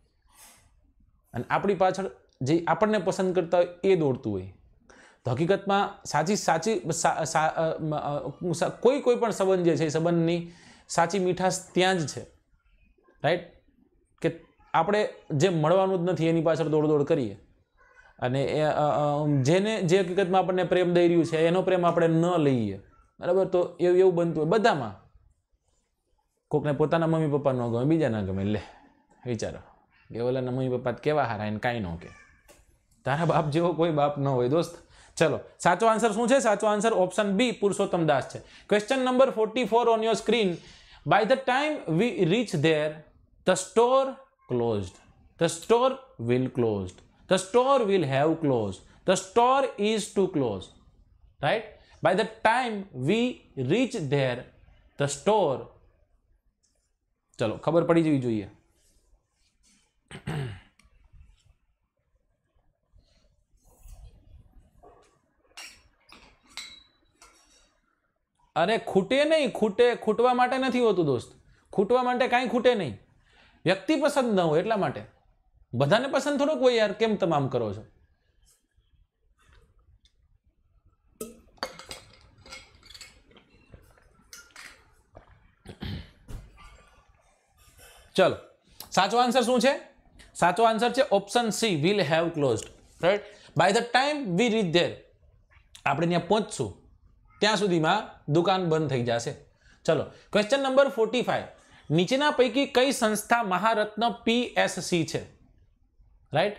અને આપણી પાછળ જે આપણને પસંદ કરતા હોય એ દોડતું હોય તો હકીકતમાં સાચી સાચી કોઈ કોઈ પણ સંબંધ જે છે એ સંબંધની સાચી મીઠાશ ત્યાં જ છે રાઈટ કે આપણે જે મળવાનું જ નથી એની પાછળ દોડ દોડ કરીએ અને એ જેને જે હકીકતમાં આપણને પ્રેમ દઈ રહ્યું છે એનો પ્રેમ આપણે ન લઈએ બરાબર તો એવું એવું બનતું હોય બધામાં કોકને પોતાના મમ્મી પપ્પા ન ગમે બીજા ના ગમે લે વિચારો ये बोला ना मुई पप्पा केवा हारा इन काई नो के तारा बाप जो कोई बाप न हो दोस्त चलो साचो आंसर शू है साचो answer option B Purushottam Das है question number forty four on your screen by the time we reach there the store close the store will close the store will have close the store is to close right by the time we reach there the store चलो खबर पड़ी जी जुए અરે ખૂટે નહીં ખૂટે ખૂટવા માટે નથી હોતું દોસ્ત ખૂટવા માટે કાંઈ ખૂટે નહીં વ્યક્તિ પસંદ ન હોય એટલા માટે બધાને પસંદ થોડુંક હોય યાર કેમ તમામ કરો છો ચલો સાચો આન્સર શું છે સાચો આન્સર છે option C will have closed right by the time we reach there આપણે ત્યાં પહોંચશું ત્યાં સુધીમાં દુકાન બંધ થઈ જશે ચલો ક્વેશ્ચન નંબર ફોર્ટી ફાઈવ નીચેના પૈકી કઈ સંસ્થા મહારત્ન પીએસસી છે રાઈટ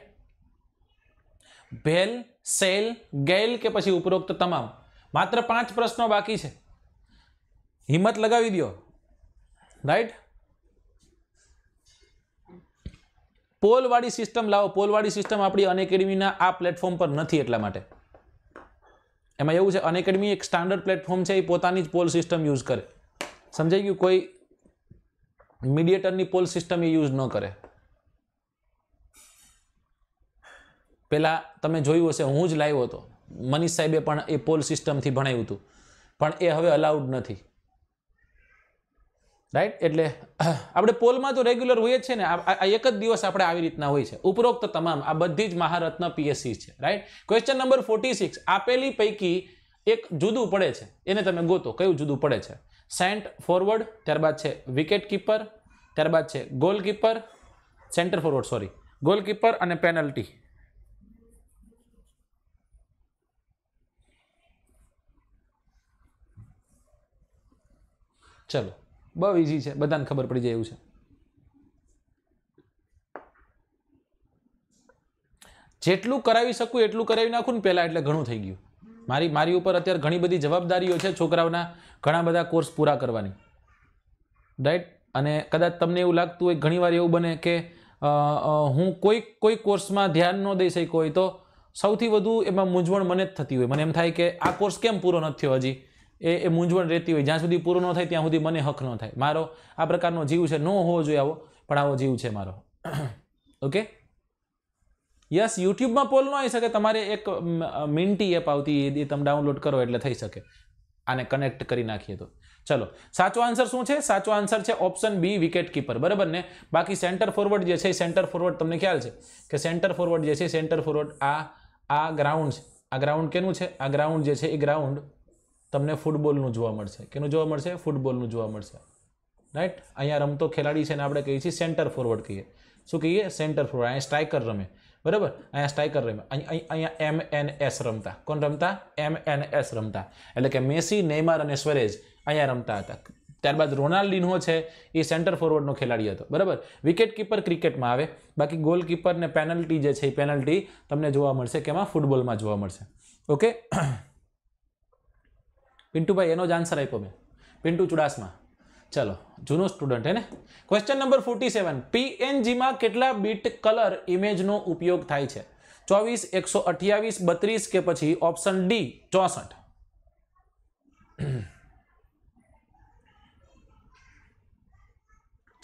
ભેલ સેલ ગેલ કે પછી ઉપરોક્ત તમામ માત્ર પાંચ પ્રશ્નો બાકી છે હિંમત લગાવી દો રાઈટ પોલવાળી સિસ્ટમ લાવો પોલવાળી સિસ્ટમ આપણી અનએકેડમીના આ પ્લેટફોર્મ પર નથી એટલા માટે એમાં એવું છે અનએકેડમી એક સ્ટાન્ડર્ડ પ્લેટફોર્મ છે એ પોતાની જ પોલ સિસ્ટમ યુઝ કરે સમજાઈ ગયું કોઈ મીડિયેટરની પોલ સિસ્ટમ એ યુઝ ન કરે પહેલાં તમે જોયું હશે હું જ લાવ્યો હતો મનીષ સાહેબે પણ એ પોલ સિસ્ટમથી ભણાવ્યું હતું પણ એ હવે અલાઉડ નથી રાઈટ એટલે આપણે પોલમાં તો રેગ્યુલર હોઈએ જ છે ને આ એક જ દિવસ આપણે આવી રીતના હોય છે ઉપરોક્ત તમામ આ બધી જ મહારત્ન પીએસસી છે right question number forty six આપેલી પૈકી એક જુદું પડે છે એને તમે ગોતો કયું જુદું પડે છે સેન્ટ ફોરવર્ડ ત્યારબાદ છે વિકેટ કીપર ત્યારબાદ છે goalkeeper centre forward sorry goalkeeper અને પેનલ્ટી ચલો બહુ ઇઝી છે બધાને ખબર પડી જાય એવું છે જેટલું કરાવી શકું એટલું કરાવી નાખું ને પહેલાં એટલે ઘણું થઈ ગયું મારી મારી ઉપર અત્યારે ઘણી બધી જવાબદારીઓ છે છોકરાઓના ઘણા બધા કોર્સ પૂરા કરવાની રાઈટ અને કદાચ તમને એવું લાગતું હોય ઘણીવાર એવું બને કે હું કોઈ કોઈ કોર્સમાં ધ્યાન ન દઈ શકું હોય તો સૌથી વધુ એમાં મૂંઝવણ મને જ થતી હોય મને એમ થાય કે આ કોર્સ કેમ પૂરો નથી થયો હજી એ એ મૂંઝવણ રહેતી હોય જ્યાં સુધી પૂરો ન થાય ત્યાં સુધી મને હક ન થાય મારો આ પ્રકારનો જીવ છે ન હોવો જોઈએ આવો પણ આવો જીવ છે મારો ઓકે યસ યુટ્યુબમાં પોલ ન આવી શકે તમારે એક મિન્ટી એપ આવતી એ તમે ડાઉનલોડ કરો એટલે થઈ શકે આને કનેક્ટ કરી નાખીએ તો ચલો સાચો આન્સર શું છે સાચો આન્સર છે ઓપ્શન બી વિકેટ કીપર બરાબર ને બાકી સેન્ટર ફોરવર્ડ જે છે સેન્ટર ફોરવર્ડ તમને ખ્યાલ છે કે સેન્ટર ફોરવર્ડ જે છે સેન્ટર ફોરવર્ડ આ આ ગ્રાઉન્ડ છે આ ગ્રાઉન્ડ કેનું છે આ ગ્રાઉન્ડ જે છે એ ગ્રાઉન્ડ તમને ફૂટબોલનું જોવા મળશે કેનું જોવા મળશે ફૂટબોલનું જોવા મળશે રાઈટ અહીંયા રમતો ખેલાડી છે ને આપણે કહીએ છીએ સેન્ટર ફોરવર્ડ કહીએ શું કહીએ સેન્ટર ફોરવર્ડ અહીંયા સ્ટ્રાઇકર રમે બરાબર અહીંયા સ્ટ્રાઇકર રમે અહીંયા એમ એન એસ રમતા કોણ રમતા એમ એન એસ રમતા એટલે કે મેસી નેમાર અને સ્વરેજ અહીંયા રમતા હતા ત્યારબાદ રોનાલ્ડિનો છે એ સેન્ટર ફોરવર્ડનો ખેલાડી હતો બરાબર વિકેટ કીપર ક્રિકેટમાં આવે બાકી ગોલકીપરને પેનલ્ટી જે છે એ પેનલ્ટી તમને જોવા મળશે કે એમાં ફૂટબોલમાં જોવા મળશે ઓકે પિન્ટુભાઈ એનો જ આન્સર આપ્યો મેં પિન્ટુ ચુડાસમા ચલો જૂનો સ્ટુડન્ટ હે ને ક્વેશ્ચન નંબર ફોર્ટી સેવન પીએનજીમાં કેટલા બીટ કલર ઇમેજનો ઉપયોગ થાય છે ચોવીસ એકસો અઠ્યાવીસ બત્રીસ કે પછી ઓપ્શન ડી ચોસઠ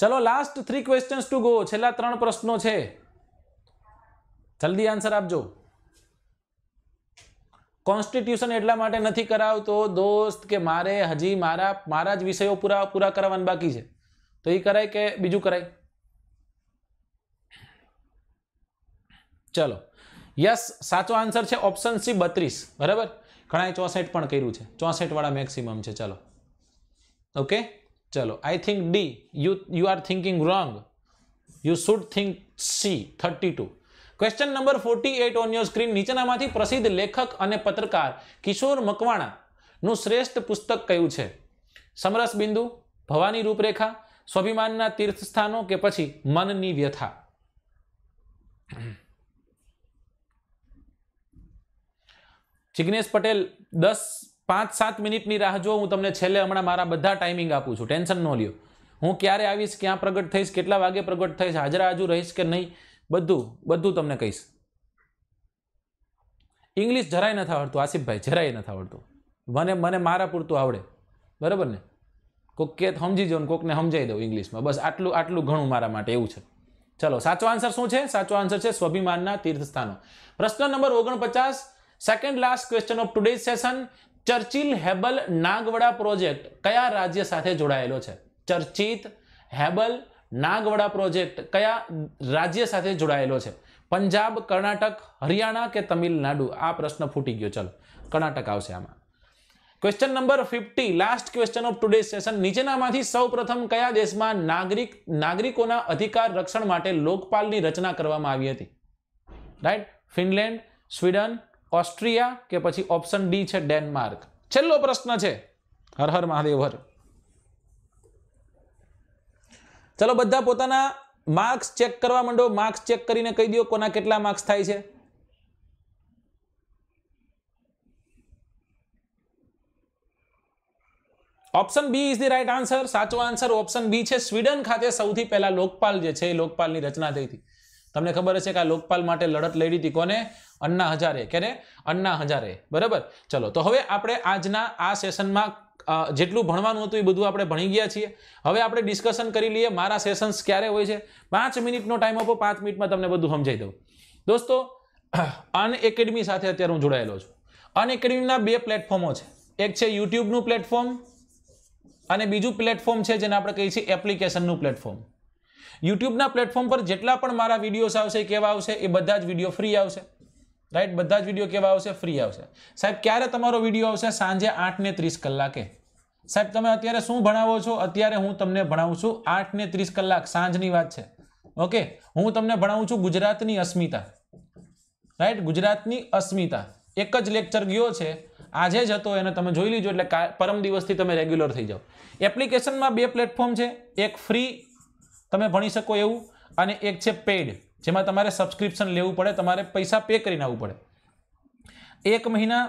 ચલો last three questions to go છેલ્લા ત્રણ પ્રશ્નો છે જલ્દી આન્સર આપજો કોન્સ્ટિટ્યુશન એટલા માટે નથી કરાવતો દોસ્ત કે મારે હજી મારા મારા જ વિષયો પૂરા પૂરા કરવાના બાકી છે તો એ કરાય કે બીજું કરાય ચલો યસ સાચો આન્સર છે ઓપ્શન સી બત્રીસ બરાબર ઘણાએ ચોસઠ પણ કર્યું છે ચોસઠવાળા મેક્સિમમ છે ચલો ઓકે ચલો I think D you you are thinking wrong you should think C thirty two question number forty eight on your screen નીચેનામાંથી પ્રસિદ્ધ લેખક અને પત્રકાર કિશોર મકવાણાનું શ્રેષ્ઠ પુસ્તક કયું છે સમરસ બિંદુ ભવાની રૂપરેખા સ્વાભિમાનના તીર્થસ્થાનો કે પછી મનની વ્યથા જિજ્ઞેશ પટેલ દસ પાંચ સાત મિનિટની રાહ જો હું તમને છેલ્લે હમણાં મારા બધા ટાઈમિંગ આપું છું ટેન્શન ન લ્યો હું ક્યારે આવીશ ક્યાં પ્રગટ થઈશ કેટલા વાગે પ્રગટ થઈશ હાજરા હાજુ રહીશ કે નહીં બધું બધું તમને કહીશ ઇંગ્લિશ જરાય નથી આવડતું આસિફભાઈ જરાય નથી આવડતું મને મને મારા પૂરતું આવડે બરાબર ને કોક કે સમજી જાઉં કોકને સમજાવી દઉં ઇંગ્લિશમાં બસ આટલું આટલું ઘણું મારા માટે એવું છે ચલો સાચો આન્સર શું છે સાચો આન્સર છે સ્વાભિમાનના તીર્થસ્થાનો પ્રશ્ન નંબર ઓગણપચાસ second last question of today session Churchill Hebbal Nagwada project કયા રાજ્ય સાથે જોડાયેલો છે ચર્ચિત હેબલ નાગવડા પ્રોજેક્ટ કયા રાજ્ય સાથે જોડાયેલો છે પંજાબ કર્ણાટક હરિયાણા કે તમિલનાડુ આ પ્રશ્ન ફૂટી ગયો ચલો કર્ણાટક આવશે આમાં question number fifty last question of today session નીચેનામાંથી સૌપ્રથમ કયા દેશમાં નાગરિક નાગરિકોના અધિકાર રક્ષણ માટે લોકપાલની રચના કરવામાં આવી હતી રાઈટ ફિનલેન્ડ સ્વીડન ઓસ્ટ્રિયા કે પછી ઓપ્શન ડી છે ડેનમાર્ક છેલ્લો પ્રશ્ન છે હર હર મહાદેવ હર ચલો બધા પોતાના માર્ક્સ ચેક કરવા માંડો માર્ક્સ ચેક કરીને કહી દો કોના કેટલા માર્ક્સ થાય છે option B is the right answer સાચો આન્સર ઓપ્શન બી છે સ્વીડન ખાતે સૌથી પહેલા લોકપાલ જે છે એ લોકપાલની રચના થઈ હતી તમને ખબર હશે કે આ લોકપાલ માટે લડત લડી હતી કોને અન્ના હજારે ક્યારે અન્ના હજારે બરાબર ચલો તો હવે આપણે આજના આ સેશનમાં જેટલું ભણવાનું હતું એ બધું આપણે ભણી ગયા છીએ હવે આપણે ડિસ્કશન કરી લઈએ મારા સેશન્સ ક્યારે હોય છે પાંચ મિનિટનો ટાઈમ આપો પાંચ મિનિટમાં તમને બધું સમજાઈ દઉં દોસ્તો અન સાથે અત્યારે હું જોડાયેલો છું અનએકેડમીના બે પ્લેટફોર્મો છે એક છે યુટ્યુબનું પ્લેટફોર્મ અને બીજું પ્લેટફોર્મ છે જેને આપણે કહીએ છીએ એપ્લિકેશનનું પ્લેટફોર્મ યુટ્યુબના પ્લેટફોર્મ પર જેટલા પણ મારા વિડીયોઝ આવશે કેવા આવશે એ બધા જ વિડીયો ફ્રી આવશે રાઈટ બધા જ વિડીયો કેવા આવશે ફ્રી આવશે સાહેબ ક્યારે તમારો વિડીયો આવશે સાંજે આઠને ત્રીસ કલાકે સાહેબ તમે અત્યારે શું ભણાવો છો અત્યારે હું તમને ભણાવું છું આઠને ત્રીસ કલાક સાંજની વાત છે ઓકે હું તમને ભણાવું છું ગુજરાતની અસ્મિતા રાઈટ ગુજરાતની અસ્મિતા એક જ લેક્ચર ગયો છે આજે જ હતો એને તમે જોઈ લીજો એટલે પરમ દિવસથી તમે રેગ્યુલર થઈ જાઓ એપ્લિકેશનમાં બે પ્લેટફોર્મ છે એક ફ્રી તમે ભણી શકો એવું અને એક છે પેડ જેમાં તમારે સબસ્ક્રિપ્શન લેવું પડે તમારે પૈસા પે કરીને આવવું પડે એક મહિના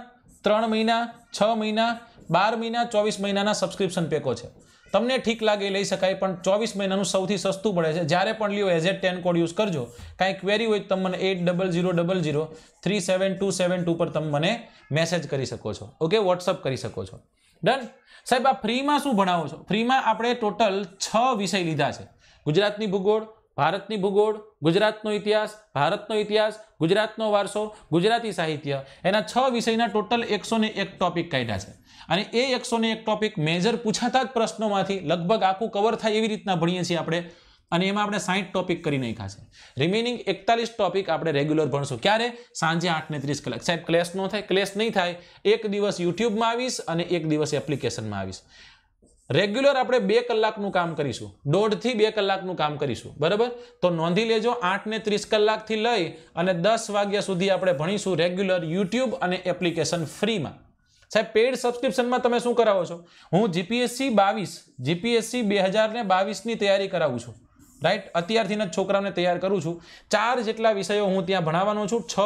ત્રણ મહિના છ મહિના બાર મહિના ચોવીસ મહિનાના સબસ્ક્રિપ્શન પેકો છે તમને ઠીક લાગે લઈ શકાય પણ ચોવીસ મહિનાનું સૌથી સસ્તું પડે છે જ્યારે પણ લ્યો as a ten code use કરજો કાંઈ ક્વેરી હોય તો મને at double zero double zero three seven two seven two પર તમે મને મેસેજ કરી શકો છો ઓકે વોટ્સઅપ કરી શકો છો ડન સાહેબ આ ફ્રીમાં શું ભણાવો છો ફ્રીમાં આપણે ટોટલ છ વિષય લીધા છે ગુજરાતની ભૂગોળ ભારતની ભૂગોળ ગુજરાતનો ઇતિહાસ ભારતનો ઇતિહાસ ગુજરાતનો વારસો ગુજરાતી સાહિત્ય એના છ વિષયના ટોટલ એકસો એક ટોપિક કાઢ્યા છે અને એ એકસો એક ટોપિક મેજર પૂછાતા જ પ્રશ્નોમાંથી લગભગ આખું કવર થાય એવી રીતના ભણીએ છીએ આપણે અને એમાં આપણે સાહીઠ ટોપિક કરી નાખ્યા છે રિમેનિંગ એકતાલીસ ટોપિક આપણે રેગ્યુલર ભણશું ક્યારે સાંજે આઠને ત્રીસ કલાક સાહેબ ક્લેશ ન થાય ક્લેશ નહીં થાય એક દિવસ યુટ્યુબમાં આવીશ અને એક દિવસ એપ્લિકેશનમાં આવીશ રેગ્યુલર આપણે બે કલાકનું કામ કરીશું દોઢથી બે કલાકનું કામ કરીશું બરાબર તો નોંધી લેજો આઠને ત્રીસ કલાકથી લઈ અને દસ વાગ્યા સુધી આપણે ભણીશું રેગ્યુલર યુટ્યુબ અને એપ્લિકેશન ફ્રીમાં સાહેબ પેડ સબસ્ક્રિપ્શનમાં તમે શું કરાવો છો હું જીપીએસસી બાવીસ જીપીએસસી બે હજારને બાવીસની તૈયારી કરાવું છું રાઈટ અત્યારથીના જ છોકરાઓને તૈયાર કરું છું ચાર જેટલા વિષયો હું ત્યાં ભણાવવાનો છું છ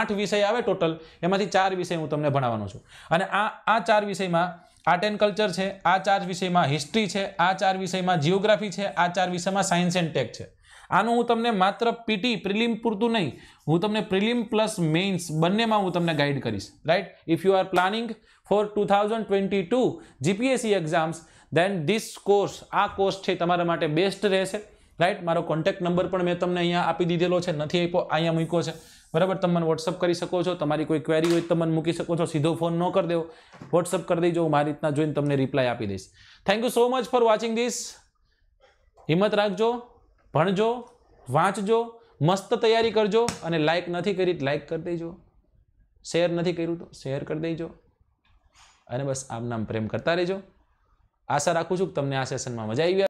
આઠ વિષય આવે ટોટલ એમાંથી ચાર વિષય હું તમને ભણાવવાનો છું અને આ આ ચાર વિષયમાં આર્ટ એન્ડ કલ્ચર છે આ ચાર વિષયમાં હિસ્ટ્રી છે આ ચાર વિષયમાં જીઓગ્રાફી છે આ ચાર વિષયમાં સાયન્સ એન્ડ ટેક છે આનું હું તમને માત્ર પીટી પ્રિલિમ પૂરતું નહીં હું તમને પ્રિલિમ પ્લસ મેઇન્સ બંનેમાં હું તમને ગાઈડ કરીશ right if you are planning for two thousand twenty two GPSC exams then this course આ કોર્સ છે તમારા માટે બેસ્ટ રહેશે રાઈટ મારો કોન્ટેક્ટ નંબર પણ મેં તમને અહીંયા આપી દીધેલો છે નથી આપ્યો અહીંયા મૂક્યો છે બરાબર તમે મને વોટ્સઅપ કરી શકો છો તમારી કોઈ ક્વેરી હોય તો મને મૂકી શકો છો સીધો ફોન ન કરી દેવો વોટ્સઅપ કરી દેજો હું મારી રીતના જોઈને તમને રિપ્લાય આપી દઈશ thank you so much for watching this હિંમત રાખજો ભણજો વાંચજો મસ્ત તૈયારી કરજો અને લાઇક નથી કરી લાઇક કરી દેજો શેર નથી કર્યું તો શેર કરી દેજો અને બસ આમ નામ પ્રેમ કરતા રહેજો આશા રાખું છું કે તમને આ સેશનમાં મજા આવી